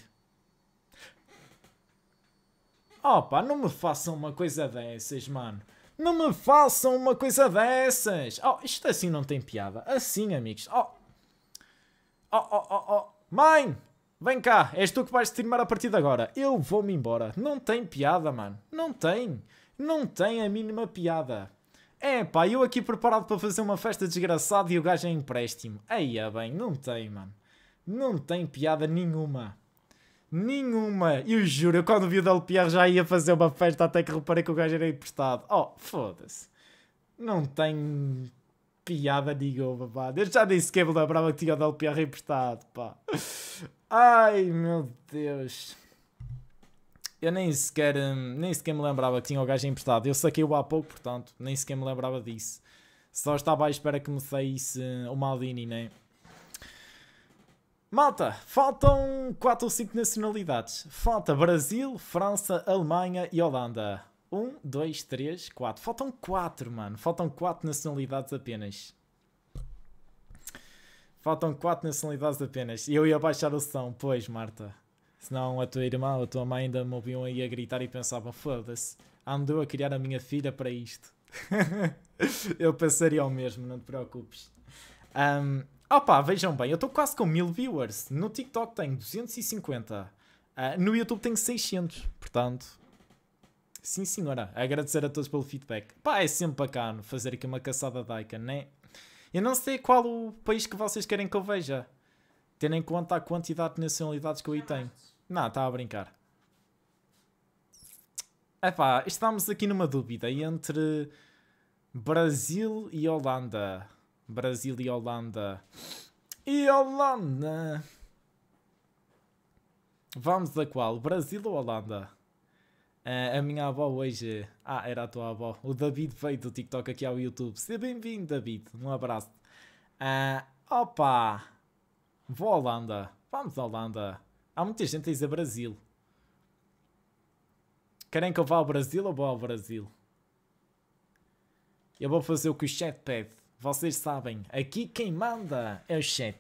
Speaker 1: Opa, não me façam uma coisa dessas, mano. Não me façam uma coisa dessas. Oh, isto assim não tem piada. Assim, amigos. Oh. Oh, oh, oh, oh. Mãe! Vem cá, és tu que vais streamar a partir de agora. Eu vou-me embora. Não tem piada, mano. Não tem. Não tem a mínima piada. É pá, eu aqui preparado para fazer uma festa desgraçada e o gajo é empréstimo. Aí é bem, não tem, mano. Não tem piada nenhuma. Nenhuma. Eu juro, eu quando vi o Del Pierre já ia fazer uma festa até que reparei que o gajo era emprestado. Oh, foda-se. Não tem piada nenhuma, pá. Eu já nem sequer me lembrava que tinha o Del Pierre emprestado, pá. Ai, meu Deus. Eu nem sequer, hum, nem sequer me lembrava que tinha o gajo emprestado. Eu saquei-o há pouco, portanto, nem sequer me lembrava disso. Só estava à espera que me saísse hum, o Maldini, né? Malta, faltam 4 ou 5 nacionalidades. Falta Brasil, França, Alemanha e Holanda. Um, dois, três, quatro. Faltam quatro, mano. Faltam quatro nacionalidades apenas. Faltam quatro nacionalidades apenas. E eu ia baixar o som, pois, Marta. Senão a tua irmã ou a tua mãe ainda me ouviam aí a gritar e pensavam: foda-se, andou a criar a minha filha para isto. eu pensaria ao mesmo, não te preocupes. Um, opa, vejam bem, eu estou quase com mil viewers. No TikTok tenho 250. Uh, ah, no YouTube tenho 600, portanto Sim, senhora. Agradecer a todos pelo feedback. Pá, é sempre bacana fazer aqui uma caçada de Icon, né? Eu não sei qual o país que vocês querem que eu veja, tendo em conta a quantidade de nacionalidades que eu aí tenho. Não, está a brincar. Epá, estamos aqui numa dúvida entre Brasil e Holanda. Brasil e Holanda. E Holanda! Vamos a qual? Brasil ou Holanda? Uh, a minha avó hoje. Ah, era a tua avó. O David veio do TikTok aqui ao YouTube. Seja bem-vindo, David. Um abraço. Uh, opa! Vou à Holanda. Vamos à Holanda. Há muita gente a dizer Brasil. Querem que eu vá ao Brasil ou vou ao Brasil? Eu vou fazer o que o chat pede. Vocês sabem, aqui quem manda é o chat.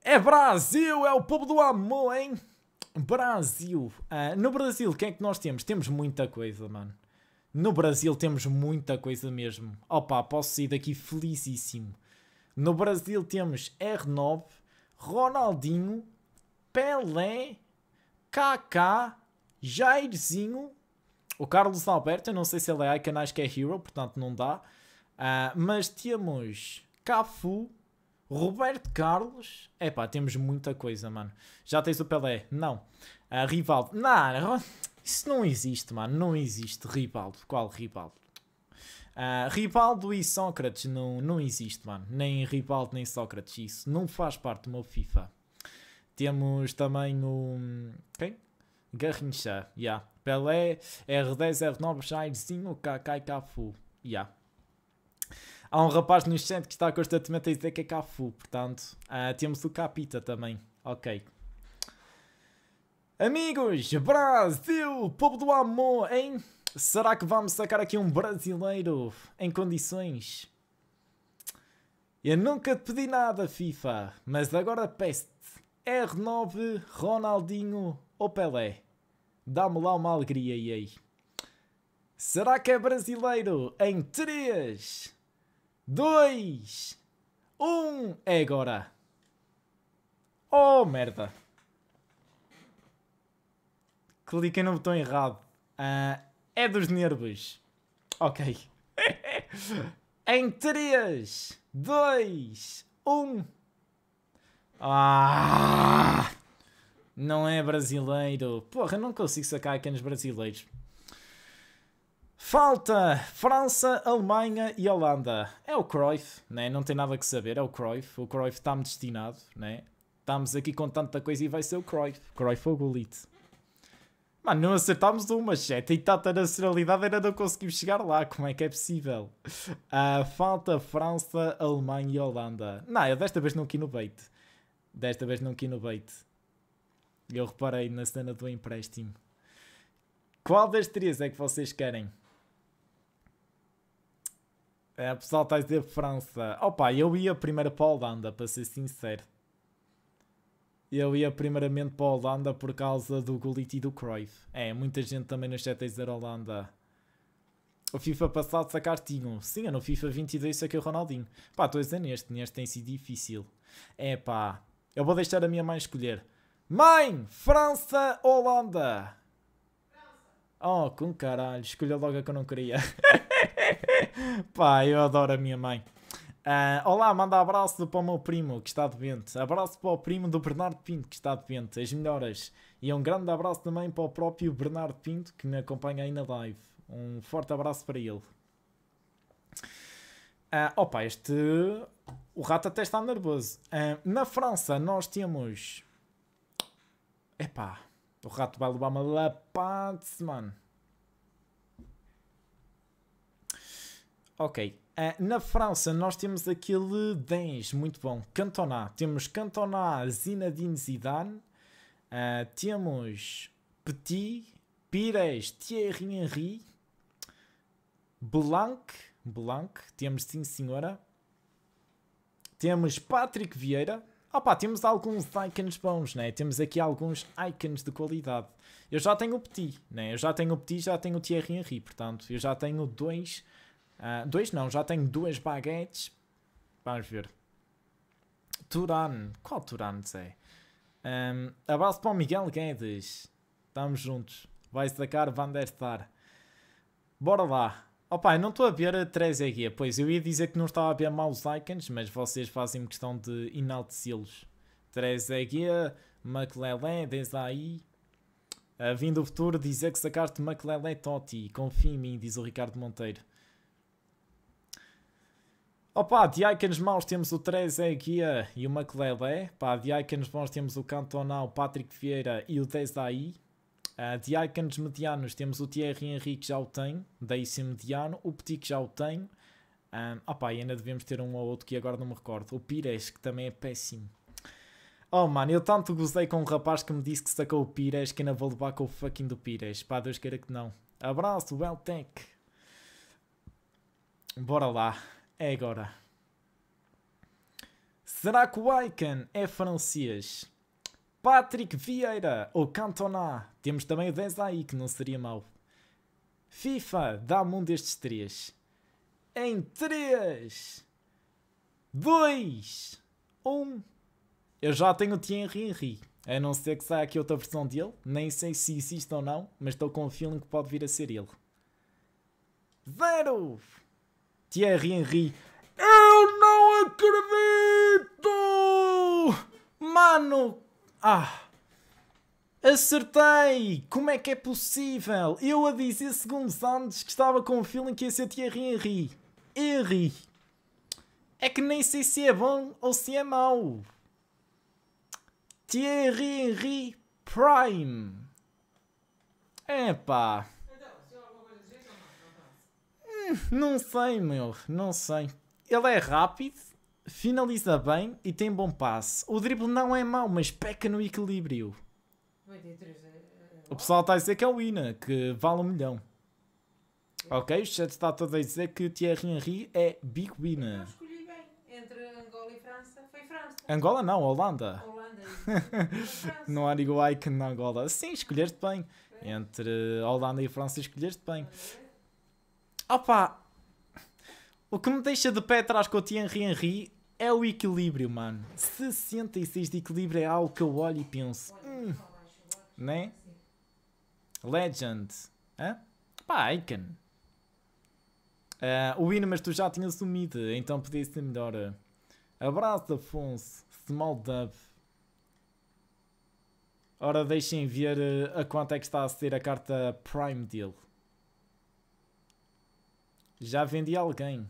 Speaker 1: É Brasil, é o povo do amor, hein? Brasil. Uh, no Brasil, quem é que nós temos? Temos muita coisa, mano. No Brasil temos muita coisa mesmo. Opa, posso sair daqui felicíssimo. No Brasil temos R9, Ronaldinho, Pelé, Kaká, Jairzinho, o Carlos Alberto. Eu não sei se ele é icon, acho que é hero, portanto não dá. Uh, mas temos Cafu, Roberto Carlos, é pá, temos muita coisa, mano. Já tens o Pelé? Não. Uh, Rivaldo, não, isso não existe, mano. Não existe. Rivaldo, qual Rivaldo? Uh, Rivaldo e Sócrates não, não existe, mano. Nem Rivaldo nem Sócrates. Isso não faz parte do meu FIFA. Temos também o. Hum, quem? Garrincha, já. Yeah. Pelé, R10, R9, Jairzinho, Kaká e Cafu, já. Yeah há um rapaz no centro que está constantemente a dizer que é Cafu, portanto, uh, temos o Capita também. Ok. Amigos, Brasil, povo do amor, hein? Será que vamos sacar aqui um brasileiro em condições? Eu nunca te pedi nada, FIFA, mas agora peste. R9, Ronaldinho ou Pelé? Dá-me lá uma alegria, e aí? Será que é brasileiro? Em 3, 2, 1, é agora. Oh, merda. Cliquei no botão errado. Uh, é dos nervos. Ok. em 3, 2, 1. Ah! Não é brasileiro. Porra, eu não consigo sacar aqueles brasileiros. Falta França, Alemanha e Holanda. É o Cruyff, né? não tem nada que saber, é o Cruyff. O Cruyff está-me destinado, né? estamos aqui com tanta coisa e vai ser o Cruyff. Cruyff é ou Golite Mano, não acertámos uma, chat. É e tanta nacionalidade ainda não conseguimos chegar lá. Como é que é possível? Uh, falta França, Alemanha e Holanda. Não, eu desta vez não quino no bait. Desta vez não quino no bait. Eu reparei na cena do empréstimo. Qual das três é que vocês querem? É, o pessoal está a dizer França. Opa, eu ia primeiro para a Holanda, para ser sincero. Eu ia primeiramente para a Holanda por causa do Gullit e do Cruyff. É, muita gente também nos chat a dizer Holanda. O FIFA passado sacartinho. Sim, eu no FIFA 22 saquei o Ronaldinho. Pá, estou a dizer neste. Neste tem sido difícil. É pá. Eu vou deixar a minha mãe escolher. Mãe, França, Holanda. França. Oh, com caralho. Escolha logo a que eu não queria. Pá, eu adoro a minha mãe. Uh, olá, manda abraço para o meu primo que está doente. Abraço para o primo do Bernardo Pinto que está doente. As melhoras. E um grande abraço também para o próprio Bernardo Pinto que me acompanha aí na live. Um forte abraço para ele. Uh, opa, este. O rato até está nervoso. Uh, na França nós temos. Epá, o rato vai levar uma lapada, mano. Ok. Uh, na França nós temos aquele 10, muito bom, Cantona. Temos Cantona, Zinedine Zidane, uh, temos Petit, Pires, Thierry Henry, Blanc, Blanc, temos sim senhora. Temos Patrick Vieira. Opa, temos alguns icons bons, né? Temos aqui alguns icons de qualidade. Eu já tenho o Petit, né? Eu já tenho o Petit, já tenho o Thierry Henry, portanto, eu já tenho dois Uh, dois não, já tenho duas baguetes. Vamos ver. Turan. Qual Turan, sei? Um, abraço para o Miguel Guedes. Estamos juntos. Vai sacar Van der Star. Bora lá. Opa, eu não estou a ver a 3 aqui. Pois, eu ia dizer que não estava a ver maus icons, mas vocês fazem questão de enaltecê-los. 3 aqui, Maclelé, desde aí. Uh, ah, vindo o futuro dizer que sacaste Maclelé Totti. Confia em mim, diz o Ricardo Monteiro. Opa, de Icons maus temos o Trezé Guia eh, e o Maculelé. Pá, de Icons bons temos o Cantonal, o Patrick Vieira e o Desaí. Uh, eh, de Icons medianos temos o Thierry Henrique já o tem, Daisy mediano, o Petit que já o tem. Um, eh, opa, e ainda devemos ter um ou outro que agora não me recordo. O Pires, que também é péssimo. Oh mano, eu tanto gozei com um rapaz que me disse que sacou o Pires, que ainda vou levar com o fucking do Pires. Pá, Deus queira que não. Abraço, Beltec. Bora lá. É agora. Será que o Icon é francês? Patrick Vieira ou Cantona? Temos também o Dezai, que não seria mau. FIFA, dá-me um destes três. Em 3, 2, 1. Eu já tenho o Thierry Henry. A não ser que saia aqui outra versão dele. Nem sei se existe ou não, mas estou com o feeling que pode vir a ser ele. Zero! Thierry Henry. Eu não acredito! Mano! Ah! Acertei! Como é que é possível? Eu a dizer segundos antes que estava com o feeling que ia ser Thierry Henry. Henry! É que nem sei se é bom ou se é mau. Thierry Henry Prime. Epá. Hum, não sei, meu, não sei. Ele é rápido, finaliza bem e tem bom passe. O drible não é mau, mas peca no equilíbrio. O pessoal está a dizer que é o Ina, que vale um milhão. Ok, o chat está todo a dizer que Thierry Henry é big winner. Eu
Speaker 2: escolhi bem. Entre Angola e França, foi França.
Speaker 1: Angola não, Holanda. Holanda. não há igual icon na Angola. Sim, escolheste bem. Entre Holanda e França, escolheste bem. Opa! O que me deixa de pé atrás com o Thierry Henry é o equilíbrio, mano. 66 de equilíbrio é algo que eu olho e penso. Hum, né? Legend. Hã? Pá, Icon. Uh, o hino, mas tu já tinha sumido, então podia ser melhor. Abraço, Afonso. Small dub. Ora, deixem ver ah, a quanto é que está a ser a carta Prime Deal. Já vendi alguém.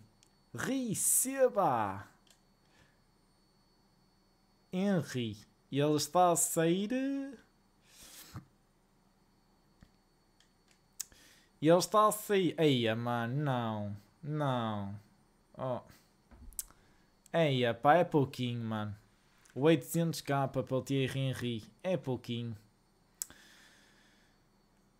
Speaker 1: Receba! Henry. Ele está a sair. Eh? Ele está a sair. Eia, mano, não. Não. Oh. Eia, pá, é pouquinho, mano. 800k para o Thierry Henry. É pouquinho.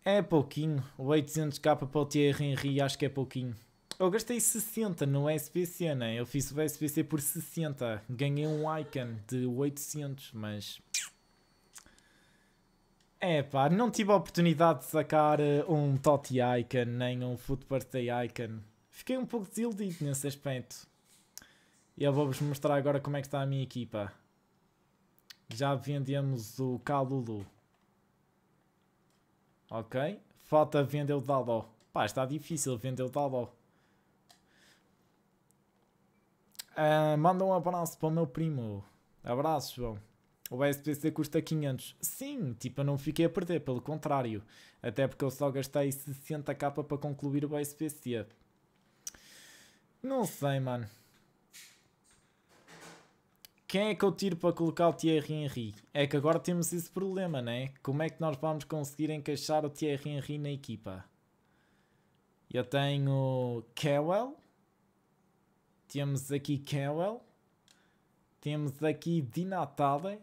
Speaker 1: É pouquinho. 800k para o Thierry Henry, acho que é pouquinho. Eu gastei 60 no SPC, né? Eu fiz o SPC por 60. Ganhei um icon de 800, mas... É pá, não tive a oportunidade de sacar eh, um Totti Icon, nem um Foot Birthday Icon. Fiquei um pouco desiludido nesse aspecto. E eu vou-vos mostrar agora como é que está a minha equipa. Já vendemos o Kalulu. Ok? Falta vender o Daló. Pá, está difícil vender o Daló. Uh, manda um abraço para o meu primo. Abraço, João. O SPC custa 500. Sim, tipo, eu não fiquei a perder, pelo contrário. Até porque eu só gastei 60 capa para concluir o SPC. Não sei, mano. Quem é que eu tiro para colocar o Thierry Henry? É que agora temos esse problema, né? Como é que nós vamos conseguir encaixar o Thierry Henry na equipa? Eu tenho Cowell? Temos aqui Kewell. Temos aqui Dinatale,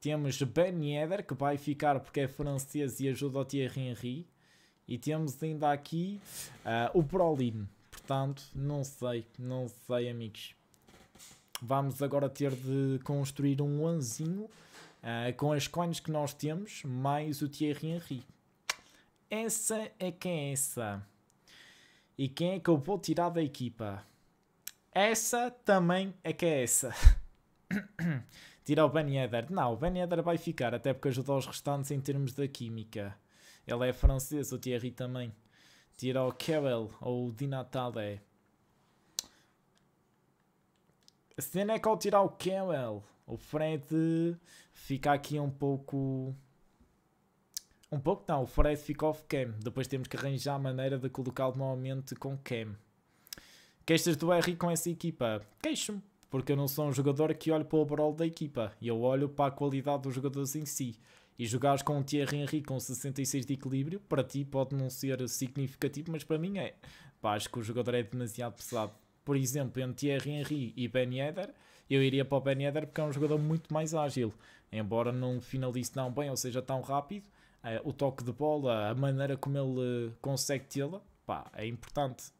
Speaker 1: Temos Ben Yedder, que vai ficar porque é francês e ajuda o Thierry Henry. E temos ainda aqui uh, o Proline Portanto, não sei, não sei, amigos. Vamos agora ter de construir um anzinho uh, com as coins que nós temos, mais o Thierry Henry. Essa é que é essa. E quem é que eu vou tirar da equipa? Essa também é que é essa. tirar o Ben Yedder. Não, o Ben Yedder vai ficar, até porque ajuda os restantes em termos da química. Ele é francês, o Thierry também. Tirar o Kewell ou o Di Natale. É. A cena é que ao tirar o Kewell, o Fred fica aqui um pouco um pouco não, o Fred fica off-cam. Depois temos que arranjar a maneira de colocá-lo novamente com cam. Queixas do R com essa equipa? Queixo-me, porque eu não sou um jogador que olho para o overall da equipa. Eu olho para a qualidade dos jogadores em si. E jogares com o Thierry Henry com 66 de equilíbrio, para ti pode não ser significativo, mas para mim é. Pá, acho que o jogador é demasiado pesado. Por exemplo, entre Thierry Henry e Ben Yedder, eu iria para o Ben Yedder porque é um jogador muito mais ágil. Embora não finalize tão bem, ou seja, tão rápido, eh, o toque de bola, a maneira como ele eh, consegue tê-la, pá, é importante.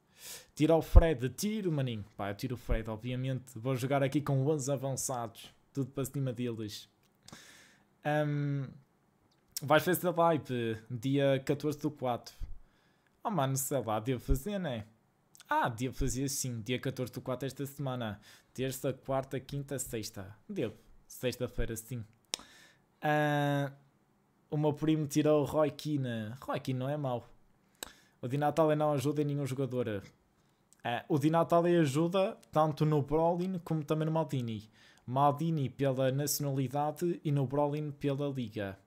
Speaker 1: Tira o Fred, tiro maninho, pá, eu tiro o Fred, obviamente. Vou jogar aqui com 11 avançados, tudo para cima deles. Um, vais fazer da live dia 14 do 4. Oh mano, sei lá, devo fazer, né? Ah, devo fazer sim, dia 14 do 4 esta semana. Terça, quarta, quinta, sexta. Devo. Sexta-feira, sim. Uh, o meu primo tirou o Roy Keane. Roy Keane não é mau. O Di Natale não ajuda em nenhum jogador. Uh, o Di Natale ajuda tanto no Brolin como também no Maldini. Maldini pela nacionalidade e no Brolin pela liga.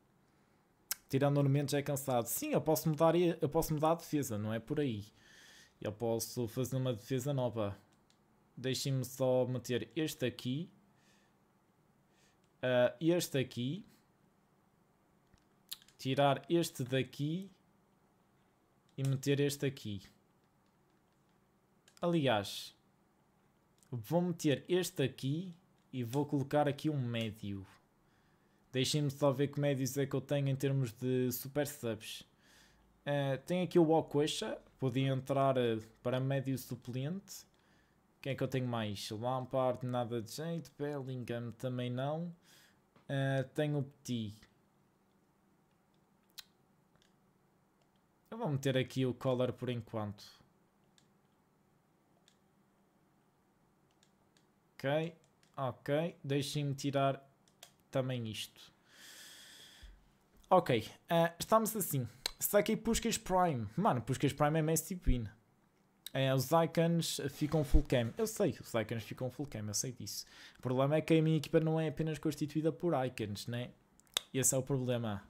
Speaker 1: Tirando o é cansado. Sim, eu posso mudar, eu posso mudar a defesa, não é por aí. Eu posso fazer uma defesa nova. Deixem-me só meter este aqui. Uh, este aqui tirar este daqui e meter este aqui. Aliás, vou meter este aqui e vou colocar aqui um médio. Deixem-me só ver que médios é que eu tenho em termos de super subs. Uh, ah, tenho aqui o Okocha, podia entrar ah, para médio suplente. Quem é que eu tenho mais? Lampard, nada de jeito. Bellingham também não. Uh, tenho o Petit. Eu vou meter aqui o color por enquanto. Ok, ok. Deixem-me tirar também isto. Ok, uh, estamos assim. Saquei Puskas Prime. Mano, Puskas Prime é Messi Win. É, eh, os icons ficam full cam. Eu sei, os icons ficam full cam, eu sei disso. O problema é que a minha equipa não é apenas constituída por icons, né? Esse é o problema.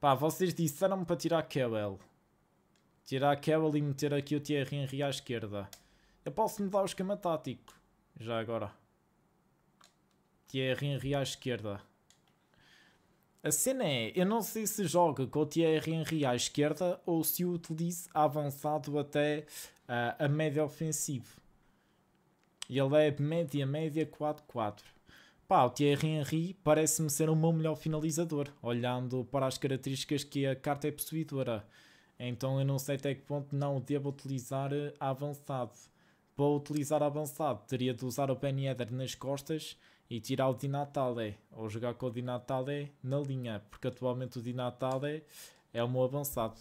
Speaker 1: Pá, vocês disseram-me para tirar Kewell. Tirar Kewell e meter aqui o Thierry Henry à esquerda. Eu posso mudar o esquema tático. Já agora. Thierry Henry à esquerda. A cena é, eu não sei se joga com o Thierry Henry à esquerda ou se o utiliza avançado até uh, a média ofensiva. Ele é média, média 4-4. Pá, o Thierry Henry parece-me ser o meu melhor finalizador, olhando para as características que a carta é possuidora. Então eu não sei até que ponto não o devo utilizar eh, avançado. Para utilizar avançado, teria de usar o Penny Eder nas costas e tirar o Di Natale, é. ou jogar com o Di Natale é, na linha, porque atualmente o Di Natale é, é o meu avançado.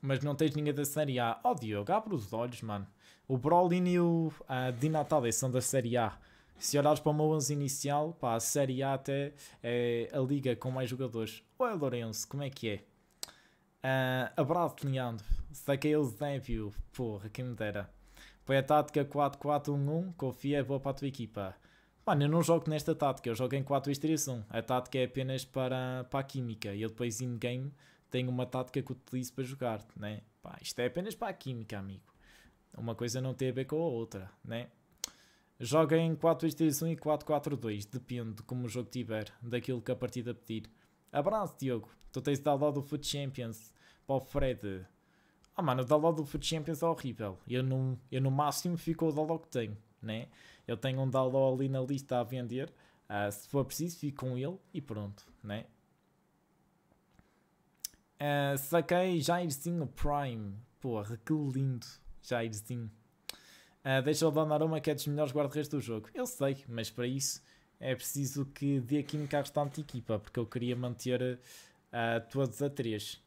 Speaker 1: Mas não tens ninguém da Série A. Oh Diogo, abre os olhos, mano. O Brolin e o uh, Di Natale são da Série A. Se olhares para o meu 11 inicial, pá, a Série A até é a liga com mais jogadores. Ué, Lourenço, como é que é? Uh, abraço, Leandro. Saquei o Débio. Porra, quem me dera. Foi a tática 4-4-1-1. Confia, é boa para a tua equipa. Mano, eu não jogo nesta tática. Eu jogo em 4 3 1 A tática é apenas para, para a química. E eu depois, in-game, tenho uma tática que utilizo para jogar. Né? Pá, isto é apenas para a química, amigo. Uma coisa não tem a ver com a outra, né? Joga em 4-2-3-1 e 4-4-2, depende de como o jogo tiver, daquilo que a partida pedir. Abraço, Diogo. Tu tens dado lá do Foot Champions para o Fred. Ah, mano, o download do Foot Champions é horrível. Eu, não, eu no máximo fico o download que tenho, né? Eu tenho um download ali na lista a vender. Uh, se for preciso, fico com ele e pronto, né? Uh, saquei Jairzinho Prime. Porra, que lindo, Jairzinho. Uh, deixa o Donnarumma que é dos melhores guarda-redes do jogo. Eu sei, mas para isso é preciso que dê aqui um carro tanto equipa, porque eu queria manter uh, todos a três.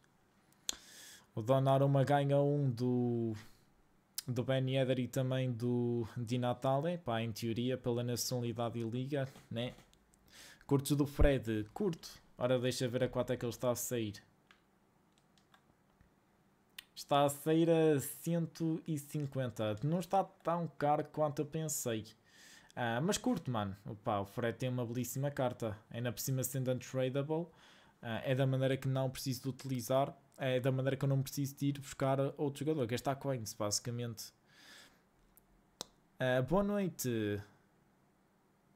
Speaker 1: O Donnarumma ganha um do, do Ben Yedder e também do Di Natale, pá, em teoria, pela nacionalidade e liga, né? Curto do Fred, curto. Ora, deixa ver a quanto é que ele está a sair. Está a sair a 150. Não está tão caro quanto eu pensei. Uh, mas curto, mano. Opa, o Fred tem uma belíssima carta. Ainda por cima sendo untradeable. Uh, é da maneira que não preciso de utilizar, é da maneira que eu não preciso de ir buscar outro jogador, gastar é coins, basicamente. Uh, boa noite.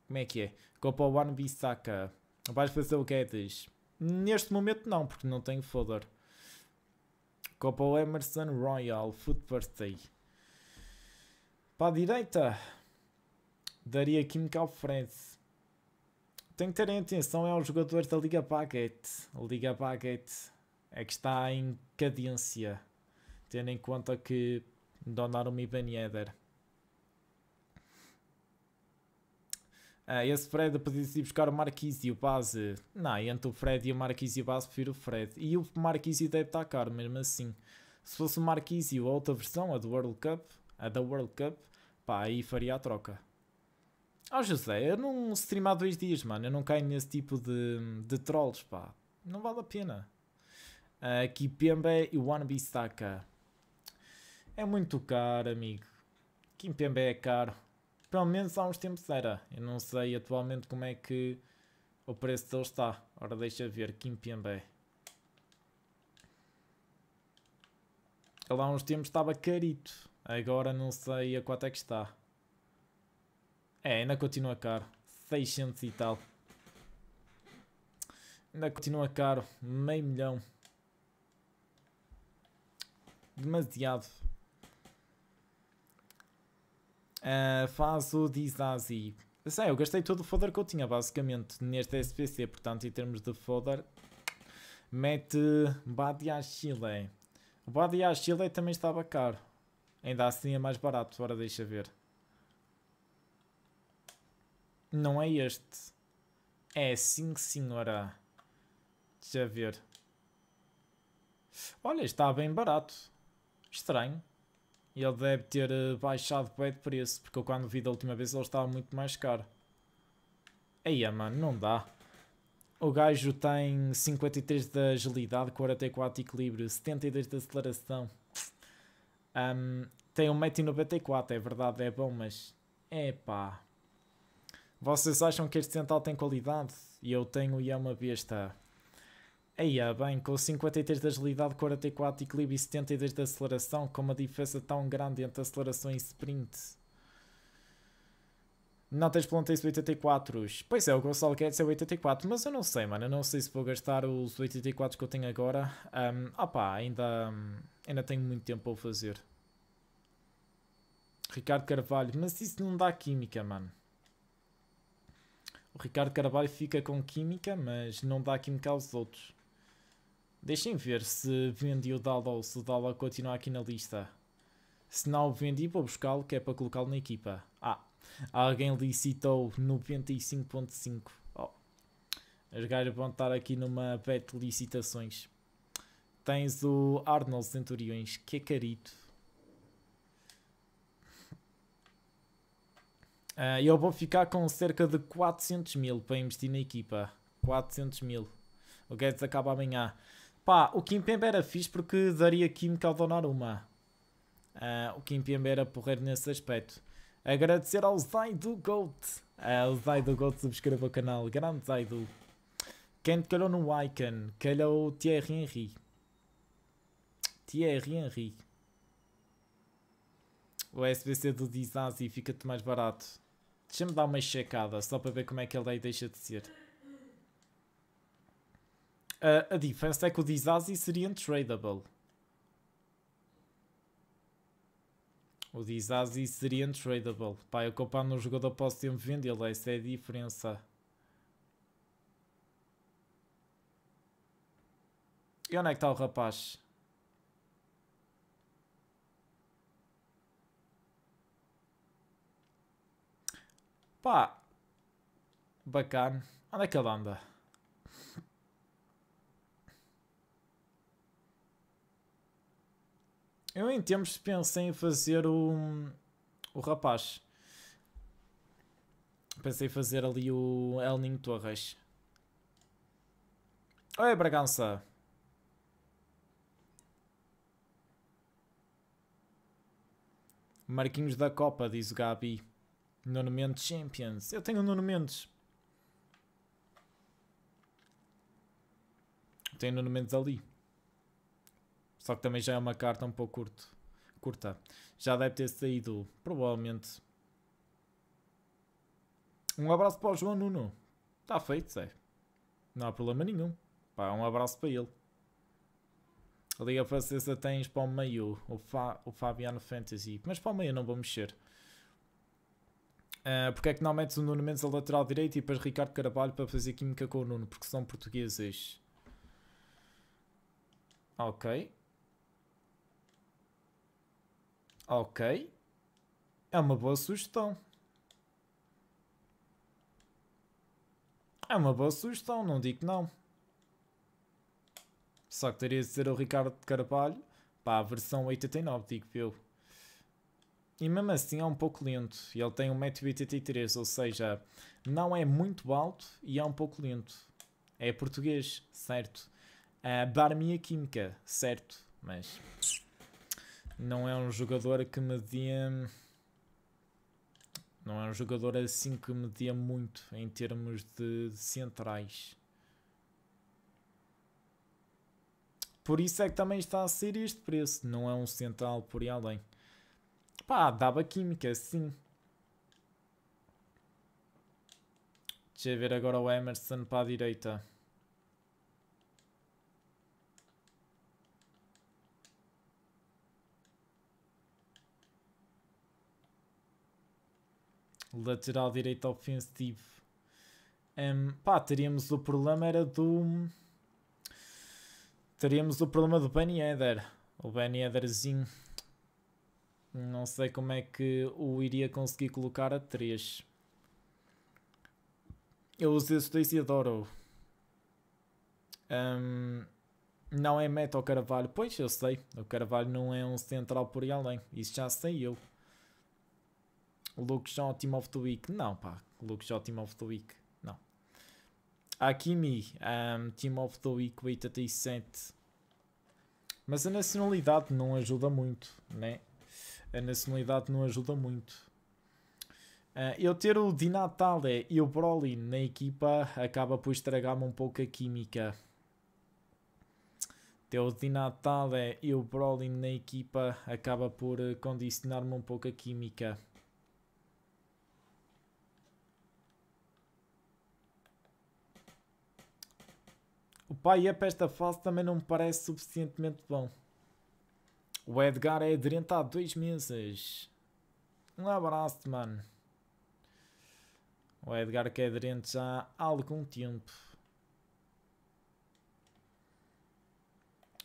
Speaker 1: Como é que é? Copa One Bissaka. Vais fazer o Guedes? Neste momento não, porque não tenho folder. Copa Emerson Royal Football Day. Para a direita, daria Química ao frente. Tem que terem atenção é o jogador da Liga Paguete. Liga Paguete é que está em cadência, tendo em conta que Donnarumma e Ben Yedder Ah, esse Fred a pedir-se buscar o Marquise e o Base, Não, entre o Fred e o Marquise e o Base prefiro o Fred. E o Marquise deve estar caro, mesmo assim. Se fosse o Marquise a outra versão, a do World Cup, a da World Cup, pá, aí faria a troca. Ó oh, José, eu não stream há dois dias, mano. Eu não caio nesse tipo de, de trolls, pá. Não vale a pena. Uh, Kipembe e o One Bistaka. É muito caro, amigo. Kipembe é caro pelo menos há uns tempos era. Eu não sei atualmente como é que o preço dele está. Ora, deixa ver, Kim Pembe. Ele há uns tempos estava carito. Agora não sei a quanto é que está. É, ainda continua caro. 600 e tal. Ainda continua caro. Meio milhão. Demasiado. Uh, faz o Dizazi. sim eu gastei todo o folder que eu tinha, basicamente, neste SPC. Portanto, em termos de folder mete Badia Chile. O Badia Chile também estava caro. Ainda assim é mais barato. Ora, deixa ver. Não é este. É, sim, senhora. Deixa ver. Olha, está bem barato. Estranho. Ele deve ter eh, baixado bem de preço, porque eu quando vi da última vez ele estava muito mais caro. Aí, mano, não dá. O gajo tem 53 de agilidade, 44 de equilíbrio, 72 de aceleração. Um, tem 1,94m, é verdade, é bom, mas... Epá... Vocês acham que este dental tem qualidade? E eu tenho e é uma besta. Aí, ah, bem, com 53 de agilidade, 44 de equilíbrio e 72 de aceleração, com uma diferença tão grande entre aceleração e sprint. Não tens plantéis 84. Pois é, o Gonçalo quer é 84, mas eu não sei, mano. Eu não sei se vou gastar os 84 que eu tenho agora. Um, opa, ainda, ainda tenho muito tempo para fazer. Ricardo Carvalho, mas isso não dá química, mano. O Ricardo Carvalho fica com química, mas não dá química aos outros. Deixem ver se vendi o Dalo ou se o Dalo continua aqui na lista. Se não o vendi, vou buscá-lo, que é para colocá-lo na equipa. Ah, alguém licitou 95.5. Oh. As gajas vão estar aqui numa bet licitações. Tens o Arnold Centuriões, que é carito. Uh, eu vou ficar com cerca de 400 mil para investir na equipa. 400 mil. O Guedes acaba amanhã. Pá, o Kimpembe era fixe porque daria química ao Donnarumma. Uh, ah, o Kimpembe era porreiro nesse aspecto. Agradecer ao Zai do Goat. Uh, o Zai do Goat subscreva o canal. Grande Zai do. Quem te calhou no Icon? Calhou o Thierry Henry. Thierry Henry. O SBC do Dizazi fica-te mais barato. Deixa-me dar uma checada só para ver como é que ele aí deixa de ser a, a diferença é que o Dizazi seria untradeable. O Dizazi seria untradeable. Pá, eu comprar no jogador posso ter vendê-lo. Essa é a diferença. E onde é que está o rapaz? Pá. Bacana. Onde é que ele anda? Eu em tempos pensei em fazer o, o rapaz. Pensei em fazer ali o El Ninho Torres. Oi, Bragança. Marquinhos da Copa, diz o Gabi. Nuno Champions. Eu tenho Nuno Tenho Nuno ali. Só que também já é uma carta um pouco curto, curta. Já deve ter saído, provavelmente. Um abraço para o João Nuno. Está feito, Zé. Não há problema nenhum. Pá, um abraço para ele. Liga para se tens para o meio. O, Fa, o Fabiano Fantasy. Mas para o meio não vou mexer. Uh, porque é que não metes o Nuno Mendes a lateral direito e depois Ricardo Carvalho para fazer química com o Nuno? Porque são portugueses. Ok. Ok. É uma boa sugestão. É uma boa sugestão, não digo não. Só que teria de ser o Ricardo de Carvalho para a versão 89, digo eu. E mesmo assim é um pouco lento. E ele tem 1,83m, ou seja, não é muito alto e é um pouco lento. É português, certo. Uh, é, Barmia Química, certo. Mas não é um jogador que media. Não é um jogador assim que media muito em termos de centrais. Por isso é que também está a ser este preço. Não é um central por aí além. Pá, dava química, sim. Deixa eu ver agora o Emerson para a direita. lateral direito ofensivo. Um, pá, teríamos o problema era do. Teríamos o problema do Benny Eder. O Benny Ederzinho. Não sei como é que o iria conseguir colocar a 3. Eu uso dois e adoro. Um, não é meta o Carvalho. Pois, eu sei. O Carvalho não é um central por aí além. Isso já sei eu. Luke o Team of the Week. Não, pá. Luke o Team of the Week. Não. A um, Team of the Week 87. Mas a nacionalidade não ajuda muito, né? A nacionalidade não ajuda muito. Uh, eu ter o Di Natale é, e o Broly na equipa acaba por estragar-me um pouco a química. Ter o Di Natale é, e o Broly na equipa acaba por condicionar-me um pouco a química. O pai-up é esta fase também não me parece suficientemente bom. O Edgar é aderente há dois meses. Um abraço, mano. O Edgar que é aderente já há algum tempo.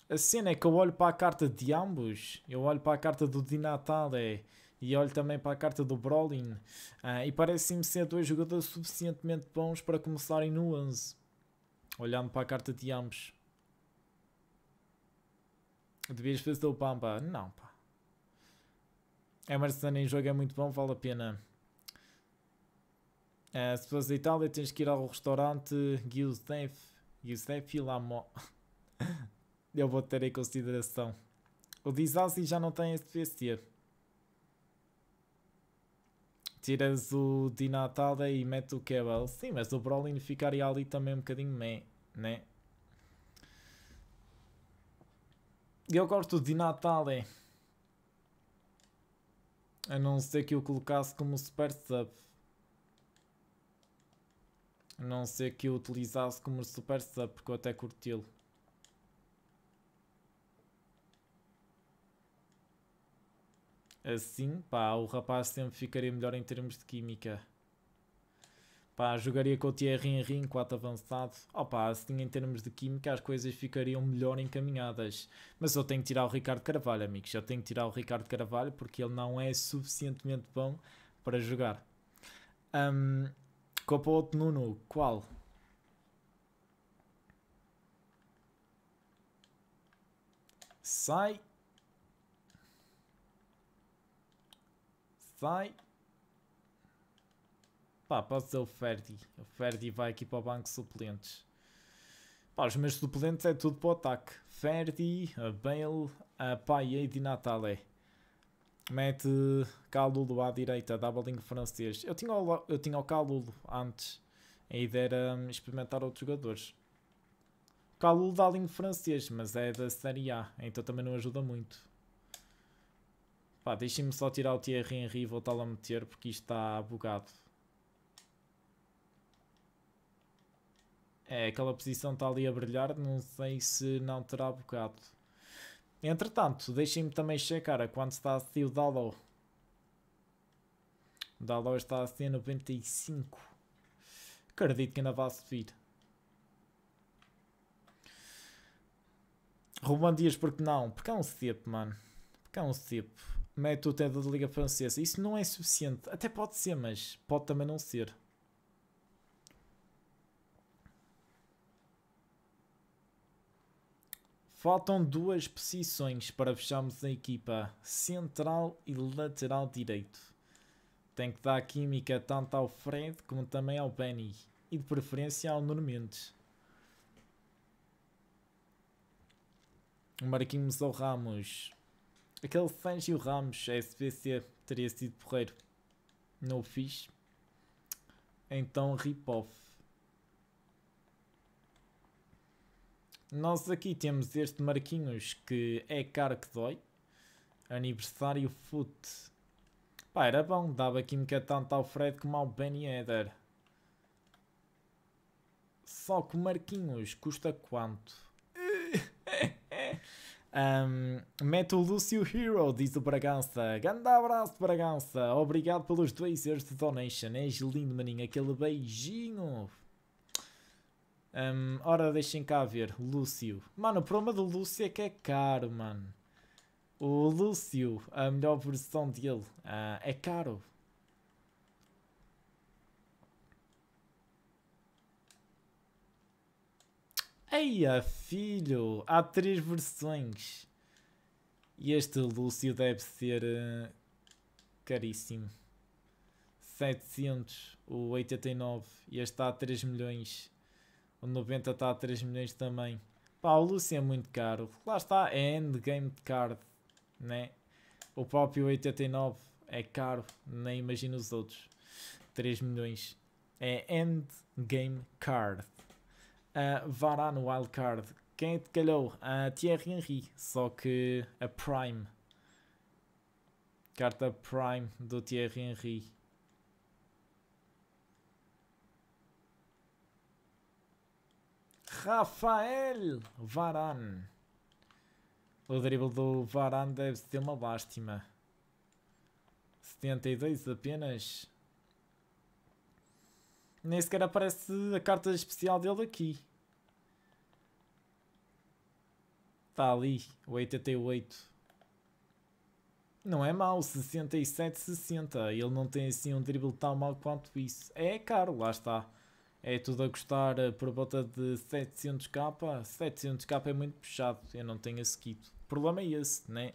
Speaker 1: A cena é que eu olho para a carta de ambos. Eu olho para a carta do Di Natale e olho também para a carta do Brolin. Ah, e parecem-me ser dois jogadores suficientemente bons para começarem no 11. Olhando para a carta de ambos. Devias fazer o Pampa? Não, pá. É Emerson em jogo é muito bom, vale a pena. É, se fores da Itália, tens que ir ao restaurante Giuseppe, Giuseppe Lamo. Eu vou ter em consideração. O Disasi já não tem SPC. Tiras o Di Natale e mete o Kebel. Sim, mas o Brolin ficaria ali também um bocadinho meh, né? Eu gosto de Natale. É. A não ser que o colocasse como super sub. A não ser que o utilizasse como super sub, porque eu até curti-lo. assim, pá, o rapaz sempre ficaria melhor em termos de química. Pá, jogaria com o Thierry Henry em 4 avançado. opa, oh, pá, assim em termos de química as coisas ficariam melhor encaminhadas. Mas eu tenho que tirar o Ricardo Carvalho, amigos. Eu tenho que tirar o Ricardo Carvalho porque ele não é suficientemente bom para jogar. Um, Copa outro Nuno, qual? Sai Vai. Pá, posso ser o Ferdi. O Ferdi vai aqui para o banco de suplentes. Pá, os meus suplentes é tudo para o ataque. Ferdi, a Bale, a Paier e Natale. Mete Calulo à direita, dá bolinho francês. Eu tinha o, eu tinha o Calulo antes. A ideia era hum, experimentar outros jogadores. Calulo dá linho francês, mas é da Série A, então também não ajuda muito. Pá, deixem-me só tirar o Thierry Henry e voltá-lo a meter porque isto está bugado. É, aquela posição está ali a brilhar, não sei se não terá bocado. Entretanto, deixem-me também checar a quanto está ser o Dalot. O Dalot está a ser 95. Acredito que ainda vá subir. Ruban Dias, porque não? Porque é um cepo, mano. Porque é um cepo mete o da Liga Francesa. Isso não é suficiente. Até pode ser, mas pode também não ser. Faltam duas posições para fecharmos a equipa central e lateral direito. Tem que dar química tanto ao Fred como também ao Benny e de preferência ao Nuno Mendes. Marquinhos ao Ramos Aquele Sancho Ramos, a SBC, teria sido porreiro. Não o fiz. Então, rip-off. Nós aqui temos este Marquinhos que é caro que dói. Aniversário Foot. Pá, era bom. Dava aqui química tanto ao Fred como ao Benny Eder. Só que o Marquinhos custa quanto? Um, mete o Lúcio Hero, diz o Bragança. Grande abraço, Bragança. Obrigado pelos euros de Donation. És lindo, maninho. Aquele beijinho. Um, ora, deixem cá ver. Lúcio. Mano, o problema do Lúcio é que é caro, mano. O Lúcio, a melhor versão dele, uh, é caro. Eia, filho! Há três versões. E este Lúcio deve ser uh, caríssimo. 700, o 89. E este está a 3 milhões. O 90 está a 3 milhões também. Pá, o Lúcio é muito caro. Lá está, é endgame de card. Né? O próprio 89 é caro. Nem imagino os outros. 3 milhões. É endgame card a Varane wildcard. Quem te é calhou? a Thierry Henry. Só que a Prime. Carta Prime do Thierry Henry. Rafael Varane. O drible do Varane deve ser uma lástima. 72 apenas. Nem sequer aparece a carta especial dele aqui. Está ali, o 88. Não é mau, 67-60. Ele não tem assim um drible tão mau quanto isso. É caro, lá está. É tudo a custar eh, por volta de 700k. 700k é muito puxado, eu não tenho esse kit. O problema é esse, né?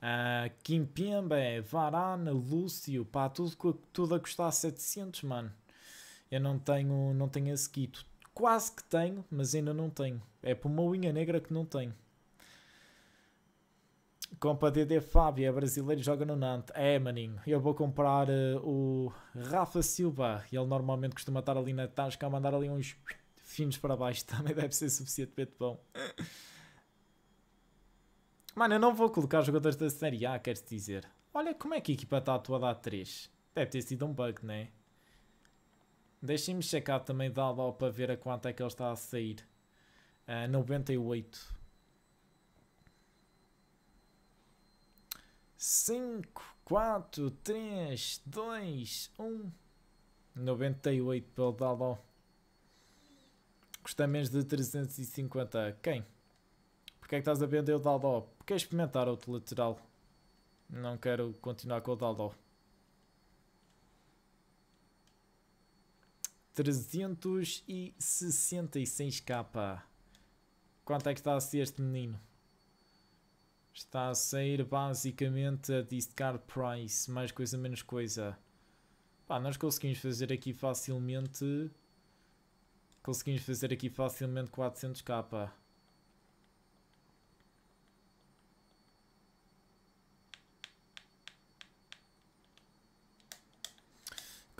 Speaker 1: Uh, Kimpembe, Varane, Lúcio, pá, tudo, tudo a custar 700, mano. Eu não tenho, não tenho esse Quase que tenho, mas ainda não tenho. É por uma unha negra que não tenho. Compa DD Fábio, é brasileiro joga no Nantes. É, maninho. Eu vou comprar uh, o Rafa Silva. Ele normalmente costuma estar ali na Tasca a mandar ali uns finos para baixo. Também deve ser suficientemente bom. Mano, eu não vou colocar jogadores da Série A, quero dizer. Olha como é que a equipa está atuada a 3. Deve ter sido um bug, não é? Deixem-me checar também da Aló para ver a quanto é que ele está a sair. Uh, 98. 5, 4, 3, 2, 1. 98 pelo Daló. Custa menos de 350. Quem? Porquê é que estás a vender o Daló? Porque experimentar outro lateral. Não quero continuar com o Daló. 366k. Quanto é que está a ser este menino? Está a sair basicamente a discard price, mais coisa menos coisa. Pá, nós conseguimos fazer aqui facilmente... Conseguimos fazer aqui facilmente 400k.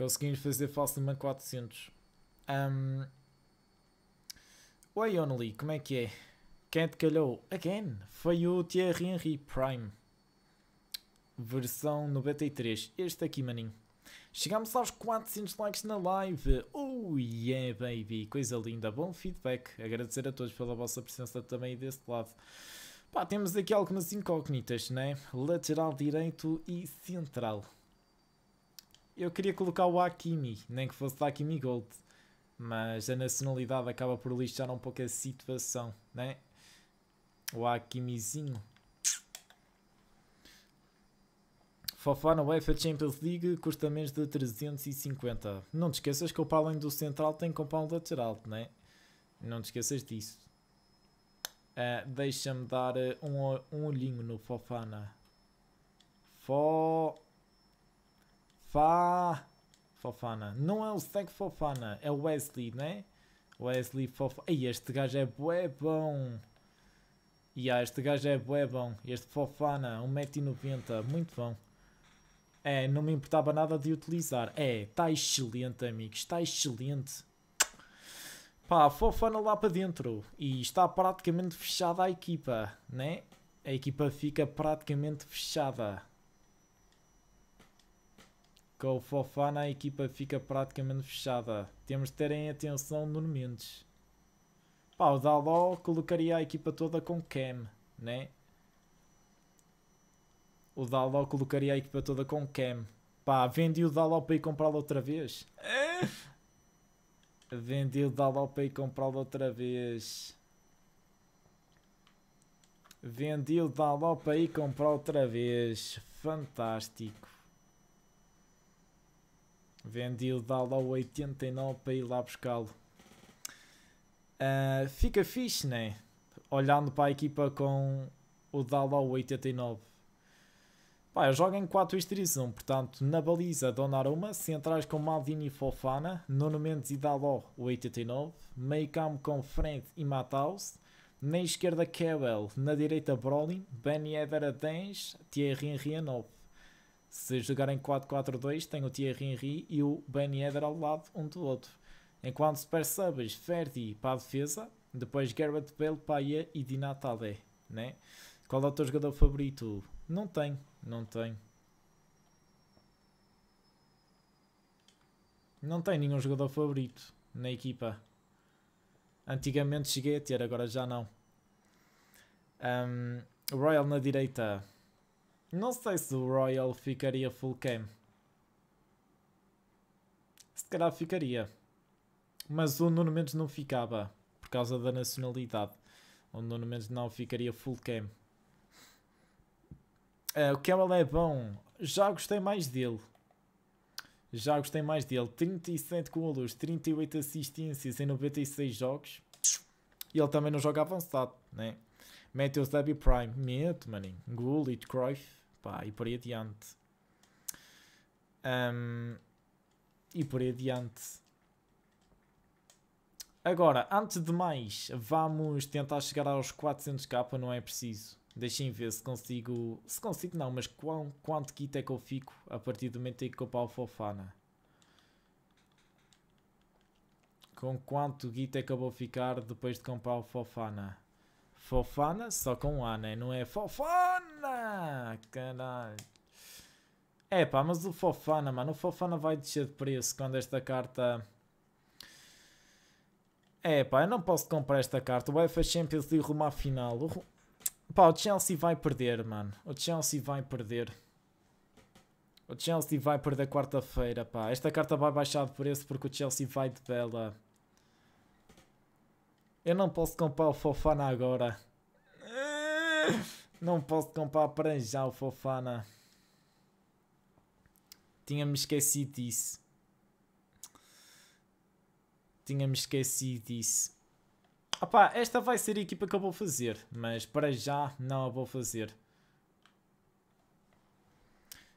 Speaker 1: Conseguimos fazer Falseman 400. Um, Oi Only, como é que é? Quem te é calhou? Again, foi o Thierry Henry Prime. Versão 93. Este aqui, maninho. Chegámos aos 400 likes na live. Oh yeah, é, baby. Coisa linda. Bom feedback. Agradecer a todos pela vossa presença também deste lado. Pá, temos aqui algumas incógnitas, né? Lateral direito e central eu queria colocar o Hakimi, nem que fosse o Hakimi Gold, mas a nacionalidade acaba por lixar um pouco a situação, né? O Hakimizinho. Fofá na UEFA Champions League custa menos de 350. Não te esqueças que eu, para além do central, tenho que comprar um lateral, né? Não te esqueças disso. Uh, Deixa-me dar ah, um, um olhinho no Fofana. Fofana. Fá. Fofana. Não é o Stack Fofana, é o Wesley, né? Wesley Fofana. Ei, este gajo é bué bom. Yeah, este gajo é bué bom. Este Fofana, 1,90m, muito bom. É, não me importava nada de utilizar. É, está excelente, amigos, está excelente. Pá, Fofana lá para dentro. E está praticamente fechada a equipa, né? A equipa fica praticamente fechada. Com o Fofana a equipa fica praticamente fechada. Temos de terem atenção no Mendes. Pá, o Daló colocaria a equipa toda com Cam, né? O Daló colocaria a equipa toda com Cam. Pá, vendi o Daló para ir comprá-lo outra vez. É? vendi o Daló para ir comprá-lo outra vez. Vendi o Daló para ir comprar outra vez. Fantástico. Vendi o Dal 89 para ir lá buscá-lo. Uh, fica fixe, né? Olhando para a equipa com o Dal 89. Pá, eu jogo em 4 3 1 portanto, na baliza Donnarumma, centrais com Maldini e Fofana, Nuno Mendes e Daló, 89, meio campo com Fred e Mataus, na esquerda Kewell, na direita Brolin, Ben Yedder a 10, Thierry Henry a 9. Se jogarem 4-4-2, tem o Thierry Henry e o Ben Yedder ao lado um do outro. Enquanto super subs, Ferdi para a defesa, depois Garrett Bell, Paia e Dinatade. Né? Qual é o teu jogador favorito? Não tem, não tem. Não tem nenhum jogador favorito na equipa. Antigamente cheguei a ter, agora já não. Um, Royal na direita. Não sei se o Royal ficaria full cam. Se calhar ficaria. Mas o Nuno Mendes não ficava, por causa da nacionalidade. O Nuno Mendes não ficaria full cam. Uh, o Camel é bom. Já gostei mais dele. Já gostei mais dele. 37 golos, 38 assistências em 96 jogos. E ele também não joga avançado, né? Mete o Prime. Mete, maninho. Gullit, Cruyff. Pá, e por aí adiante. Um, e por aí adiante. Agora, antes de mais, vamos tentar chegar aos 400k, não é preciso. Deixem ver se consigo... Se consigo não, mas quão, quanto kit é que eu fico a partir do momento em que eu o Fofana? Com quanto kit é que eu vou ficar depois de comprar o Fofana? Fofana só com A, né? Não é Fofana! caralho. É pá, mas o Fofana, mano, o Fofana vai descer de preço quando esta carta... É pá, eu não posso comprar esta carta. O UEFA Champions League rumo à final. O... Pá, o Chelsea vai perder, mano. O Chelsea vai perder. O Chelsea vai perder quarta-feira, pá. Esta carta vai baixar de preço porque o Chelsea vai de bela. Eu não posso comprar o Fofana agora. Ah! Não posso comprar para já o Fofana. Tinha-me esquecido disso. Tinha-me esquecido disso. Opá, esta vai ser a equipa que eu vou fazer. Mas para já não a vou fazer.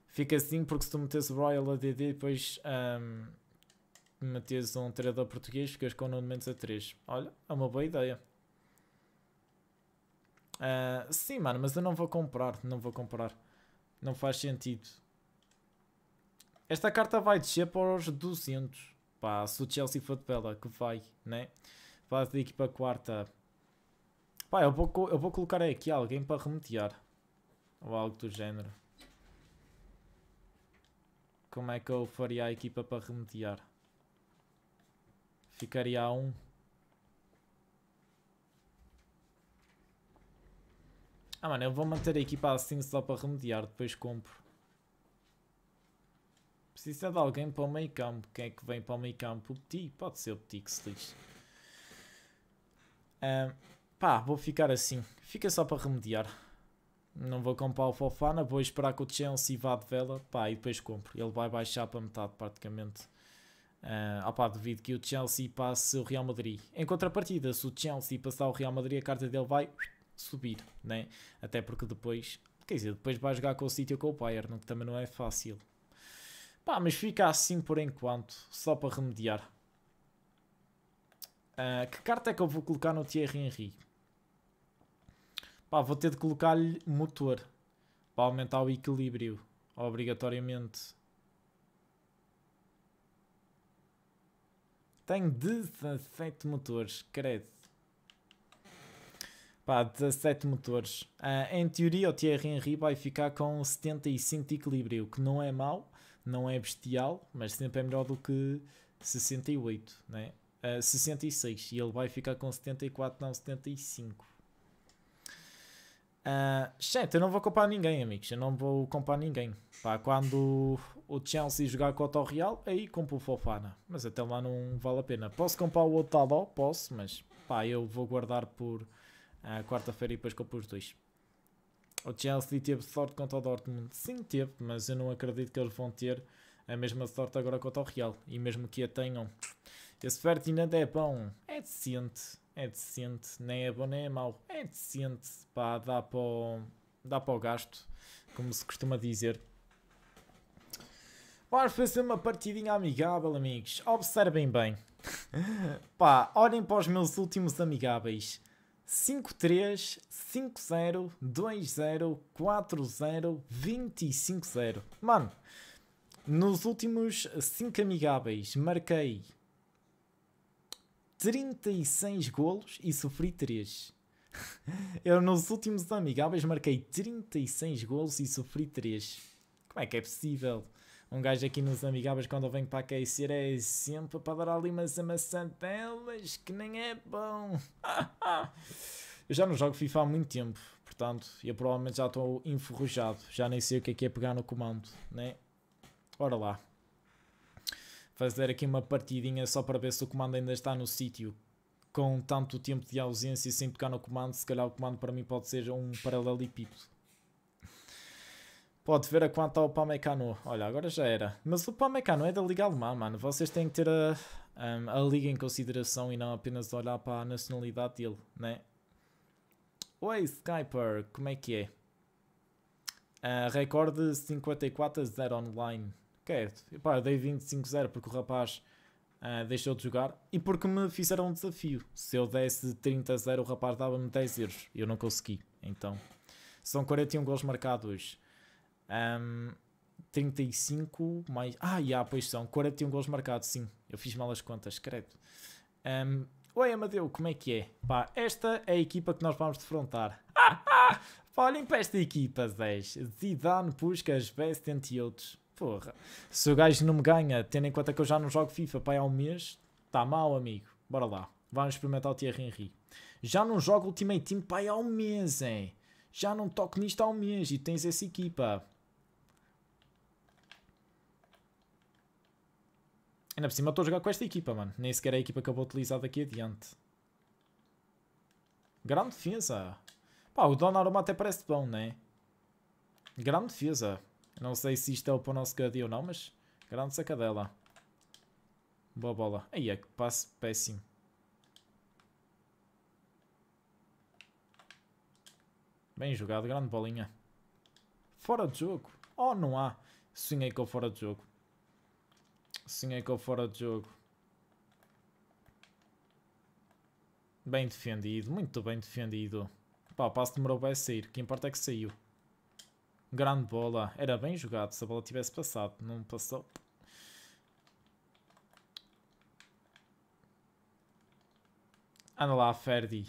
Speaker 1: Fica assim porque se tu metes o Royal ADD depois um, metes um treinador português ficas com 9 menos a 3. Olha, é uma boa ideia. Uh, sim, mano, mas eu não vou comprar. Não vou comprar. Não faz sentido. Esta carta vai descer para os 200. Pá, se o Chelsea for de bela que vai, né? Vai da equipa quarta. Pá, eu vou, eu vou colocar aqui alguém para remetear. Ou algo do género. Como é que eu faria a equipa para remetear? Ficaria a 1. Um. Ah, mano, eu vou manter a equipa assim só para remediar, depois compro. Precisa de alguém para o meio campo. Quem é que vem para o meio campo? O Petit? Pode ser o Petit que se lixe. Uh, pá, vou ficar assim. Fica só para remediar. Não vou comprar o Fofana, vou esperar que o Chelsea vá de vela, pá, e depois compro. Ele vai baixar para metade praticamente. Uh, opá, duvido que o Chelsea passe o Real Madrid. Em contrapartida, se o Chelsea passar o Real Madrid, a carta dele vai subir, né? Até porque depois, quer dizer, depois vai jogar com o sítio com o Bayern que também não é fácil. Pá, mas fica assim por enquanto, só para remediar. Uh, que carta é que eu vou colocar no Thierry Henry? Pá, vou ter de colocar-lhe motor para aumentar o equilíbrio, obrigatoriamente. Tenho 17 motores, credo. Pá, 17 motores. Uh, em teoria, o Thierry Henry vai ficar com 75 de equilíbrio, que não é mau, não é bestial, mas sempre é melhor do que 68, né? Uh, ah, 66. E ele vai ficar com 74, não 75. Uh, gente, eu não vou comprar ninguém, amigos. Eu não vou comprar ninguém. Pá, quando o Chelsea jogar contra o Real, aí compro o Fofana. Mas até lá não vale a pena. Posso comprar o Otalo? Posso, mas pá, eu vou guardar por à quarta-feira e depois com os dois. O Chelsea teve sorte contra o Dortmund. Sim, teve, mas eu não acredito que eles vão ter a mesma sorte agora contra o Real. E mesmo que a tenham, esse Ferdinand é bom, é decente, é decente, nem é bom nem é mau, é decente, pá, dá para o, dá para o gasto, como se costuma dizer. Vamos fazer uma partidinha amigável, amigos. Observem bem. pá, olhem para os meus últimos amigáveis. 53 50 20 40 25 0. Mano, nos últimos 5 amigáveis marquei 36 golos e sofri 3. Eu nos últimos amigáveis marquei 36 golos e sofri 3. Como é que é possível? um gajo aqui nos amigáveis quando eu venho para aquecer é sempre para dar ali umas amassantelas que nem é bom. eu já não jogo FIFA há muito tempo, portanto, eu provavelmente já estou enferrujado, já nem sei o que é que é pegar no comando, né? Ora lá. Fazer aqui uma partidinha só para ver se o comando ainda está no sítio. Com tanto tempo de ausência e sem tocar no comando, se calhar o comando para mim pode ser um paralelepípedo. Pode ver a quanto ao Pamecano. Olha, agora já era. Mas o Pamecano é da Liga Alemã, mano. Vocês têm que ter a, a Liga em consideração e não apenas olhar para a nacionalidade dele, né? Oi, Skyper, como é que é? Uh, recorde 54 a 0 online. é? pá, dei 25 a 0 porque o rapaz uh, deixou de jogar e porque me fizeram um desafio. Se eu desse 30 a 0, o rapaz dava-me 10 euros. Eu não consegui, então. São 41 gols marcados. Um, 35 mais. Ah, já, pois são 41 gols marcados, sim. Eu fiz mal as contas, credo. Um, Oi, Amadeu, como é que é? Pá, esta é a equipa que nós vamos defrontar. Ah, ah! pá, olhem para esta equipa, 10. Zidane, Puskas, Best, entre outros. Porra. Se o gajo não me ganha, tendo em conta que eu já não jogo FIFA pá, há é um mês, tá mal, amigo. Bora lá. Vamos experimentar o Thierry Henry. Já não jogo Ultimate Team pá, há é um mês, hein? Já não toco nisto há um mês e tens essa equipa. Ainda por cima estou a jogar com esta equipa, mano. Nem sequer é a equipa que eu vou utilizar daqui adiante. Grande defesa. Pá, o Donnarumma até parece bom, né? Grande defesa. Não sei se isto é para o nosso Gadi ou não, mas... Grande sacadela. Boa bola. Aí é que passe péssimo. Bem jogado, grande bolinha. Fora de jogo. Oh, não há. Sonhei com fora de jogo. Sim, é que eu fora de jogo. Bem defendido, muito bem defendido. Pá, o passo demorou bem a sair, que importa é que saiu. Grande bola, era bem jogado se a bola tivesse passado, não passou. Anda lá, Ferdi.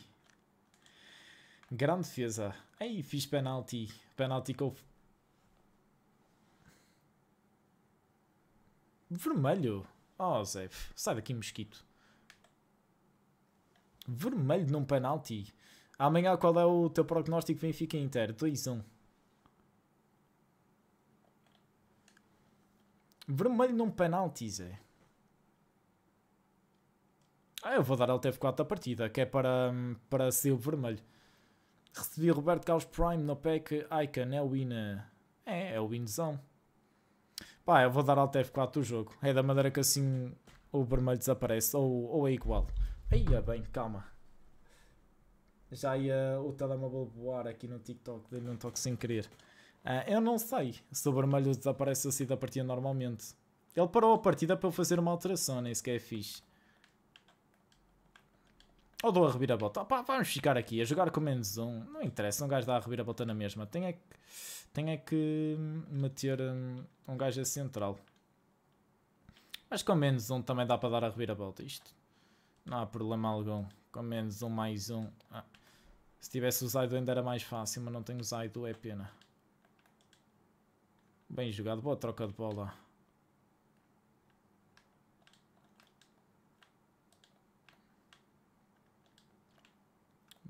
Speaker 1: Grande defesa. Aí, fiz penalti. Penalti que eu Vermelho? Oh, Zé, sai daqui, mosquito. Vermelho num penalti. Amanhã qual é o teu prognóstico Benfica Inter? 2-1. Um. Vermelho num penalti, Zé. Ah, eu vou dar LTF4 a partida, que é para, para ser o vermelho. Recebi Roberto Carlos Prime no pack Icon, é o win. É, é o winzão. Pá, eu vou dar Alt F4 o jogo. É da maneira que assim o vermelho desaparece. Ou, ou é igual. Aí é bem, calma. Já ia eh, o telemóvel voar aqui no TikTok, dele lhe um toque sem querer. Uh, eu não sei se o vermelho desaparece assim da partida normalmente. Ele parou a partida para eu fazer uma alteração, nem sequer é fixe. Ou dou a reviravolta. Opa, vamos ficar aqui a jogar com menos um. Não interessa, um gajo dá a reviravolta na mesma. Tem é que. Tenho é que meter hum, um gajo a central. Mas com menos um também dá para dar a reviravolta isto. Não há problema algum. Com menos um mais um. Ah. Se tivesse usado ainda era mais fácil, mas não tenho usado, é pena. Bem jogado, boa troca de bola.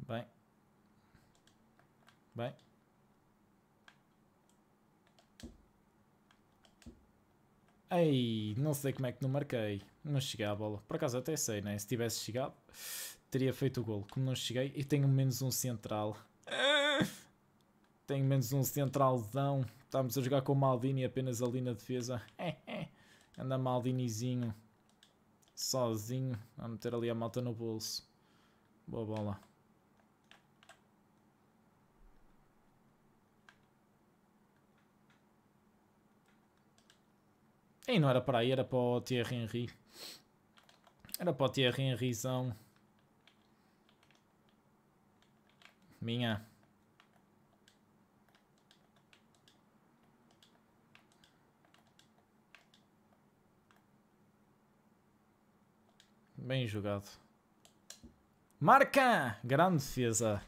Speaker 1: Bem. Bem. Ei, não sei como é que não marquei. Não cheguei à bola. Por acaso até sei, né? Se tivesse chegado, teria feito o gol. Como não cheguei, e tenho menos um central. Tenho menos um centralzão. Estamos a jogar com o Maldini apenas ali na defesa. Anda Maldinizinho. Sozinho. A meter ali a malta no bolso. Boa bola. E não era para aí, era para o Thierry Henry. Era para o Thierry Henryzão. Minha. Bem jogado. Marca! Grande defesa.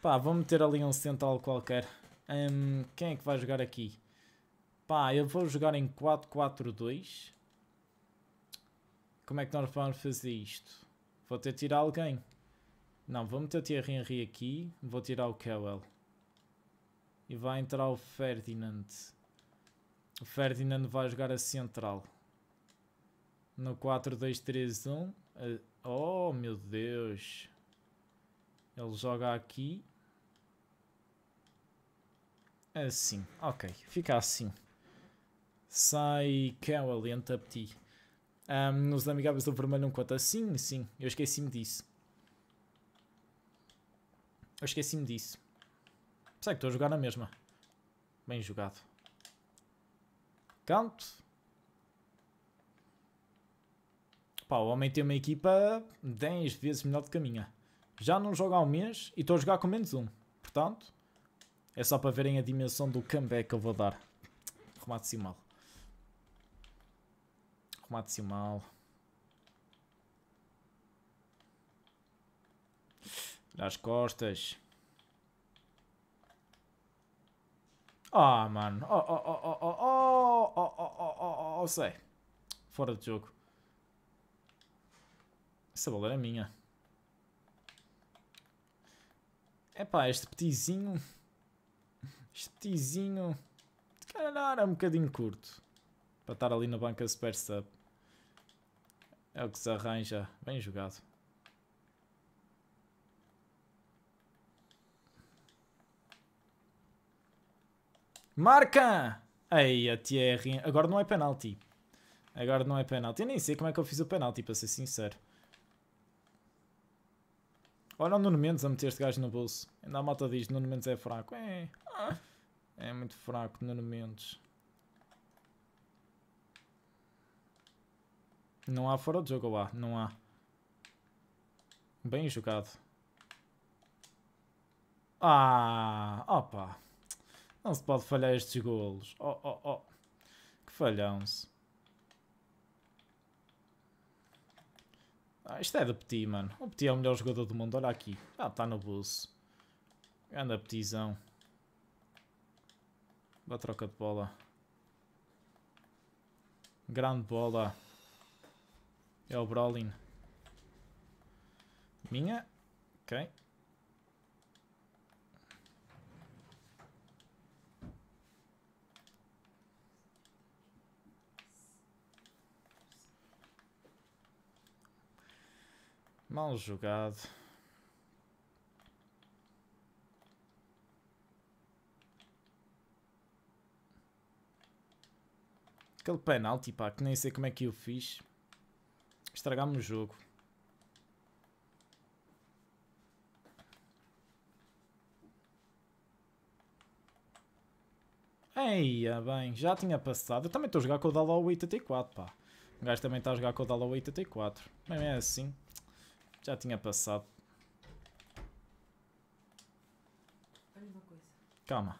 Speaker 1: Pá, vou meter ali um central qualquer. Um, quem é que vai jogar aqui? Pá, eu vou jogar em 4-4-2. Como é que nós vamos fazer isto? Vou ter que tirar alguém. Não, vou meter o Thierry Henry aqui. Vou tirar o Kewell. E vai entrar o Ferdinand. O Ferdinand vai jogar a central. No 4-2-3-1. Oh, meu Deus. Ele joga aqui. Assim, ok. Fica assim sai Cowell e Antapti. Um, nos amigáveis do vermelho não conta. Sim, sim, eu esqueci-me disso. Eu esqueci-me disso. Sei que estou a jogar na mesma. Bem jogado. Canto. Pá, o homem tem uma equipa 10 vezes melhor do que a minha. Já não jogo há um mês e estou a jogar com menos um. Portanto, é só para verem a dimensão do comeback que eu vou dar. Remate decimal com uma decimal. Nas costas. Ah, oh, mano. Oh, oh, oh, oh, oh, oh, oh, oh, oh, oh, sei. Fora de jogo. Essa bola era minha. Epá, este petizinho... Este petizinho... Caralho, era um bocadinho curto. Para estar ali na banca Super Sub. É o que se arranja. Bem jogado. Marca! Aí a Thierry. Agora não é penalti. Agora não é penalti. Eu nem sei como é que eu fiz o penalti, para ser sincero. Olha o Nuno Mendes a meter este gajo no bolso. Ainda a malta diz: Nuno Mendes é fraco. É, ah. é muito fraco, Nuno Mendes. Não há fora de jogo lá, há? Não há. Bem jogado. Ah, opa. Não se pode falhar estes golos. Oh, oh, oh. Que falhão-se. Ah, isto é da Petit, mano. O Petit é o melhor jogador do mundo. Olha aqui. ah, está no bolso. Anda Petizão. Boa troca de bola. Grande bola. É o Brawlin. Minha. Ok. Mal jogado. Aquele penalti, pá, que nem sei como é que eu fiz. Estragámos o jogo. Eia, bem, já tinha passado. Eu também estou a jogar com o Dallow 84, pá. O gajo também está a jogar com o Dallow 84. Mas é assim. Já tinha passado. Calma.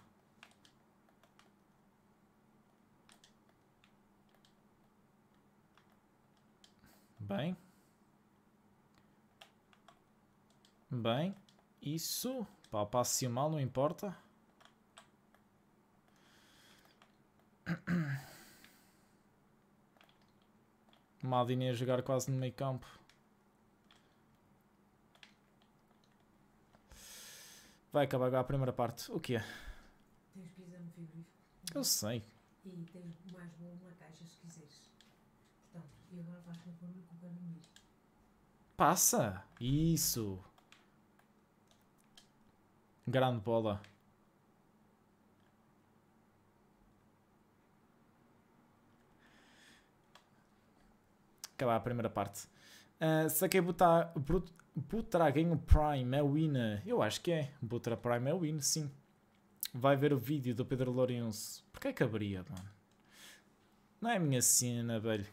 Speaker 1: Bem. Bem. Isso. Pá, passe mal, não importa. Madini a jogar quase no meio campo. Vai acabar a primeira parte. O que é?
Speaker 2: frigorífico. Eu sei. E tens mais
Speaker 1: uma caixa e agora passa o Passa! Isso! Grande bola. Acabar é a primeira parte. Uh, ah, saquei é é Butra, Butra ganho Prime, é win. Eu acho que é. Butra Prime é win, sim. Vai ver o vídeo do Pedro Lourenço. Porquê que abria, mano? Não é a minha cena, velho.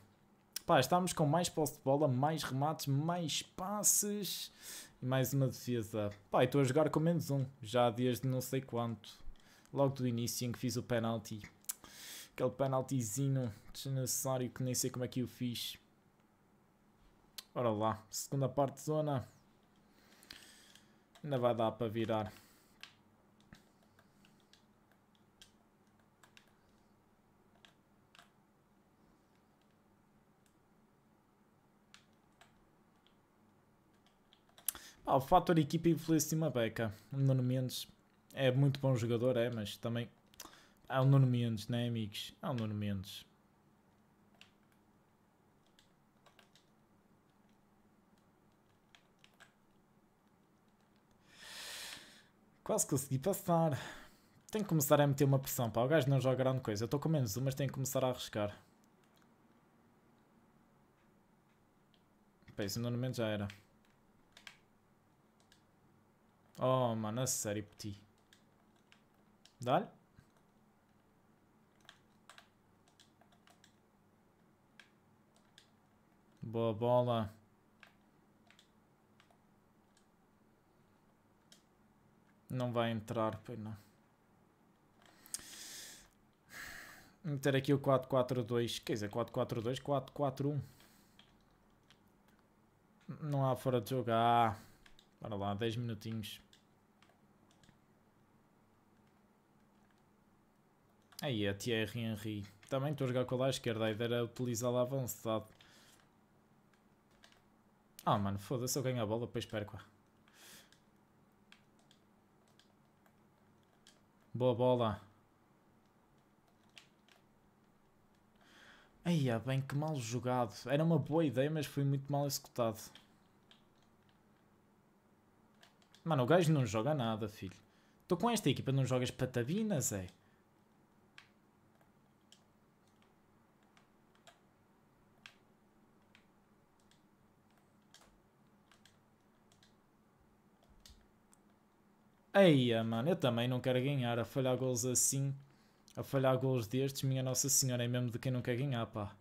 Speaker 1: Pá, estávamos com mais posse de bola, mais remates, mais passes e mais uma defesa. Pá, estou a jogar com menos um, já desde não sei quanto. Logo do início em que fiz o penalti. Aquele penaltizinho desnecessário que nem sei como é que eu fiz. Ora lá, segunda parte de zona. Ainda vai dar para virar. Ah, o fator equipa influencia uma beca. O Nuno Mendes é muito bom jogador, é, mas também. é um o Nuno Mendes, né, amigos? é um o Nuno Mendes. Quase consegui passar. Tenho que começar a meter uma pressão. Pá, o gajo não joga grande coisa. Eu estou com menos um, mas tenho que começar a arriscar. Pá, isso no já era. Oh, mano, a sério, petit. Dá-lhe. Boa bola. Não vai entrar, pois não. Vou Meter aqui o 4-4-2. Quer dizer, 4-4-2, 4-4-1. Não há fora de jogar. Ah, para lá, 10 minutinhos. Aí a Thierry Henry. Também estou a jogar com a lá esquerda, a ideia era utilizá-la avançado. Ah mano, foda-se, eu ganho a bola, depois perco. Boa bola. Aí, bem que mal jogado. Era uma boa ideia, mas foi muito mal executado. Mano, o gajo não joga nada, filho. Estou com esta equipa, não jogas patavinas, é? Aí, mano, eu também não quero ganhar. A falhar gols assim, a falhar gols destes, minha Nossa Senhora, é mesmo de quem não quer ganhar, pá.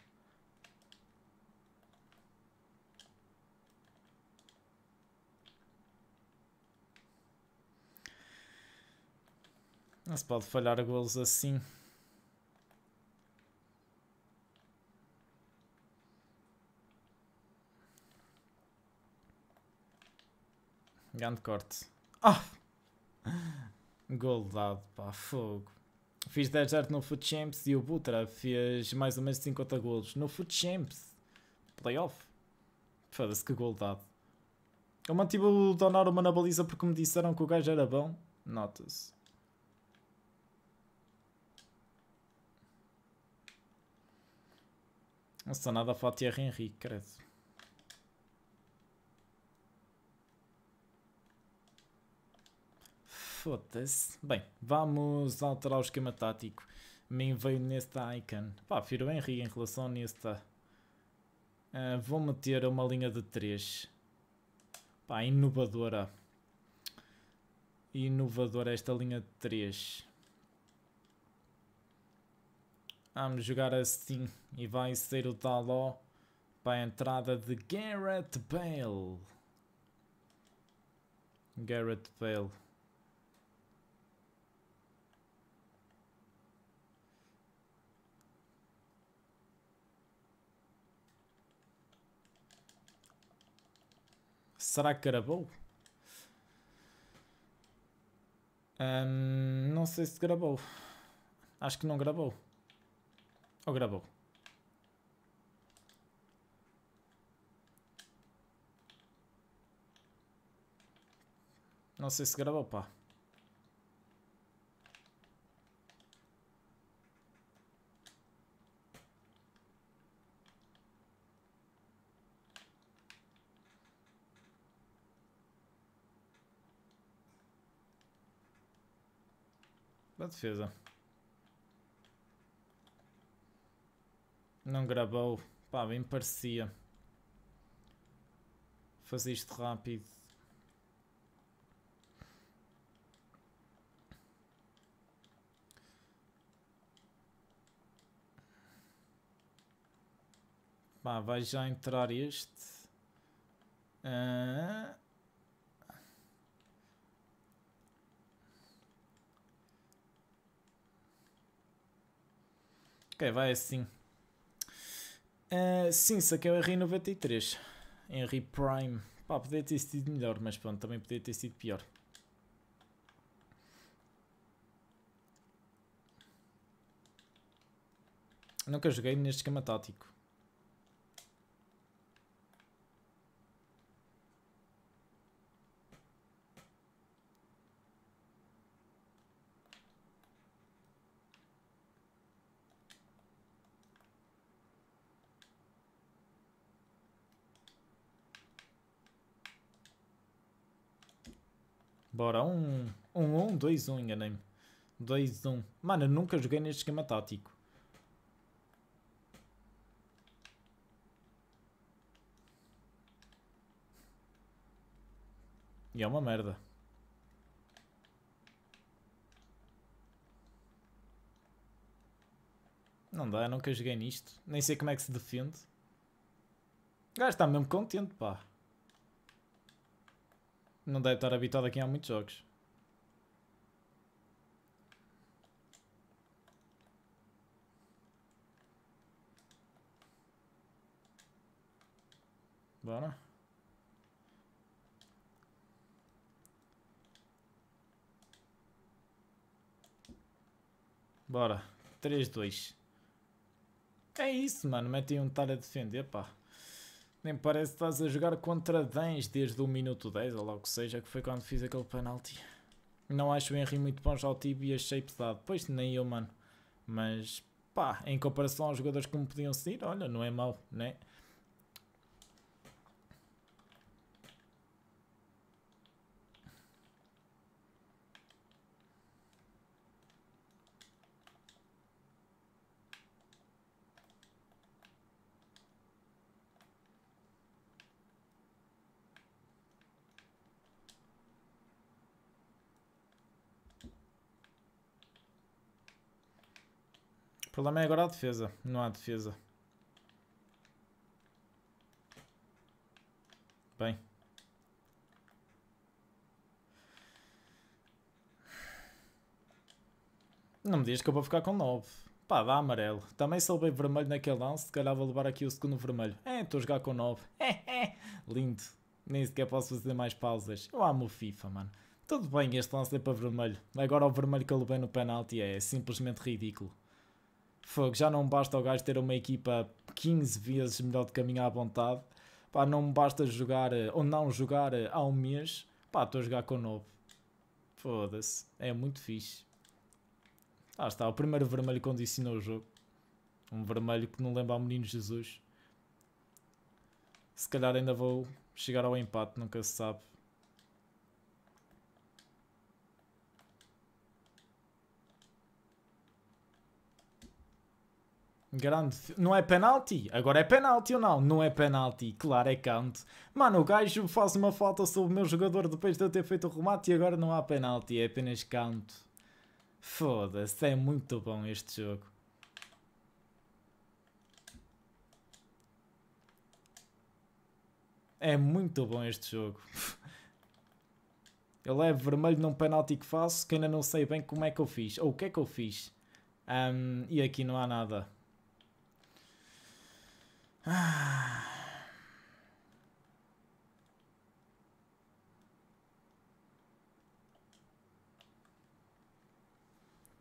Speaker 1: Não se pode falhar gols assim. Grande corte. Ah! Oh! Gol dado, pá, fogo. Fiz 10 no Foot Champs e o Butra fez mais ou menos 50 golos no Foot Champs. Playoff. Foda-se que gol dado. Eu mantive o Donnarumma na baliza porque me disseram que o gajo era bom. Nota-se. Não está nada a Fatiar Henrique, credo. Foda-se. Bem, vamos alterar o esquema tático. Me veio nesta icon. Pá, firo Henry em relação a nesta. Uh, vou meter uma linha de 3. Pá, inovadora. Inovadora esta linha de 3. Vamos jogar assim. E vai ser o Taló para a entrada de Garrett Bale. Garrett Bale. Será que gravou? Um, não sei se gravou. Acho que não gravou. Ou gravou? Não sei se gravou, pá. Da defesa. Não gravou. Pá, bem parecia. Fazer isto rápido. Pá, vai já entrar este. Ah... Ok, vai assim. Uh, sim, saquei é o Henry 93 Henry Prime. Pá, podia ter sido melhor, mas pronto, também podia ter sido pior. Nunca joguei neste esquema tático. Bora, um, um, um, dois, um, enganei-me. Dois, um. Mano, eu nunca joguei neste esquema tático. E é uma merda. Não dá, nunca joguei nisto. Nem sei como é que se defende. O gajo está mesmo contente, pá. Não deve estar habitado aqui há muitos jogos. Bora. Bora. 3-2. É isso, mano. Mete um estar tá a defender, pá. Nem parece que estás a jogar contra Dens desde o minuto 10, ou logo que seja, que foi quando fiz aquele penalti. Não acho o Henry muito bom já o tipo e achei pesado. Pois nem eu, mano. Mas pá, em comparação aos jogadores que me podiam seguir olha, não é mau, né? problema é agora a defesa. Não há defesa. Bem. Não me diz que eu vou ficar com 9. Pá, dá amarelo. Também salvei vermelho naquele lance. Se calhar vou levar aqui o segundo vermelho. É, estou a jogar com 9. É, é. Lindo. Nem sequer posso fazer mais pausas. Eu amo o FIFA, mano. Tudo bem, este lance é para vermelho. Agora o vermelho que eu levei no penalti é simplesmente ridículo. Fogo, já não basta o gajo ter uma equipa 15 vezes melhor de caminho à vontade. Pá, não basta jogar eh, ou não jogar eh, há um mês. Pá, estou a jogar com o novo. Foda-se, é muito fixe. Ah está, o primeiro vermelho condicionou o jogo. Um vermelho que não lembra ao menino Jesus. Se calhar ainda vou chegar ao empate, nunca se sabe. Grande. Não é penalti? Agora é penalti ou não? Não é penalti. Claro, é canto. Mano, o gajo faz uma falta sobre o meu jogador depois de eu ter feito o remate e agora não há penalti. É apenas canto. Foda-se. É muito bom este jogo. É muito bom este jogo. eu levo vermelho num penalti que faço que ainda não sei bem como é que eu fiz. Ou o que é que eu fiz. Um, e aqui não há nada.
Speaker 2: 3, ah.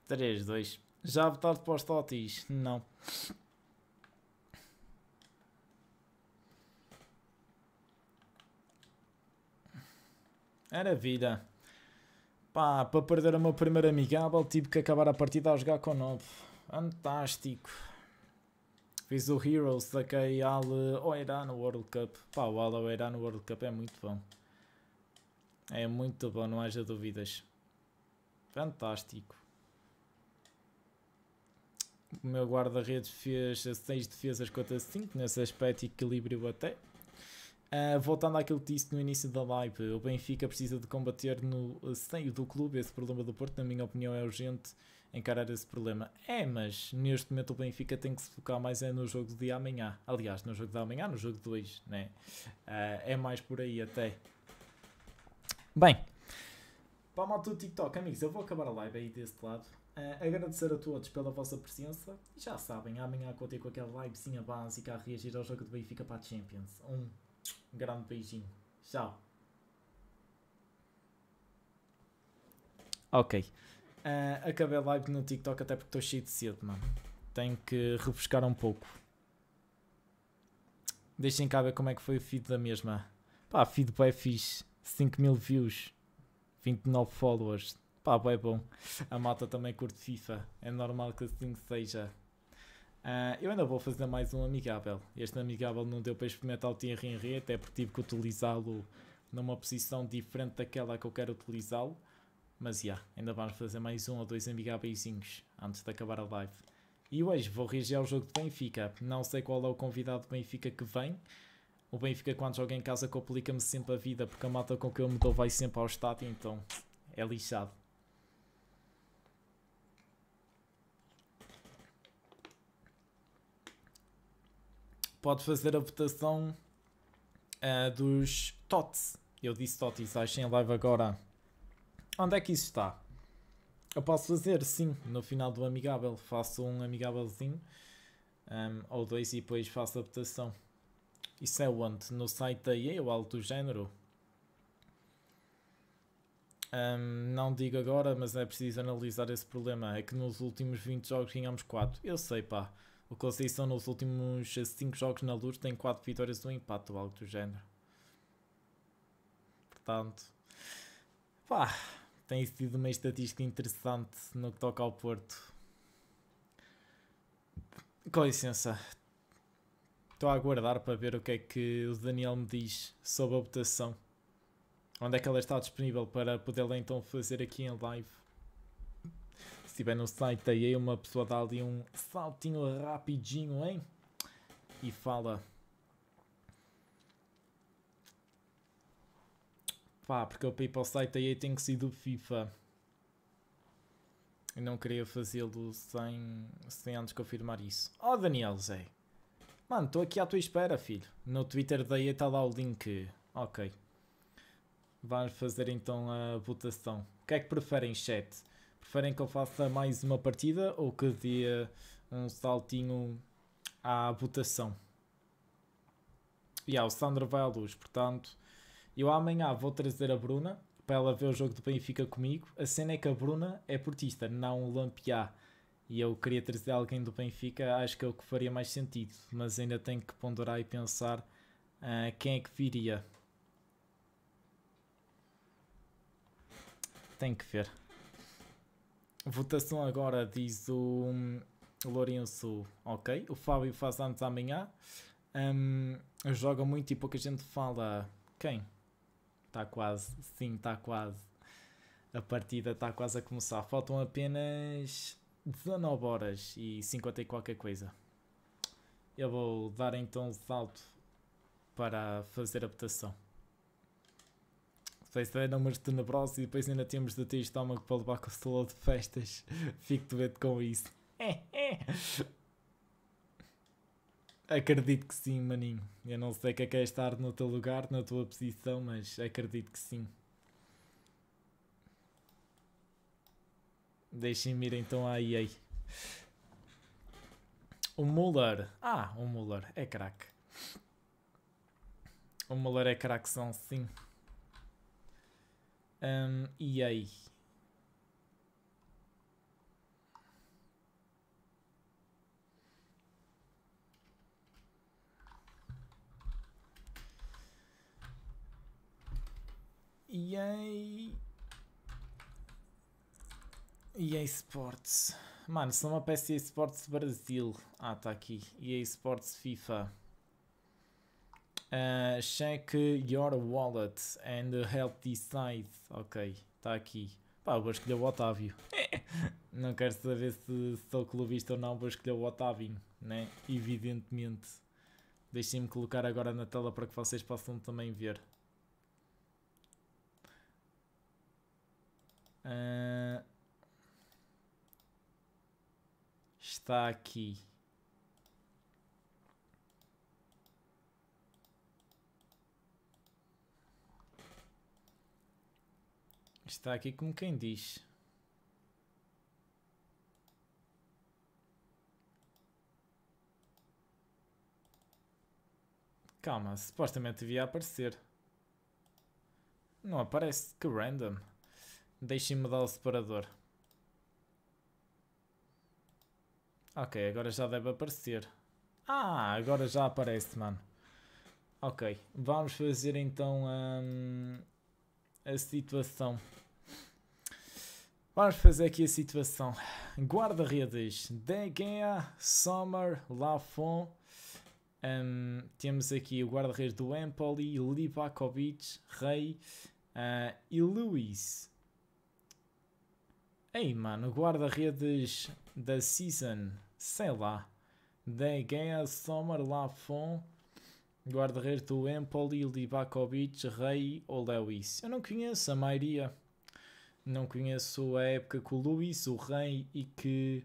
Speaker 1: Três, dois. Já votaste para os totis? Não. Era vida. Pá, para perder o meu primeiro amigável tive que acabar a partida a jogar com o novo. Fantástico. Fiz o Heroes, saquei Al Oeirá é no World Cup. Pá, o Al Oeirá é no World Cup é muito bom. É muito bom, não haja dúvidas. Fantástico. O meu guarda-redes fez 6 defesas contra 5, nesse aspecto equilíbrio até. Uh, voltando àquilo que disse no início da live, o Benfica precisa de combater no seio do clube. Esse problema do Porto, na minha opinião, é urgente encarar esse problema. É, mas neste momento o Benfica tem que se focar mais é no jogo de amanhã. Aliás, no jogo de amanhã, no jogo 2, né? Uh, é mais por aí até. Bem, para a malta do TikTok, amigos, eu vou acabar a live aí deste lado. Uh, agradecer a todos pela vossa presença. Já sabem, amanhã contei com aquela livezinha básica a reagir ao jogo do Benfica para a Champions. Um grande beijinho. Tchau. Ok. Uh, acabei live no TikTok até porque estou cheio de cedo, mano. Tenho que refrescar um pouco. Deixem cá ver como é que foi o feed da mesma. Pá, feed bem fixe. 5 mil views. 29 followers. Pá, bem bom. A malta também curte FIFA. É normal que assim seja. Uh, eu ainda vou fazer mais um amigável. Este amigável não deu para experimentar o Thierry Henry, até porque tive que utilizá-lo numa posição diferente daquela que eu quero utilizá-lo. Mas já, yeah, ainda vamos fazer mais um ou dois amigábeizinhos antes de acabar a live. E hoje vou reagir ao jogo do Benfica. Não sei qual é o convidado do Benfica que vem. O Benfica, quando joga em casa, complica-me sempre a vida, porque a mata com que eu me dou vai sempre ao estádio, então é lixado. Pode fazer a votação uh, dos TOTS. Eu disse TOTS, achem em live agora Onde é que isso está? Eu posso fazer, sim, no final do amigável. Faço um amigávelzinho um, ou dois e depois faço a votação. Isso é onde? No site da EA ou algo do género? Um, não digo agora, mas é preciso analisar esse problema. É que nos últimos 20 jogos ganhamos 4. Eu sei, pá. O Conceição nos últimos 5 jogos na luz tem 4 vitórias do impacto empate ou algo do género. Portanto, pá tem sido uma estatística interessante no que toca ao Porto. Com licença, estou a aguardar para ver o que é que o Daniel me diz sobre a votação. Onde é que ela está disponível para poder então fazer aqui em live? Se estiver no site aí, uma pessoa dá ali um saltinho rapidinho, hein? E fala. Pá, porque o PayPal Site aí tem que ser do FIFA. Eu não queria fazê-lo sem, sem antes confirmar isso. Oh, Daniel Zé. Mano, estou aqui à tua espera, filho. No Twitter da EA está lá o link. Ok. Vamos fazer então a votação. O que é que preferem, chat? Preferem que eu faça mais uma partida ou que dê um saltinho à votação? E yeah, o Sandro vai à luz, portanto, eu amanhã vou trazer a Bruna para ela ver o jogo do Benfica comigo. A cena é que a Bruna é portista, não Lampiá. E eu queria trazer alguém do Benfica, acho que é o que faria mais sentido. Mas ainda tenho que ponderar e pensar uh, quem é que viria. Tenho que ver. Votação agora, diz o hum, Lourenço. Ok. O Fábio faz antes amanhã. Um, joga muito e pouca gente fala. Quem? Está quase, sim, está quase. A partida está quase a começar. Faltam apenas 19 horas e 50 e qualquer coisa. Eu vou dar então um salto para fazer a votação. Sei se é números tenebrosos e depois ainda temos de ter estômago para levar com o solo de festas. Fico doente com isso. É, é. Acredito que sim, maninho. Eu não sei o que é, que é estar no teu lugar, na tua posição, mas acredito que sim. Deixem-me ir então à EA. O Muller. Ah, o Muller é craque. O Muller é são sim. Um, EA. EA. EA Sports. Mano, se não aparece EA Sports Brasil. Ah, tá aqui. EA Sports FIFA. Uh, check your wallet and help decide. Ok, tá aqui. Pá, vou escolher o Otávio. não quero saber se sou clubista ou não, vou escolher o Otávio, né? Evidentemente. Deixem-me colocar agora na tela para que vocês possam também ver. Uh, está aqui. Está aqui como quem diz. Calma, supostamente devia aparecer. Não aparece, que random. Deixem-me dar o separador. Ok, agora já deve aparecer. Ah, agora já aparece, mano. Ok, vamos fazer então hum, a situação. Vamos fazer aqui a situação. Guarda-redes. Degea, Sommer, Lafon. Hum, temos aqui o guarda-redes do Empoli, Libakovic, Rei uh, e Luiz. Ei, mano, guarda-redes da season, sei lá. De Gea, Sommer, Lafon, guarda-redes do Empoli, Libakovic, Rei ou Lewis. Eu não conheço a maioria. Não conheço a época que o Lewis, o Rei e que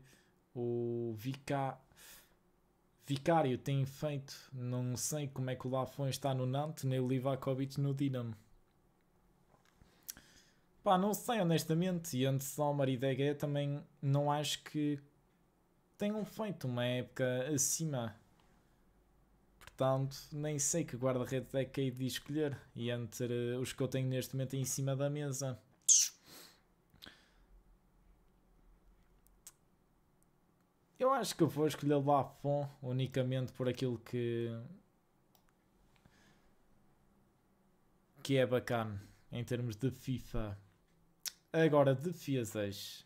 Speaker 1: o Vicário tem feito. Não sei como é que o Lafon está no Nantes, nem o Livakovic no Dinamo. Pá, não sei honestamente, e antes Sommer e Degue também não acho que tenham feito uma época acima. Portanto, nem sei que guarda-redes é que hei de escolher. E entre os que eu tenho neste momento em cima da mesa. Eu acho que eu vou escolher o Lafon unicamente por aquilo que. que é bacana em termos de FIFA. Agora, defesas.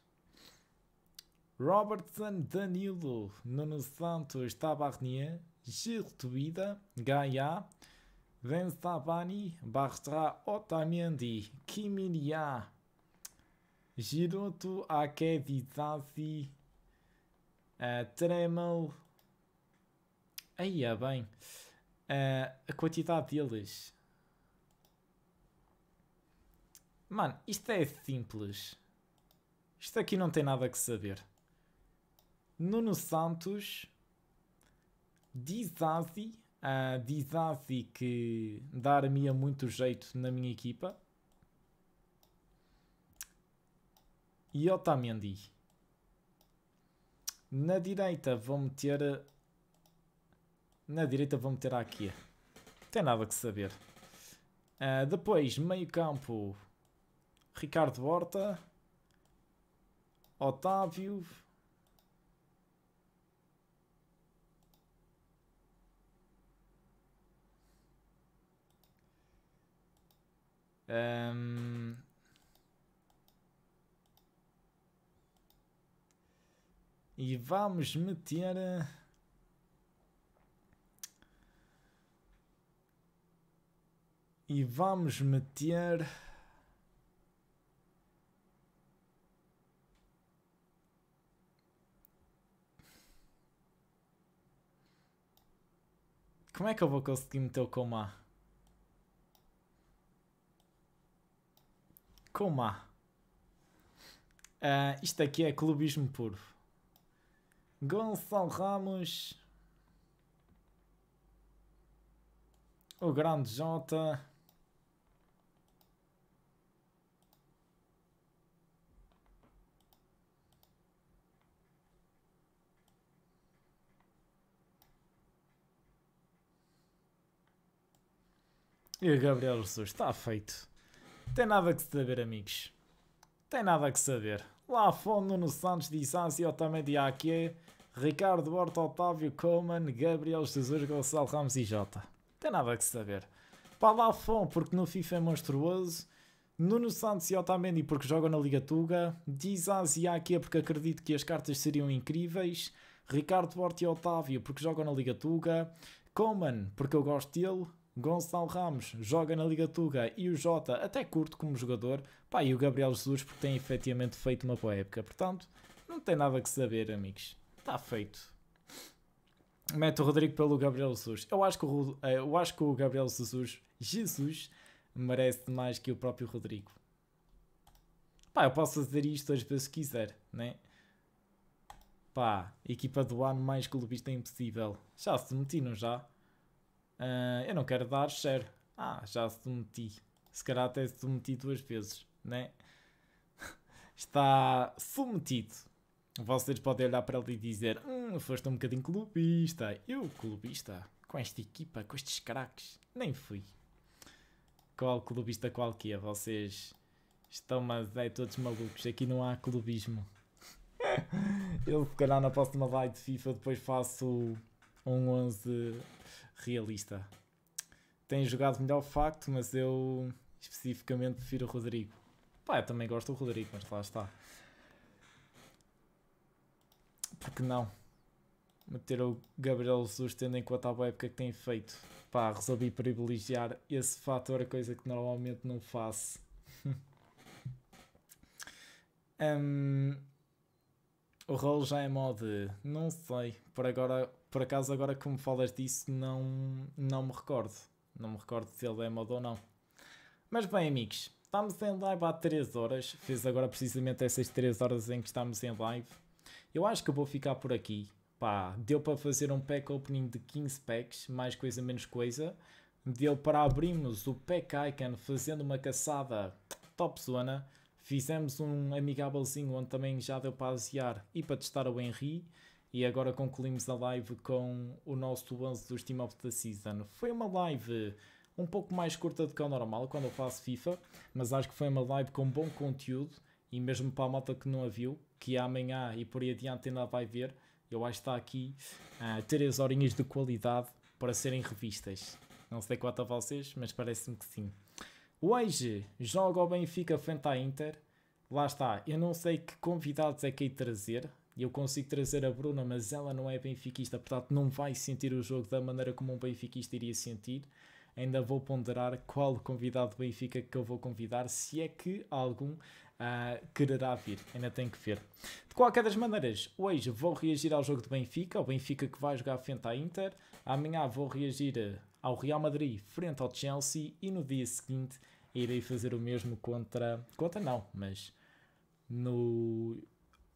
Speaker 1: Robertson, Danilo, Nuno Santos, Tabarnier, Gertruida, Gaia, Venstabani, Bartra, Otamendi, Kimiria, Giroto, Akedizasi, uh, eh, Tremel. Aí é bem. Uh, a quantidade deles. Mano, isto é simples. Isto aqui não tem nada que saber. Nuno Santos. Dizazi. Assim, uh, ah, Dizazi assim que dar-me muito jeito na minha equipa. E Otamendi. Na direita vou meter... Na direita vou meter aqui. não Tem nada que saber. Uh, depois, meio campo. Ricardo Horta, Otávio. Um, e vamos meter. Eh, e vamos meter. Como é que eu vou conseguir meter o Coma. Coma. Uh, isto aqui é clubismo puro. Gonçalo Ramos. O grande Jota. E o Gabriel Jesus está feito. Tem nada que saber, amigos. Tem nada que saber. Lá fundo, Nuno Santos, e Otamendi Aque, Ricardo Borto, Otávio Coman, Gabriel Jesus, Gonçalo Ramos e Jota. Tem nada que saber. Para lá fundo, porque no FIFA é monstruoso. Nuno Santos e Otamendi porque jogam na Liga Tuga, Dizaz e Akia ah, é porque acredito que as cartas seriam incríveis, Ricardo Borte e Otávio porque jogam na Liga Tuga, Coman porque eu gosto dele, Gonçalo Ramos joga na Liga Tuga e o Jota até curto como jogador, pá, e o Gabriel Jesus porque tem efetivamente feito uma boa época. Portanto, não tem nada que saber, amigos. Está feito. Mete o Rodrigo pelo Gabriel Jesus. Eu acho que o, eh, eu acho que o Gabriel Jesus, Jesus merece mais que o próprio Rodrigo. Pá, eu posso fazer isto às vezes se quiser, né? Pá, equipa do ano mais clubista é impossível. Já se meti, já? Uh, eu não quero dar share. Ah, já se Se calhar até se duas vezes, né? Está submetido. Vocês podem olhar para ele e dizer: Hum, foste um bocadinho clubista. Eu, clubista? Com esta equipa, com estes craques? Nem fui. Qual clubista qualquer? Vocês estão mas é todos malucos. Aqui não há clubismo. Eu, se calhar, na próxima live de FIFA, depois faço um 11 realista. Tem jogado melhor o facto, mas eu especificamente prefiro o Rodrigo. Pá, eu também gosto do Rodrigo, mas lá está. Porque não? Meter o Gabriel Jesus tendo em conta a época que tem feito. Pá, resolvi privilegiar esse fator, coisa que normalmente não faço. um, o rol já é mod? Não sei. Por agora por acaso, agora que me falas disso, não, não me recordo. Não me recordo se ele é moda ou não. Mas bem, amigos, estamos em live há 3 horas. fez agora precisamente essas 3 horas em que estamos em live. Eu acho que vou ficar por aqui. Pá, deu para fazer um pack opening de 15 packs, mais coisa menos coisa. Deu para abrirmos o pack icon fazendo uma caçada top zona. Fizemos um amigávelzinho onde também já deu para aziar e para testar o Henry. E agora concluímos a live com o nosso 11 do Steam of the Season. Foi uma live um pouco mais curta do que o normal quando eu faço FIFA, mas acho que foi uma live com bom conteúdo e mesmo para a malta que não a viu, que amanhã e por aí adiante ainda vai ver, eu acho que está aqui uh, ah, 3 horinhas de qualidade para serem revistas. Não sei quanto a vocês, mas parece-me que sim. Hoje joga o Benfica frente à Inter. Lá está, eu não sei que convidados é que hei trazer, eu consigo trazer a Bruna, mas ela não é benfiquista, portanto não vai sentir o jogo da maneira como um benfiquista iria sentir. Ainda vou ponderar qual convidado do Benfica que eu vou convidar, se é que algum uh, quererá vir. Ainda tenho que ver. De qualquer das maneiras, hoje vou reagir ao jogo de Benfica, ao Benfica que vai jogar frente à Inter. Amanhã vou reagir ah, ao Real Madrid frente ao Chelsea e no dia seguinte irei fazer o mesmo contra. Contra não, mas no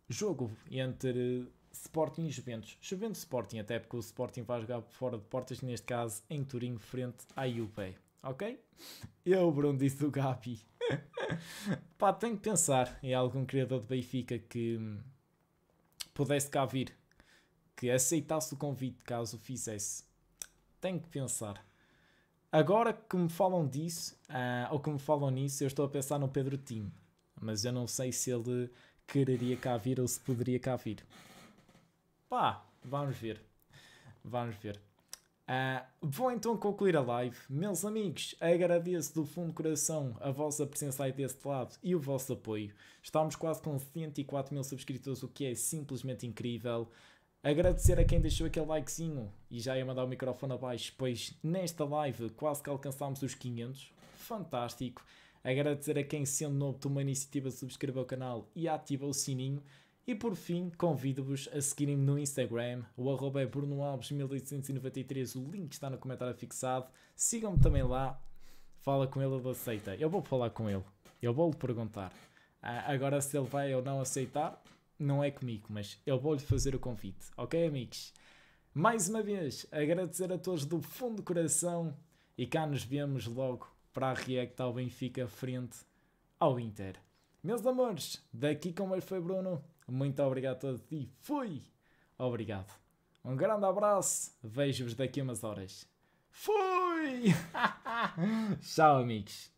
Speaker 1: jogo entre eh, Sporting e Juventus. Juventus Sporting, até porque o Sporting vai jogar fora de portas, neste caso em Turim, frente à UP. Ok? Eu, Bruno, disse do Gabi. Pá, tenho que pensar em algum criador de Benfica que hum, pudesse cá vir, que aceitasse o convite caso o fizesse. Tenho que pensar. Agora que me falam disso, uh, ou que me falam nisso, eu estou a pensar no Pedro Tim, mas eu não sei se ele quereria cá vir ou se poderia cá vir. Pá, vamos ver. Vamos ver. Uh, vou então concluir a live. Meus amigos, agradeço do fundo do coração a vossa presença aí deste lado e o vosso apoio. Estamos quase com 104 mil subscritores, o que é simplesmente incrível. Agradecer a quem deixou aquele likezinho e já ia mandar o microfone abaixo, pois nesta live quase que alcançámos os 500. Fantástico! agradecer a quem, sendo novo, tomou a iniciativa de subscrever o canal e ativa o sininho. E por fim, convido-vos a seguirem-me no Instagram, o arroba é brunoalves1893, o link está no comentário fixado. Sigam-me também lá, fala com ele, ele aceita. Eu vou falar com ele, eu vou-lhe perguntar. Ah, agora, se ele vai ou não aceitar, não é comigo, mas eu vou-lhe fazer o convite, ok, amigos? Mais uma vez, agradecer a todos do fundo do coração e cá nos vemos logo para a React ao Benfica frente ao Inter. Meus amores, daqui como foi Bruno, muito obrigado a todos e fui! Obrigado. Um grande abraço, vejo-vos daqui a umas horas.
Speaker 2: Fui!
Speaker 1: Tchau, amigos.